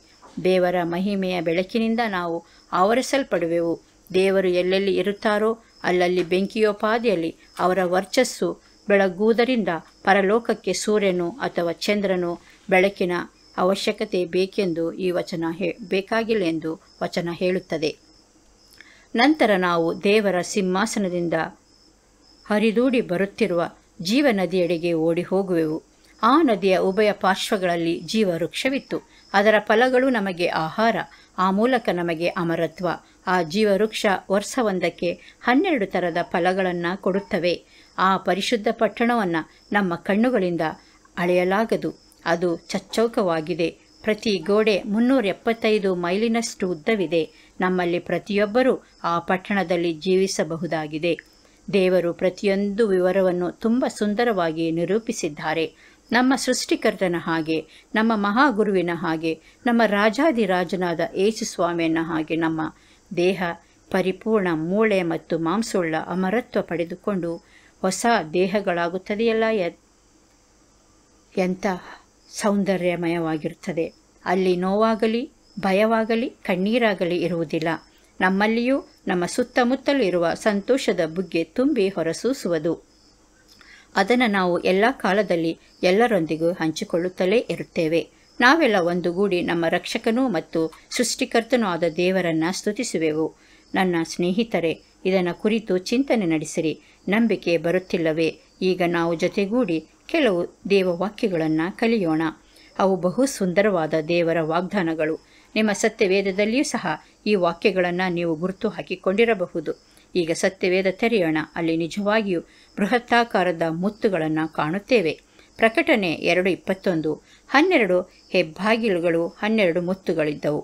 ದೇವರ ಮಹಿಮೆಯ ಬೆಳಕಿನಿಂದ ನಾವು ಆವರಿಸಲ್ಪಡುವೆವು ದೇವರು ಎಲ್ಲೆಲ್ಲಿ ಇರುತ್ತಾರೋ ಅಲ್ಲಲ್ಲಿ ಬೆಂಕಿಯೋಪಾದಿಯಲ್ಲಿ ಅವರ ವರ್ಚಸ್ಸು ಬೆಳಗುವುದರಿಂದ ಪರಲೋಕಕ್ಕೆ ಸೂರ್ಯನು ಅಥವಾ ಚಂದ್ರನು ಬೆಳಕಿನ ಅವಶ್ಯಕತೆ ಬೇಕೆಂದು ಈ ವಚನ ಹೇ ಬೇಕಾಗಿಲ್ಲ ಎಂದು ವಚನ ಹೇಳುತ್ತದೆ ನಂತರ ನಾವು ದೇವರ ಸಿಂಹಾಸನದಿಂದ ಹರಿದೂಡಿ ಬರುತ್ತಿರುವ ಜೀವನದಿಯೆಡೆಗೆ ಓಡಿ ಹೋಗುವೆವು ಆ ನದಿಯ ಉಭಯ ಪಾರ್ಶ್ವಗಳಲ್ಲಿ ಜೀವವೃಕ್ಷವಿತ್ತು ಅದರ ಫಲಗಳು ನಮಗೆ ಆಹಾರ ಆ ಮೂಲಕ ನಮಗೆ ಅಮರತ್ವ ಆ ಜೀವವೃಕ್ಷ ವರ್ಷವೊಂದಕ್ಕೆ ಹನ್ನೆರಡು ಥರದ ಫಲಗಳನ್ನು ಕೊಡುತ್ತವೆ ಆ ಪರಿಶುದ್ಧ ಪಟ್ಟಣವನ್ನು ನಮ್ಮ ಕಣ್ಣುಗಳಿಂದ ಅಳೆಯಲಾಗದು ಅದು ಚಚ್ಚೌಕವಾಗಿದೆ ಪ್ರತಿ ಗೋಡೆ ಮುನ್ನೂರ ಎಪ್ಪತ್ತೈದು ಮೈಲಿನಷ್ಟು ಉದ್ದವಿದೆ ನಮ್ಮಲ್ಲಿ ಪ್ರತಿಯೊಬ್ಬರೂ ಆ ಪಟ್ಟಣದಲ್ಲಿ ಜೀವಿಸಬಹುದಾಗಿದೆ ದೇವರು ಪ್ರತಿಯೊಂದು ವಿವರವನ್ನು ತುಂಬ ಸುಂದರವಾಗಿ ನಿರೂಪಿಸಿದ್ದಾರೆ ನಮ್ಮ ಸೃಷ್ಟಿಕರ್ತನ ಹಾಗೆ ನಮ್ಮ ಮಹಾಗುರುವಿನ ಹಾಗೆ ನಮ್ಮ ರಾಜಾದಿರಾಜನಾದ ಸ್ವಾಮಿಯನ್ನ ಹಾಗೆ ನಮ್ಮ ದೇಹ ಪರಿಪೂರ್ಣ ಮೂಳೆ ಮತ್ತು ಮಾಂಸೋಳ್ಳ ಅಮರತ್ವ ಪಡೆದುಕೊಂಡು ಹೊಸ ದೇಹಗಳಾಗುತ್ತದೆಯಲ್ಲ ಎಂಥ ಸೌಂದರ್ಯಮಯವಾಗಿರುತ್ತದೆ ಅಲ್ಲಿ ನೋವಾಗಲಿ ಭಯವಾಗಲಿ ಕಣ್ಣೀರಾಗಲಿ ಇರುವುದಿಲ್ಲ ನಮ್ಮಲ್ಲಿಯೂ ನಮ್ಮ ಸುತ್ತಮುತ್ತಲೂ ಇರುವ ಸಂತೋಷದ ಬುಗ್ಗೆ ತುಂಬಿ ಹೊರಸೂಸುವುದು ಅದನ್ನು ನಾವು ಎಲ್ಲ ಕಾಲದಲ್ಲಿ ಎಲ್ಲರೊಂದಿಗೂ ಹಂಚಿಕೊಳ್ಳುತ್ತಲೇ ಇರುತ್ತೇವೆ ನಾವೆಲ್ಲ ಒಂದುಗೂಡಿ ನಮ್ಮ ರಕ್ಷಕನೂ ಮತ್ತು ಸೃಷ್ಟಿಕರ್ತನೂ ಆದ ದೇವರನ್ನು ಸ್ತುತಿಸುವೆವು ನನ್ನ ಸ್ನೇಹಿತರೆ ಇದನ್ನು ಕುರಿತು ಚಿಂತನೆ ನಡೆಸಿರಿ ನಂಬಿಕೆ ಬರುತ್ತಿಲ್ಲವೇ ಈಗ ನಾವು ಜೊತೆಗೂಡಿ ಕೆಲವು ದೇವವಾಕ್ಯಗಳನ್ನು ಕಲಿಯೋಣ ಅವು ಬಹು ಸುಂದರವಾದ ದೇವರ ವಾಗ್ದಾನಗಳು ನಿಮ್ಮ ಸತ್ಯವೇದದಲ್ಲಿಯೂ ಸಹ ಈ ವಾಕ್ಯಗಳನ್ನು ನೀವು ಗುರುತು ಹಾಕಿಕೊಂಡಿರಬಹುದು ಈಗ ಸತ್ಯವೇದ ತೆರೆಯೋಣ ಅಲ್ಲಿ ನಿಜವಾಗಿಯೂ ಬೃಹತ್ತಾಕಾರದ ಮುತ್ತುಗಳನ್ನು ಕಾಣುತ್ತೇವೆ ಪ್ರಕಟಣೆ ಎರಡು ಇಪ್ಪತ್ತೊಂದು ಹನ್ನೆರಡು ಹೆಬ್ಬಾಗಿಲುಗಳು ಹನ್ನೆರಡು ಮುತ್ತುಗಳಿದ್ದವು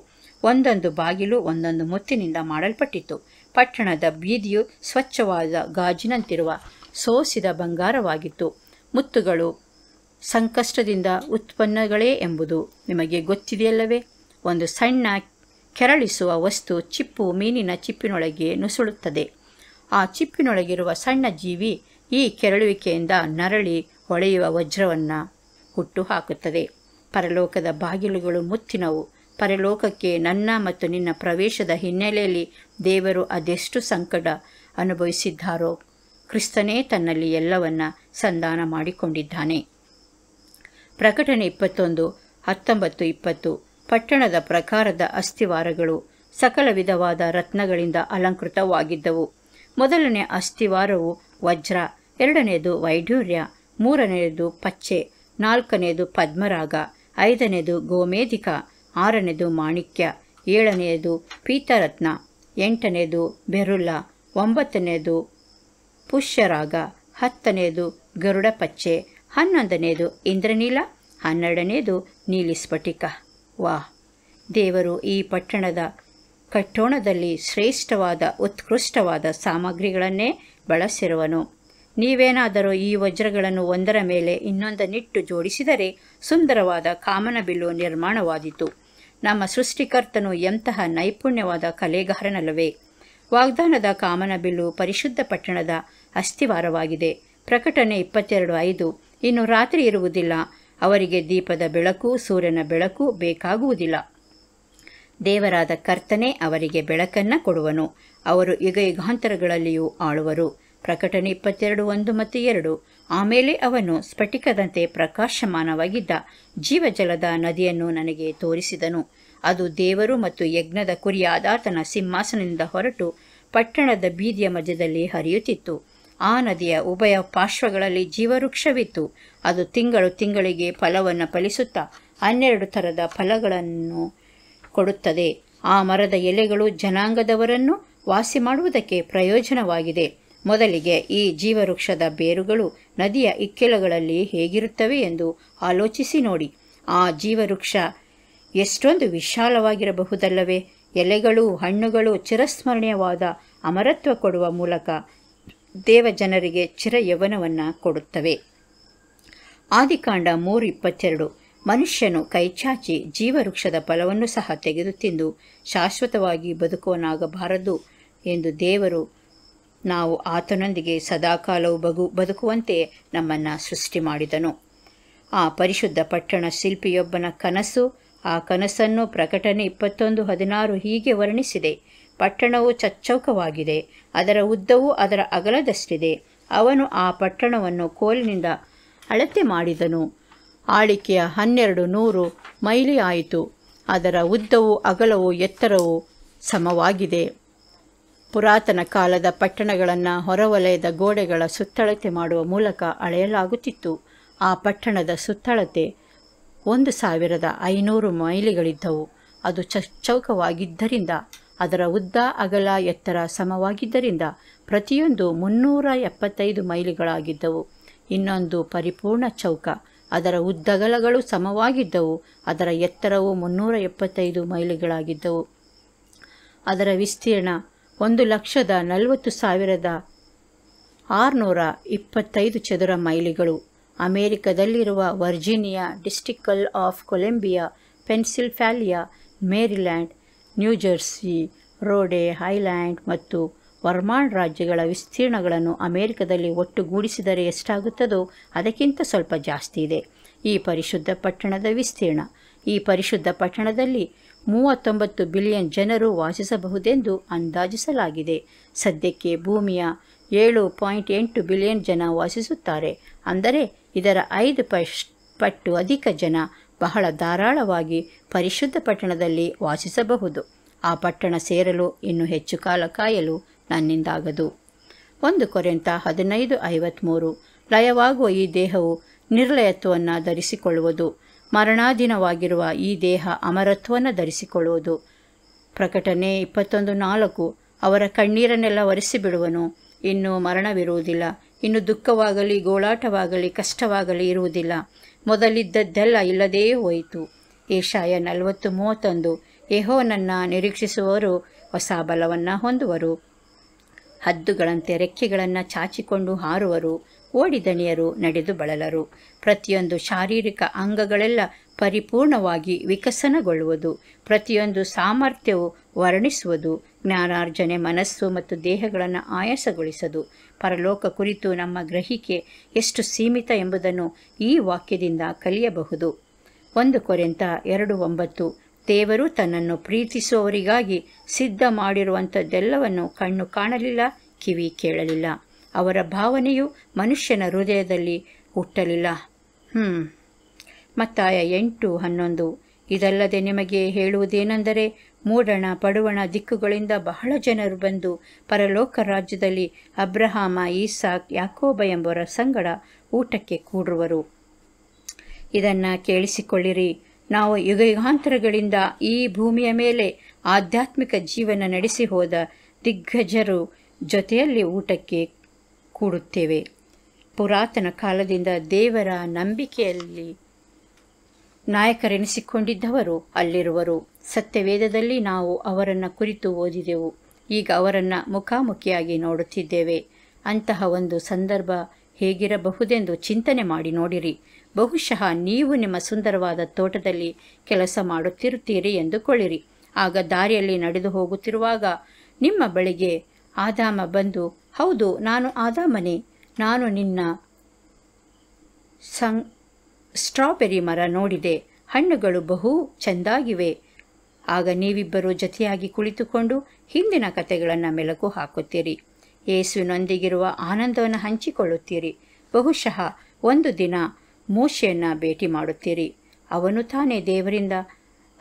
ಒಂದೊಂದು ಬಾಗಿಲು ಒಂದೊಂದು ಮುತ್ತಿನಿಂದ ಮಾಡಲ್ಪಟ್ಟಿತ್ತು ಪಟ್ಟಣದ ಬೀದಿಯು ಸ್ವಚ್ಛವಾದ ಗಾಜಿನಂತಿರುವ ಸೋಸಿದ ಬಂಗಾರವಾಗಿತ್ತು ಮುತ್ತುಗಳು ಸಂಕಷ್ಟದಿಂದ ಉತ್ಪನ್ನಗಳೇ ಎಂಬುದು ನಿಮಗೆ ಗೊತ್ತಿದೆಯಲ್ಲವೇ ಒಂದು ಸಣ್ಣ ಕೆರಳಿಸುವ ವಸ್ತು ಚಿಪ್ಪು ಮೀನಿನ ಚಿಪ್ಪಿನೊಳಗೆ ನುಸುಳುತ್ತದೆ ಆ ಚಿಪ್ಪಿನೊಳಗಿರುವ ಸಣ್ಣ ಜೀವಿ ಈ ಕೆರಳುವಿಕೆಯಿಂದ ನರಳಿ ಹೊಳೆಯುವ ವಜ್ರವನ್ನು ಹುಟ್ಟು ಹಾಕುತ್ತದೆ ಪರಲೋಕದ ಬಾಗಿಲುಗಳು ಮುತ್ತಿನವು ಪರಲೋಕಕ್ಕೆ ನನ್ನ ಮತ್ತು ನಿನ್ನ ಪ್ರವೇಶದ ಹಿನ್ನೆಲೆಯಲ್ಲಿ ದೇವರು ಅದೆಷ್ಟು ಸಂಕಟ ಅನುಭವಿಸಿದ್ದಾರೋ ಕ್ರಿಸ್ತನೇ ತನ್ನಲ್ಲಿ ಎಲ್ಲವನ್ನ ಸಂಧಾನ ಮಾಡಿಕೊಂಡಿದ್ದಾನೆ ಪ್ರಕಟಣೆ ಇಪ್ಪತ್ತೊಂದು ಹತ್ತೊಂಬತ್ತು ಇಪ್ಪತ್ತು ಪಟ್ಟಣದ ಪ್ರಕಾರದ ಅಸ್ಥಿವಾರಗಳು ಸಕಲ ವಿಧವಾದ ರತ್ನಗಳಿಂದ ಅಲಂಕೃತವಾಗಿದ್ದವು ಮೊದಲನೇ ಅಸ್ಥಿವಾರವು ವಜ್ರ ಎರಡನೆಯದು ವೈಢೂರ್ಯ ಮೂರನೆಯದು ಪಚ್ಚೆ ನಾಲ್ಕನೆಯದು ಪದ್ಮರಾಗ ಐದನೆಯದು ಗೋಮೇಧಿಕ ಆರನೆಯದು ಮಾಣಿಕ್ಯ ಏಳನೆಯದು ಪೀತರತ್ನ ಎಂಟನೆಯದು ಬೆರುಲ್ಲ ಒಂಬತ್ತನೆಯದು ಪುಷ್ಯರಾಗ ಹತ್ತನೆಯದು ಗರುಡ ಪಚ್ಚೆ ಹನ್ನೊಂದನೆಯದು ಇಂದ್ರನೀಲ ಹನ್ನೆರಡನೆಯದು ನೀಲಿ ಸ್ಫಟಿಕ ವಾ ದೇವರು ಈ ಪಟ್ಟಣದ ಕಟ್ಟೋಣದಲ್ಲಿ ಶ್ರೇಷ್ಠವಾದ ಉತ್ಕೃಷ್ಟವಾದ ಸಾಮಗ್ರಿಗಳನ್ನೇ ಬಳಸಿರುವನು ನೀವೇನಾದರೂ ಈ ವಜ್ರಗಳನ್ನು ಒಂದರ ಮೇಲೆ ನಿಟ್ಟು ಜೋಡಿಸಿದರೆ ಸುಂದರವಾದ ಕಾಮನಬಿಲ್ಲು ನಿರ್ಮಾಣವಾದಿತು ನಮ್ಮ ಸೃಷ್ಟಿಕರ್ತನು ಎಂತಹ ನೈಪುಣ್ಯವಾದ ಕಲೆಗಾರನಲ್ಲವೇ ವಾಗ್ದಾನದ ಕಾಮನಬಿಲ್ಲು ಪರಿಶುದ್ಧ ಪಟ್ಟಣದ ಅಸ್ಥಿವಾರವಾಗಿದೆ ಪ್ರಕಟಣೆ ಇಪ್ಪತ್ತೆರಡು ಐದು ಇನ್ನು ರಾತ್ರಿ ಇರುವುದಿಲ್ಲ ಅವರಿಗೆ ದೀಪದ ಬೆಳಕು ಸೂರ್ಯನ ಬೆಳಕು ಬೇಕಾಗುವುದಿಲ್ಲ ದೇವರಾದ ಕರ್ತನೇ ಅವರಿಗೆ ಬೆಳಕನ್ನು ಕೊಡುವನು ಅವರು ಯುಗ ಯುಗಾಂತರಗಳಲ್ಲಿಯೂ ಆಳುವರು ಪ್ರಕಟಣೆ ಇಪ್ಪತ್ತೆರಡು ಒಂದು ಮತ್ತು ಎರಡು ಆಮೇಲೆ ಅವನು ಸ್ಫಟಿಕದಂತೆ ಪ್ರಕಾಶಮಾನವಾಗಿದ್ದ ಜೀವಜಲದ ನದಿಯನ್ನು ನನಗೆ ತೋರಿಸಿದನು ಅದು ದೇವರು ಮತ್ತು ಯಜ್ಞದ ಕುರಿಯಾದಾತನ ಸಿಂಹಾಸನದಿಂದ ಹೊರಟು ಪಟ್ಟಣದ ಬೀದಿಯ ಮಧ್ಯದಲ್ಲಿ ಹರಿಯುತ್ತಿತ್ತು ಆ ನದಿಯ ಉಭಯ ಪಾರ್ಶ್ವಗಳಲ್ಲಿ ಜೀವವೃಕ್ಷವಿತ್ತು ಅದು ತಿಂಗಳು ತಿಂಗಳಿಗೆ ಫಲವನ್ನು ಫಲಿಸುತ್ತಾ ಹನ್ನೆರಡು ಥರದ ಫಲಗಳನ್ನು ಕೊಡುತ್ತದೆ ಆ ಮರದ ಎಲೆಗಳು ಜನಾಂಗದವರನ್ನು ವಾಸಿ ಮಾಡುವುದಕ್ಕೆ ಪ್ರಯೋಜನವಾಗಿದೆ ಮೊದಲಿಗೆ ಈ ಜೀವವೃಕ್ಷದ ಬೇರುಗಳು ನದಿಯ ಇಕ್ಕೆಲಗಳಲ್ಲಿ ಹೇಗಿರುತ್ತವೆ ಎಂದು ಆಲೋಚಿಸಿ ನೋಡಿ ಆ ಜೀವವೃಕ್ಷ ಎಷ್ಟೊಂದು ವಿಶಾಲವಾಗಿರಬಹುದಲ್ಲವೇ ಎಲೆಗಳು ಹಣ್ಣುಗಳು ಚಿರಸ್ಮರಣೀಯವಾದ ಅಮರತ್ವ ಕೊಡುವ ಮೂಲಕ ದೇವಜನರಿಗೆ ಚಿರಯೌವನವನ್ನು ಕೊಡುತ್ತವೆ ಆದಿಕಾಂಡ ಮೂರು ಇಪ್ಪತ್ತೆರಡು ಮನುಷ್ಯನು ಕೈಚಾಚಿ ಜೀವವೃಕ್ಷದ ಫಲವನ್ನು ಸಹ ತೆಗೆದು ತಿಂದು ಶಾಶ್ವತವಾಗಿ ಬದುಕುವನಾಗಬಾರದು ಎಂದು ದೇವರು ನಾವು ಆತನೊಂದಿಗೆ ಸದಾಕಾಲವು ಬಗು ಬದುಕುವಂತೆ ನಮ್ಮನ್ನು ಸೃಷ್ಟಿ ಮಾಡಿದನು ಆ ಪರಿಶುದ್ಧ ಪಟ್ಟಣ ಶಿಲ್ಪಿಯೊಬ್ಬನ ಕನಸು ಆ ಕನಸನ್ನು ಪ್ರಕಟಣೆ ಇಪ್ಪತ್ತೊಂದು ಹದಿನಾರು ಹೀಗೆ ವರ್ಣಿಸಿದೆ ಪಟ್ಟಣವು ಚಚ್ಚೌಕವಾಗಿದೆ ಅದರ ಉದ್ದವು ಅದರ ಅಗಲದಷ್ಟಿದೆ ಅವನು ಆ ಪಟ್ಟಣವನ್ನು ಕೋಲಿನಿಂದ ಅಳತೆ ಮಾಡಿದನು ಆಳಿಕೆಯ ಹನ್ನೆರಡು ನೂರು ಮೈಲಿ ಆಯಿತು ಅದರ ಉದ್ದವು ಅಗಲವು ಎತ್ತರವು ಸಮವಾಗಿದೆ ಪುರಾತನ ಕಾಲದ ಪಟ್ಟಣಗಳನ್ನು ಹೊರವಲಯದ ಗೋಡೆಗಳ ಸುತ್ತಳತೆ ಮಾಡುವ ಮೂಲಕ ಅಳೆಯಲಾಗುತ್ತಿತ್ತು ಆ ಪಟ್ಟಣದ ಸುತ್ತಳತೆ ಒಂದು ಸಾವಿರದ ಐನೂರು ಮೈಲಿಗಳಿದ್ದವು ಅದು ಚ ಚೌಕವಾಗಿದ್ದರಿಂದ ಅದರ ಉದ್ದ ಅಗಲ ಎತ್ತರ ಸಮವಾಗಿದ್ದರಿಂದ ಪ್ರತಿಯೊಂದು ಮುನ್ನೂರ ಎಪ್ಪತ್ತೈದು ಮೈಲಿಗಳಾಗಿದ್ದವು ಇನ್ನೊಂದು ಪರಿಪೂರ್ಣ ಚೌಕ ಅದರ ಉದ್ದಗಲಗಳು ಸಮವಾಗಿದ್ದವು ಅದರ ಎತ್ತರವು ಮುನ್ನೂರ ಎಪ್ಪತ್ತೈದು ಮೈಲಿಗಳಾಗಿದ್ದವು ಅದರ ವಿಸ್ತೀರ್ಣ ಒಂದು ಲಕ್ಷದ ನಲವತ್ತು ಸಾವಿರದ ಆರುನೂರ ಇಪ್ಪತ್ತೈದು ಚದರ ಮೈಲಿಗಳು ಅಮೇರಿಕದಲ್ಲಿರುವ Virginia district of Columbia Pennsylvania Maryland New Jersey Rhode Island ಮತ್ತು ವರ್ಮಾಂಡ್ ರಾಜ್ಯಗಳ ವಿಸ್ತೀರ್ಣಗಳನ್ನು ಅಮೆರಿಕದಲ್ಲಿ ಒಟ್ಟುಗೂಡಿಸಿದರೆ ಎಷ್ಟಾಗುತ್ತದೋ ಅದಕ್ಕಿಂತ ಸ್ವಲ್ಪ ಜಾಸ್ತಿ ಇದೆ ಈ ಪರಿಶುದ್ಧ ಪಟ್ಟಣದ ವಿಸ್ತೀರ್ಣ ಈ ಪರಿಶುದ್ಧ ಪಟ್ಟಣದಲ್ಲಿ ಮೂವತ್ತೊಂಬತ್ತು ಬಿಲಿಯನ್ ಜನರು ವಾಸಿಸಬಹುದೆಂದು ಅಂದಾಜಿಸಲಾಗಿದೆ ಸದ್ಯಕ್ಕೆ ಭೂಮಿಯ ಏಳು ಪಾಯಿಂಟ್ ಎಂಟು ಬಿಲಿಯನ್ ಜನ ವಾಸಿಸುತ್ತಾರೆ ಅಂದರೆ ಇದರ ಐದು ಪಟ್ಟು ಅಧಿಕ ಜನ ಬಹಳ ಧಾರಾಳವಾಗಿ ಪರಿಶುದ್ಧ ಪಟ್ಟಣದಲ್ಲಿ ವಾಸಿಸಬಹುದು ಆ ಪಟ್ಟಣ ಸೇರಲು ಇನ್ನು ಹೆಚ್ಚು ಕಾಲ ಕಾಯಲು ನನ್ನಿಂದಾಗದು ಒಂದು ಕೊರೆಂತ ಹದಿನೈದು ಐವತ್ಮೂರು ಲಯವಾಗುವ ಈ ದೇಹವು ನಿರ್ಲಯತ್ವವನ್ನು ಧರಿಸಿಕೊಳ್ಳುವುದು ಮರಣಾಧೀನವಾಗಿರುವ ಈ ದೇಹ ಅಮರತ್ವವನ್ನು ಧರಿಸಿಕೊಳ್ಳುವುದು ಪ್ರಕಟಣೆ ಇಪ್ಪತ್ತೊಂದು ನಾಲ್ಕು ಅವರ ಕಣ್ಣೀರನ್ನೆಲ್ಲ ಒರೆಸಿಬಿಡುವನು ಇನ್ನು ಮರಣವಿರುವುದಿಲ್ಲ ಇನ್ನು ದುಃಖವಾಗಲಿ ಗೋಳಾಟವಾಗಲಿ ಕಷ್ಟವಾಗಲಿ ಇರುವುದಿಲ್ಲ ಮೊದಲಿದ್ದದ್ದೆಲ್ಲ ಇಲ್ಲದೇ ಹೋಯಿತು ಏಷಾಯ ನಲವತ್ತು ಮೂವತ್ತೊಂದು ಯಹೋನನ್ನು ನಿರೀಕ್ಷಿಸುವವರು ಹೊಸ ಬಲವನ್ನು ಹೊಂದುವರು ಹದ್ದುಗಳಂತೆ ರೆಕ್ಕೆಗಳನ್ನು ಚಾಚಿಕೊಂಡು ಹಾರುವರು ಓಡಿದಣಿಯರು ನಡೆದು ಬಳಲರು ಪ್ರತಿಯೊಂದು ಶಾರೀರಿಕ ಅಂಗಗಳೆಲ್ಲ ಪರಿಪೂರ್ಣವಾಗಿ ವಿಕಸನಗೊಳ್ಳುವುದು ಪ್ರತಿಯೊಂದು ಸಾಮರ್ಥ್ಯವು ವರ್ಣಿಸುವುದು ಜ್ಞಾನಾರ್ಜನೆ ಮನಸ್ಸು ಮತ್ತು ದೇಹಗಳನ್ನು ಆಯಾಸಗೊಳಿಸದು ಪರಲೋಕ ಕುರಿತು ನಮ್ಮ ಗ್ರಹಿಕೆ ಎಷ್ಟು ಸೀಮಿತ ಎಂಬುದನ್ನು ಈ ವಾಕ್ಯದಿಂದ ಕಲಿಯಬಹುದು ಒಂದು ಕೊರೆಂತ ಎರಡು ಒಂಬತ್ತು ದೇವರು ತನ್ನನ್ನು ಪ್ರೀತಿಸುವವರಿಗಾಗಿ ಸಿದ್ಧ ಮಾಡಿರುವಂಥದ್ದೆಲ್ಲವನ್ನು ಕಣ್ಣು ಕಾಣಲಿಲ್ಲ ಕಿವಿ ಕೇಳಲಿಲ್ಲ ಅವರ ಭಾವನೆಯು ಮನುಷ್ಯನ ಹೃದಯದಲ್ಲಿ ಹುಟ್ಟಲಿಲ್ಲ ಹ್ಞೂ ಮತ್ತಾಯ ಎಂಟು ಹನ್ನೊಂದು ಇದಲ್ಲದೆ ನಿಮಗೆ ಹೇಳುವುದೇನೆಂದರೆ ಮೂಡಣ ಪಡುವಣ ದಿಕ್ಕುಗಳಿಂದ ಬಹಳ ಜನರು ಬಂದು ಪರಲೋಕ ರಾಜ್ಯದಲ್ಲಿ ಅಬ್ರಹಾಮ ಈಸಾಕ್ ಯಾಕೋಬ ಎಂಬರ ಸಂಗಡ ಊಟಕ್ಕೆ ಕೂಡುವರು ಇದನ್ನು ಕೇಳಿಸಿಕೊಳ್ಳಿರಿ ನಾವು ಯುಗಯುಗಾಂತರಗಳಿಂದ ಈ ಭೂಮಿಯ ಮೇಲೆ ಆಧ್ಯಾತ್ಮಿಕ ಜೀವನ ನಡೆಸಿ ಹೋದ ದಿಗ್ಗಜರು ಜೊತೆಯಲ್ಲಿ ಊಟಕ್ಕೆ ಕೂಡುತ್ತೇವೆ ಪುರಾತನ ಕಾಲದಿಂದ ದೇವರ ನಂಬಿಕೆಯಲ್ಲಿ ನಾಯಕರೆನಿಸಿಕೊಂಡಿದ್ದವರು ಅಲ್ಲಿರುವರು ಸತ್ಯವೇದದಲ್ಲಿ ನಾವು ಅವರನ್ನು ಕುರಿತು ಓದಿದೆವು ಈಗ ಅವರನ್ನು ಮುಖಾಮುಖಿಯಾಗಿ ನೋಡುತ್ತಿದ್ದೇವೆ ಅಂತಹ ಒಂದು ಸಂದರ್ಭ ಹೇಗಿರಬಹುದೆಂದು ಚಿಂತನೆ ಮಾಡಿ ನೋಡಿರಿ ಬಹುಶಃ ನೀವು ನಿಮ್ಮ ಸುಂದರವಾದ ತೋಟದಲ್ಲಿ ಕೆಲಸ ಮಾಡುತ್ತಿರುತ್ತೀರಿ ಎಂದುಕೊಳ್ಳಿರಿ ಆಗ ದಾರಿಯಲ್ಲಿ ನಡೆದು ಹೋಗುತ್ತಿರುವಾಗ ನಿಮ್ಮ ಬಳಿಗೆ ಆದಾಮ ಬಂದು ಹೌದು ನಾನು ಮನೆ ನಾನು ನಿನ್ನ ಸಂ ಸ್ಟ್ರಾಬೆರಿ ಮರ ನೋಡಿದೆ ಹಣ್ಣುಗಳು ಬಹು ಚೆಂದಾಗಿವೆ ಆಗ ನೀವಿಬ್ಬರೂ ಜೊತೆಯಾಗಿ ಕುಳಿತುಕೊಂಡು ಹಿಂದಿನ ಕತೆಗಳನ್ನು ಮೆಲುಕು ಹಾಕುತ್ತೀರಿ ಯೇಸುವಿನೊಂದಿಗಿರುವ ಆನಂದವನ್ನು ಹಂಚಿಕೊಳ್ಳುತ್ತೀರಿ ಬಹುಶಃ ಒಂದು ದಿನ ಮೋಶೆಯನ್ನು ಭೇಟಿ ಮಾಡುತ್ತೀರಿ ಅವನು ತಾನೇ ದೇವರಿಂದ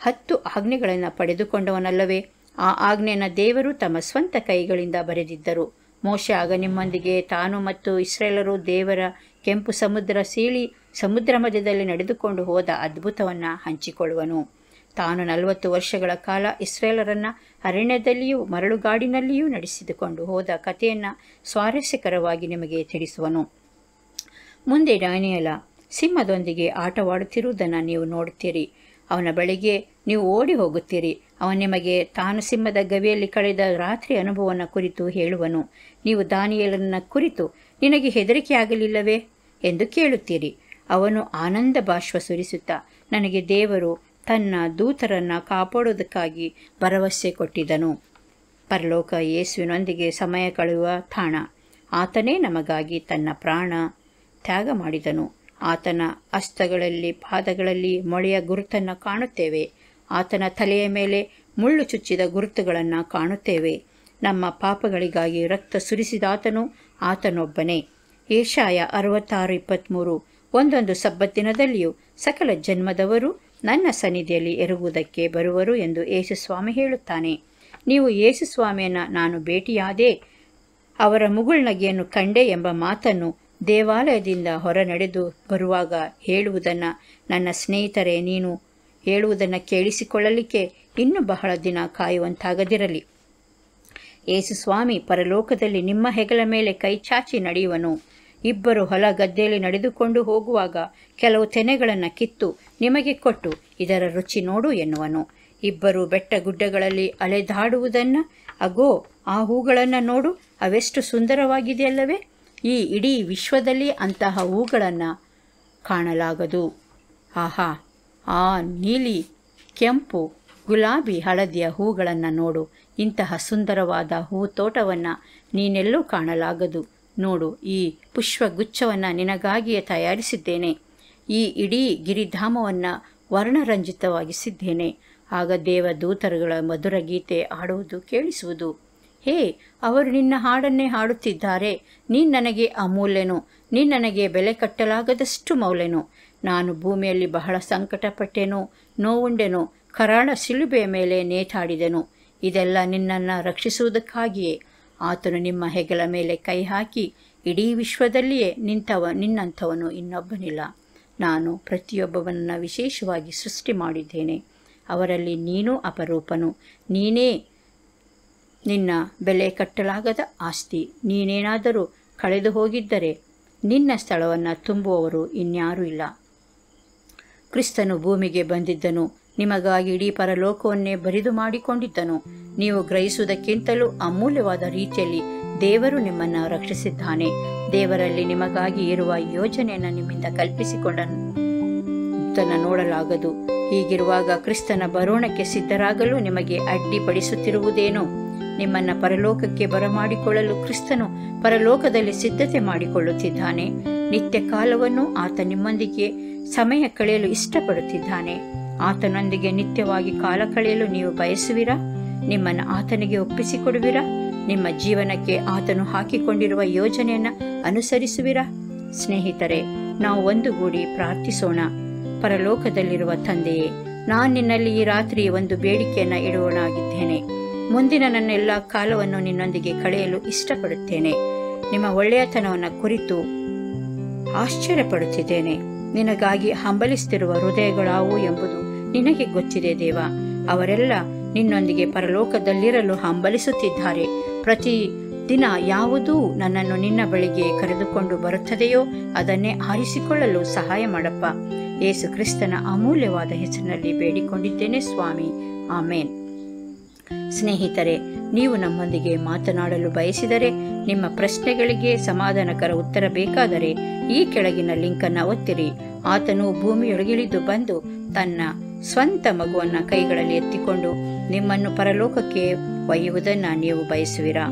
ಹತ್ತು ಆಜ್ಞೆಗಳನ್ನು ಪಡೆದುಕೊಂಡವನಲ್ಲವೇ ಆ ಆಜ್ಞೆಯನ್ನು ದೇವರು ತಮ್ಮ ಸ್ವಂತ ಕೈಗಳಿಂದ ಬರೆದಿದ್ದರು ಮೋಶ ಆಗ ನಿಮ್ಮೊಂದಿಗೆ ತಾನು ಮತ್ತು ಇಸ್ರೇಲರು ದೇವರ ಕೆಂಪು ಸಮುದ್ರ ಸೀಳಿ ಸಮುದ್ರ ಮಧ್ಯದಲ್ಲಿ ನಡೆದುಕೊಂಡು ಹೋದ ಅದ್ಭುತವನ್ನು ಹಂಚಿಕೊಳ್ಳುವನು ತಾನು ನಲವತ್ತು ವರ್ಷಗಳ ಕಾಲ ಇಸ್ರೇಲರನ್ನು ಅರಣ್ಯದಲ್ಲಿಯೂ ಮರಳುಗಾಡಿನಲ್ಲಿಯೂ ನಡೆಸಿದುಕೊಂಡು ಹೋದ ಕಥೆಯನ್ನು ಸ್ವಾರಸ್ಯಕರವಾಗಿ ನಿಮಗೆ ತಿಳಿಸುವನು ಮುಂದೆ ಡಾನಿಯಲ ಸಿಂಹದೊಂದಿಗೆ ಆಟವಾಡುತ್ತಿರುವುದನ್ನು ನೀವು ನೋಡುತ್ತೀರಿ ಅವನ ಬಳಿಗೆ ನೀವು ಓಡಿ ಹೋಗುತ್ತೀರಿ ಅವನು ನಿಮಗೆ ತಾನು ಸಿಂಹದ ಗವಿಯಲ್ಲಿ ಕಳೆದ ರಾತ್ರಿ ಅನುಭವನ ಕುರಿತು ಹೇಳುವನು ನೀವು ದಾನಿಯಲನ್ನ ಕುರಿತು ನಿನಗೆ ಹೆದರಿಕೆಯಾಗಲಿಲ್ಲವೇ ಎಂದು ಕೇಳುತ್ತೀರಿ ಅವನು ಆನಂದ ಬಾಷ್ಪ ಸುರಿಸುತ್ತಾ ನನಗೆ ದೇವರು ತನ್ನ ದೂತರನ್ನು ಕಾಪಾಡೋದಕ್ಕಾಗಿ ಭರವಸೆ ಕೊಟ್ಟಿದನು ಪರಲೋಕ ಯೇಸುವಿನೊಂದಿಗೆ ಸಮಯ ಕಳೆಯುವ ತಾಣ ಆತನೇ ನಮಗಾಗಿ ತನ್ನ ಪ್ರಾಣ ತ್ಯಾಗ ಮಾಡಿದನು ಆತನ ಅಸ್ತಗಳಲ್ಲಿ ಪಾದಗಳಲ್ಲಿ ಮೊಳೆಯ ಗುರುತನ್ನು ಕಾಣುತ್ತೇವೆ ಆತನ ತಲೆಯ ಮೇಲೆ ಮುಳ್ಳು ಚುಚ್ಚಿದ ಗುರುತುಗಳನ್ನು ಕಾಣುತ್ತೇವೆ ನಮ್ಮ ಪಾಪಗಳಿಗಾಗಿ ರಕ್ತ ಸುರಿಸಿದಾತನು ಆತನೊಬ್ಬನೇ ಏಷಾಯ ಅರವತ್ತಾರು ಇಪ್ಪತ್ತ್ಮೂರು ಒಂದೊಂದು ಸಬ್ಬತ್ತಿನದಲ್ಲಿಯೂ ಸಕಲ ಜನ್ಮದವರು ನನ್ನ ಸನ್ನಿಧಿಯಲ್ಲಿ ಎರಗುವುದಕ್ಕೆ ಬರುವರು ಎಂದು ಯೇಸುಸ್ವಾಮಿ ಹೇಳುತ್ತಾನೆ ನೀವು ಯೇಸುಸ್ವಾಮಿಯನ್ನು ನಾನು ಭೇಟಿಯಾದೆ ಅವರ ಮುಗುಳ್ನಗೆಯನ್ನು ಕಂಡೆ ಎಂಬ ಮಾತನ್ನು ದೇವಾಲಯದಿಂದ ಹೊರ ನಡೆದು ಬರುವಾಗ ಹೇಳುವುದನ್ನು ನನ್ನ ಸ್ನೇಹಿತರೇ ನೀನು ಹೇಳುವುದನ್ನು ಕೇಳಿಸಿಕೊಳ್ಳಲಿಕ್ಕೆ ಇನ್ನೂ ಬಹಳ ದಿನ ಕಾಯುವಂತಾಗದಿರಲಿ ಯೇಸು ಸ್ವಾಮಿ ಪರಲೋಕದಲ್ಲಿ ನಿಮ್ಮ ಹೆಗಲ ಮೇಲೆ ಕೈಚಾಚಿ ನಡೆಯುವನು ಇಬ್ಬರು ಹೊಲ ಗದ್ದೆಯಲ್ಲಿ ನಡೆದುಕೊಂಡು ಹೋಗುವಾಗ ಕೆಲವು ತೆನೆಗಳನ್ನು ಕಿತ್ತು ನಿಮಗೆ ಕೊಟ್ಟು ಇದರ ರುಚಿ ನೋಡು ಎನ್ನುವನು ಇಬ್ಬರು ಬೆಟ್ಟ ಗುಡ್ಡಗಳಲ್ಲಿ ಅಲೆದಾಡುವುದನ್ನು ಅಗೋ ಆ ಹೂಗಳನ್ನು ನೋಡು ಅವೆಷ್ಟು ಸುಂದರವಾಗಿದೆಯಲ್ಲವೇ ಈ ಇಡೀ ವಿಶ್ವದಲ್ಲಿ ಅಂತಹ ಹೂಗಳನ್ನು ಕಾಣಲಾಗದು ಆಹಾ ಆ ನೀಲಿ ಕೆಂಪು ಗುಲಾಬಿ ಹಳದಿಯ ಹೂಗಳನ್ನು ನೋಡು ಇಂತಹ ಸುಂದರವಾದ ಹೂ ತೋಟವನ್ನು ನೀನೆಲ್ಲೂ ಕಾಣಲಾಗದು ನೋಡು ಈ ಪುಷ್ಪಗುಚ್ಛವನ್ನು ನಿನಗಾಗಿಯೇ ತಯಾರಿಸಿದ್ದೇನೆ ಈ ಇಡೀ ಗಿರಿಧಾಮವನ್ನು ವರ್ಣರಂಜಿತವಾಗಿಸಿದ್ದೇನೆ ಆಗ ದೇವ ದೂತರುಗಳ ಮಧುರ ಗೀತೆ ಹಾಡುವುದು ಕೇಳಿಸುವುದು ಹೇ ಅವರು ನಿನ್ನ ಹಾಡನ್ನೇ ಹಾಡುತ್ತಿದ್ದಾರೆ ನೀನು ನನಗೆ ಅಮೂಲ್ಯನು ನೀನು ನನಗೆ ಬೆಲೆ ಕಟ್ಟಲಾಗದಷ್ಟು ಮೌಲ್ಯನು ನಾನು ಭೂಮಿಯಲ್ಲಿ ಬಹಳ ಸಂಕಟಪಟ್ಟೆನು ನೋವುಂಡೆನು ಕರಾಳ ಸಿಲುಬೆಯ ಮೇಲೆ ನೇತಾಡಿದೆನು ಇದೆಲ್ಲ ನಿನ್ನನ್ನು ರಕ್ಷಿಸುವುದಕ್ಕಾಗಿಯೇ ಆತನು ನಿಮ್ಮ ಹೆಗಲ ಮೇಲೆ ಕೈ ಹಾಕಿ ಇಡೀ ವಿಶ್ವದಲ್ಲಿಯೇ ನಿಂತವ ನಿನ್ನಂಥವನು ಇನ್ನೊಬ್ಬನಿಲ್ಲ ನಾನು ಪ್ರತಿಯೊಬ್ಬವನ್ನ ವಿಶೇಷವಾಗಿ ಸೃಷ್ಟಿ ಮಾಡಿದ್ದೇನೆ ಅವರಲ್ಲಿ ನೀನೂ ಅಪರೂಪನು ನೀನೇ ನಿನ್ನ ಬೆಲೆ ಕಟ್ಟಲಾಗದ ಆಸ್ತಿ ನೀನೇನಾದರೂ ಕಳೆದು ಹೋಗಿದ್ದರೆ ನಿನ್ನ ಸ್ಥಳವನ್ನು ತುಂಬುವವರು ಇನ್ಯಾರೂ ಇಲ್ಲ ಕ್ರಿಸ್ತನು ಭೂಮಿಗೆ ಬಂದಿದ್ದನು ನಿಮಗಾಗಿ ಇಡೀ ಪರಲೋಕವನ್ನೇ ಬರಿದು ಮಾಡಿಕೊಂಡಿದ್ದನು ನೀವು ಗ್ರಹಿಸುವುದಕ್ಕಿಂತಲೂ ಅಮೂಲ್ಯವಾದ ರೀತಿಯಲ್ಲಿ ದೇವರು ನಿಮ್ಮನ್ನು ರಕ್ಷಿಸಿದ್ದಾನೆ ದೇವರಲ್ಲಿ ನಿಮಗಾಗಿ ಇರುವ ಯೋಜನೆಯನ್ನು ನಿಮ್ಮಿಂದ ಕಲ್ಪಿಸಿಕೊಂಡನ್ನು ನೋಡಲಾಗದು ಹೀಗಿರುವಾಗ ಕ್ರಿಸ್ತನ ಬರೋಣಕ್ಕೆ ಸಿದ್ಧರಾಗಲು ನಿಮಗೆ ಅಡ್ಡಿಪಡಿಸುತ್ತಿರುವುದೇನು ನಿಮ್ಮನ್ನ ಪರಲೋಕಕ್ಕೆ ಬರಮಾಡಿಕೊಳ್ಳಲು ಕ್ರಿಸ್ತನು ಪರಲೋಕದಲ್ಲಿ ಸಿದ್ಧತೆ ಮಾಡಿಕೊಳ್ಳುತ್ತಿದ್ದಾನೆ ನಿತ್ಯ ಕಾಲವನ್ನು ಆತ ನಿಮ್ಮೊಂದಿಗೆ ಸಮಯ ಕಳೆಯಲು ಇಷ್ಟಪಡುತ್ತಿದ್ದಾನೆ ಆತನೊಂದಿಗೆ ನಿತ್ಯವಾಗಿ ಕಾಲ ಕಳೆಯಲು ನೀವು ಬಯಸುವಿರಾ ನಿಮ್ಮನ್ನು ಆತನಿಗೆ ಒಪ್ಪಿಸಿಕೊಡುವಿರಾ ನಿಮ್ಮ ಜೀವನಕ್ಕೆ ಆತನು ಹಾಕಿಕೊಂಡಿರುವ ಯೋಜನೆಯನ್ನು ಅನುಸರಿಸುವಿರಾ ಸ್ನೇಹಿತರೆ ನಾವು ಒಂದುಗೂಡಿ ಪ್ರಾರ್ಥಿಸೋಣ ಪರಲೋಕದಲ್ಲಿರುವ ತಂದೆಯೇ ನಾನು ನಿನ್ನಲ್ಲಿ ಈ ರಾತ್ರಿ ಒಂದು ಬೇಡಿಕೆಯನ್ನು ಇಡುವನಾಗಿದ್ದೇನೆ ಮುಂದಿನ ನನ್ನ ಎಲ್ಲ ಕಾಲವನ್ನು ನಿನ್ನೊಂದಿಗೆ ಕಳೆಯಲು ಇಷ್ಟಪಡುತ್ತೇನೆ ನಿಮ್ಮ ಒಳ್ಳೆಯತನವನ್ನು ಕುರಿತು ಆಶ್ಚರ್ಯಪಡುತ್ತಿದ್ದೇನೆ ನಿನಗಾಗಿ ಹಂಬಲಿಸುತ್ತಿರುವ ಹೃದಯಗಳಾವು ಎಂಬುದು ನಿನಗೆ ಗೊತ್ತಿದೆ ದೇವ ಅವರೆಲ್ಲ ನಿನ್ನೊಂದಿಗೆ ಪರಲೋಕದಲ್ಲಿರಲು ಹಂಬಲಿಸುತ್ತಿದ್ದಾರೆ ಪ್ರತಿ ದಿನ ಯಾವುದೂ ನನ್ನನ್ನು ನಿನ್ನ ಬಳಿಗೆ ಕರೆದುಕೊಂಡು ಬರುತ್ತದೆಯೋ ಅದನ್ನೇ ಆರಿಸಿಕೊಳ್ಳಲು ಸಹಾಯ ಮಾಡಪ್ಪ ಯೇಸು ಕ್ರಿಸ್ತನ ಅಮೂಲ್ಯವಾದ ಹೆಸರಿನಲ್ಲಿ ಬೇಡಿಕೊಂಡಿದ್ದೇನೆ ಸ್ವಾಮಿ ಆಮೇನ್ ಸ್ನೇಹಿತರೆ ನೀವು ನಮ್ಮೊಂದಿಗೆ ಮಾತನಾಡಲು ಬಯಸಿದರೆ ನಿಮ್ಮ ಪ್ರಶ್ನೆಗಳಿಗೆ ಸಮಾಧಾನಕರ ಉತ್ತರ ಬೇಕಾದರೆ ಈ ಕೆಳಗಿನ ಲಿಂಕನ್ನು ಒತ್ತಿರಿ ಆತನು ಭೂಮಿಯೊಳಗಿಳಿದು ಬಂದು ತನ್ನ ಸ್ವಂತ ಮಗುವನ್ನು ಕೈಗಳಲ್ಲಿ ಎತ್ತಿಕೊಂಡು ನಿಮ್ಮನ್ನು ಪರಲೋಕಕ್ಕೆ ಒಯ್ಯುವುದನ್ನು ನೀವು ಬಯಸುವಿರಾ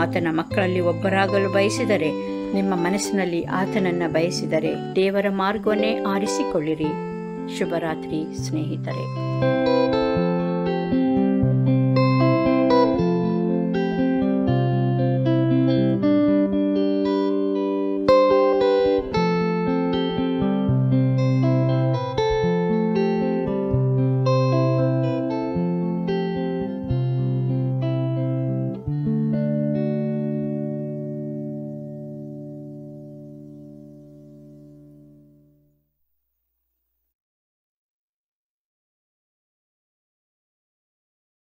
ಆತನ ಮಕ್ಕಳಲ್ಲಿ ಒಬ್ಬರಾಗಲು ಬಯಸಿದರೆ ನಿಮ್ಮ ಮನಸ್ಸಿನಲ್ಲಿ ಆತನನ್ನ ಬಯಸಿದರೆ ದೇವರ ಮಾರ್ಗವನ್ನೇ ಆರಿಸಿಕೊಳ್ಳಿರಿ ಶುಭರಾತ್ರಿ ಸ್ನೇಹಿತರೆ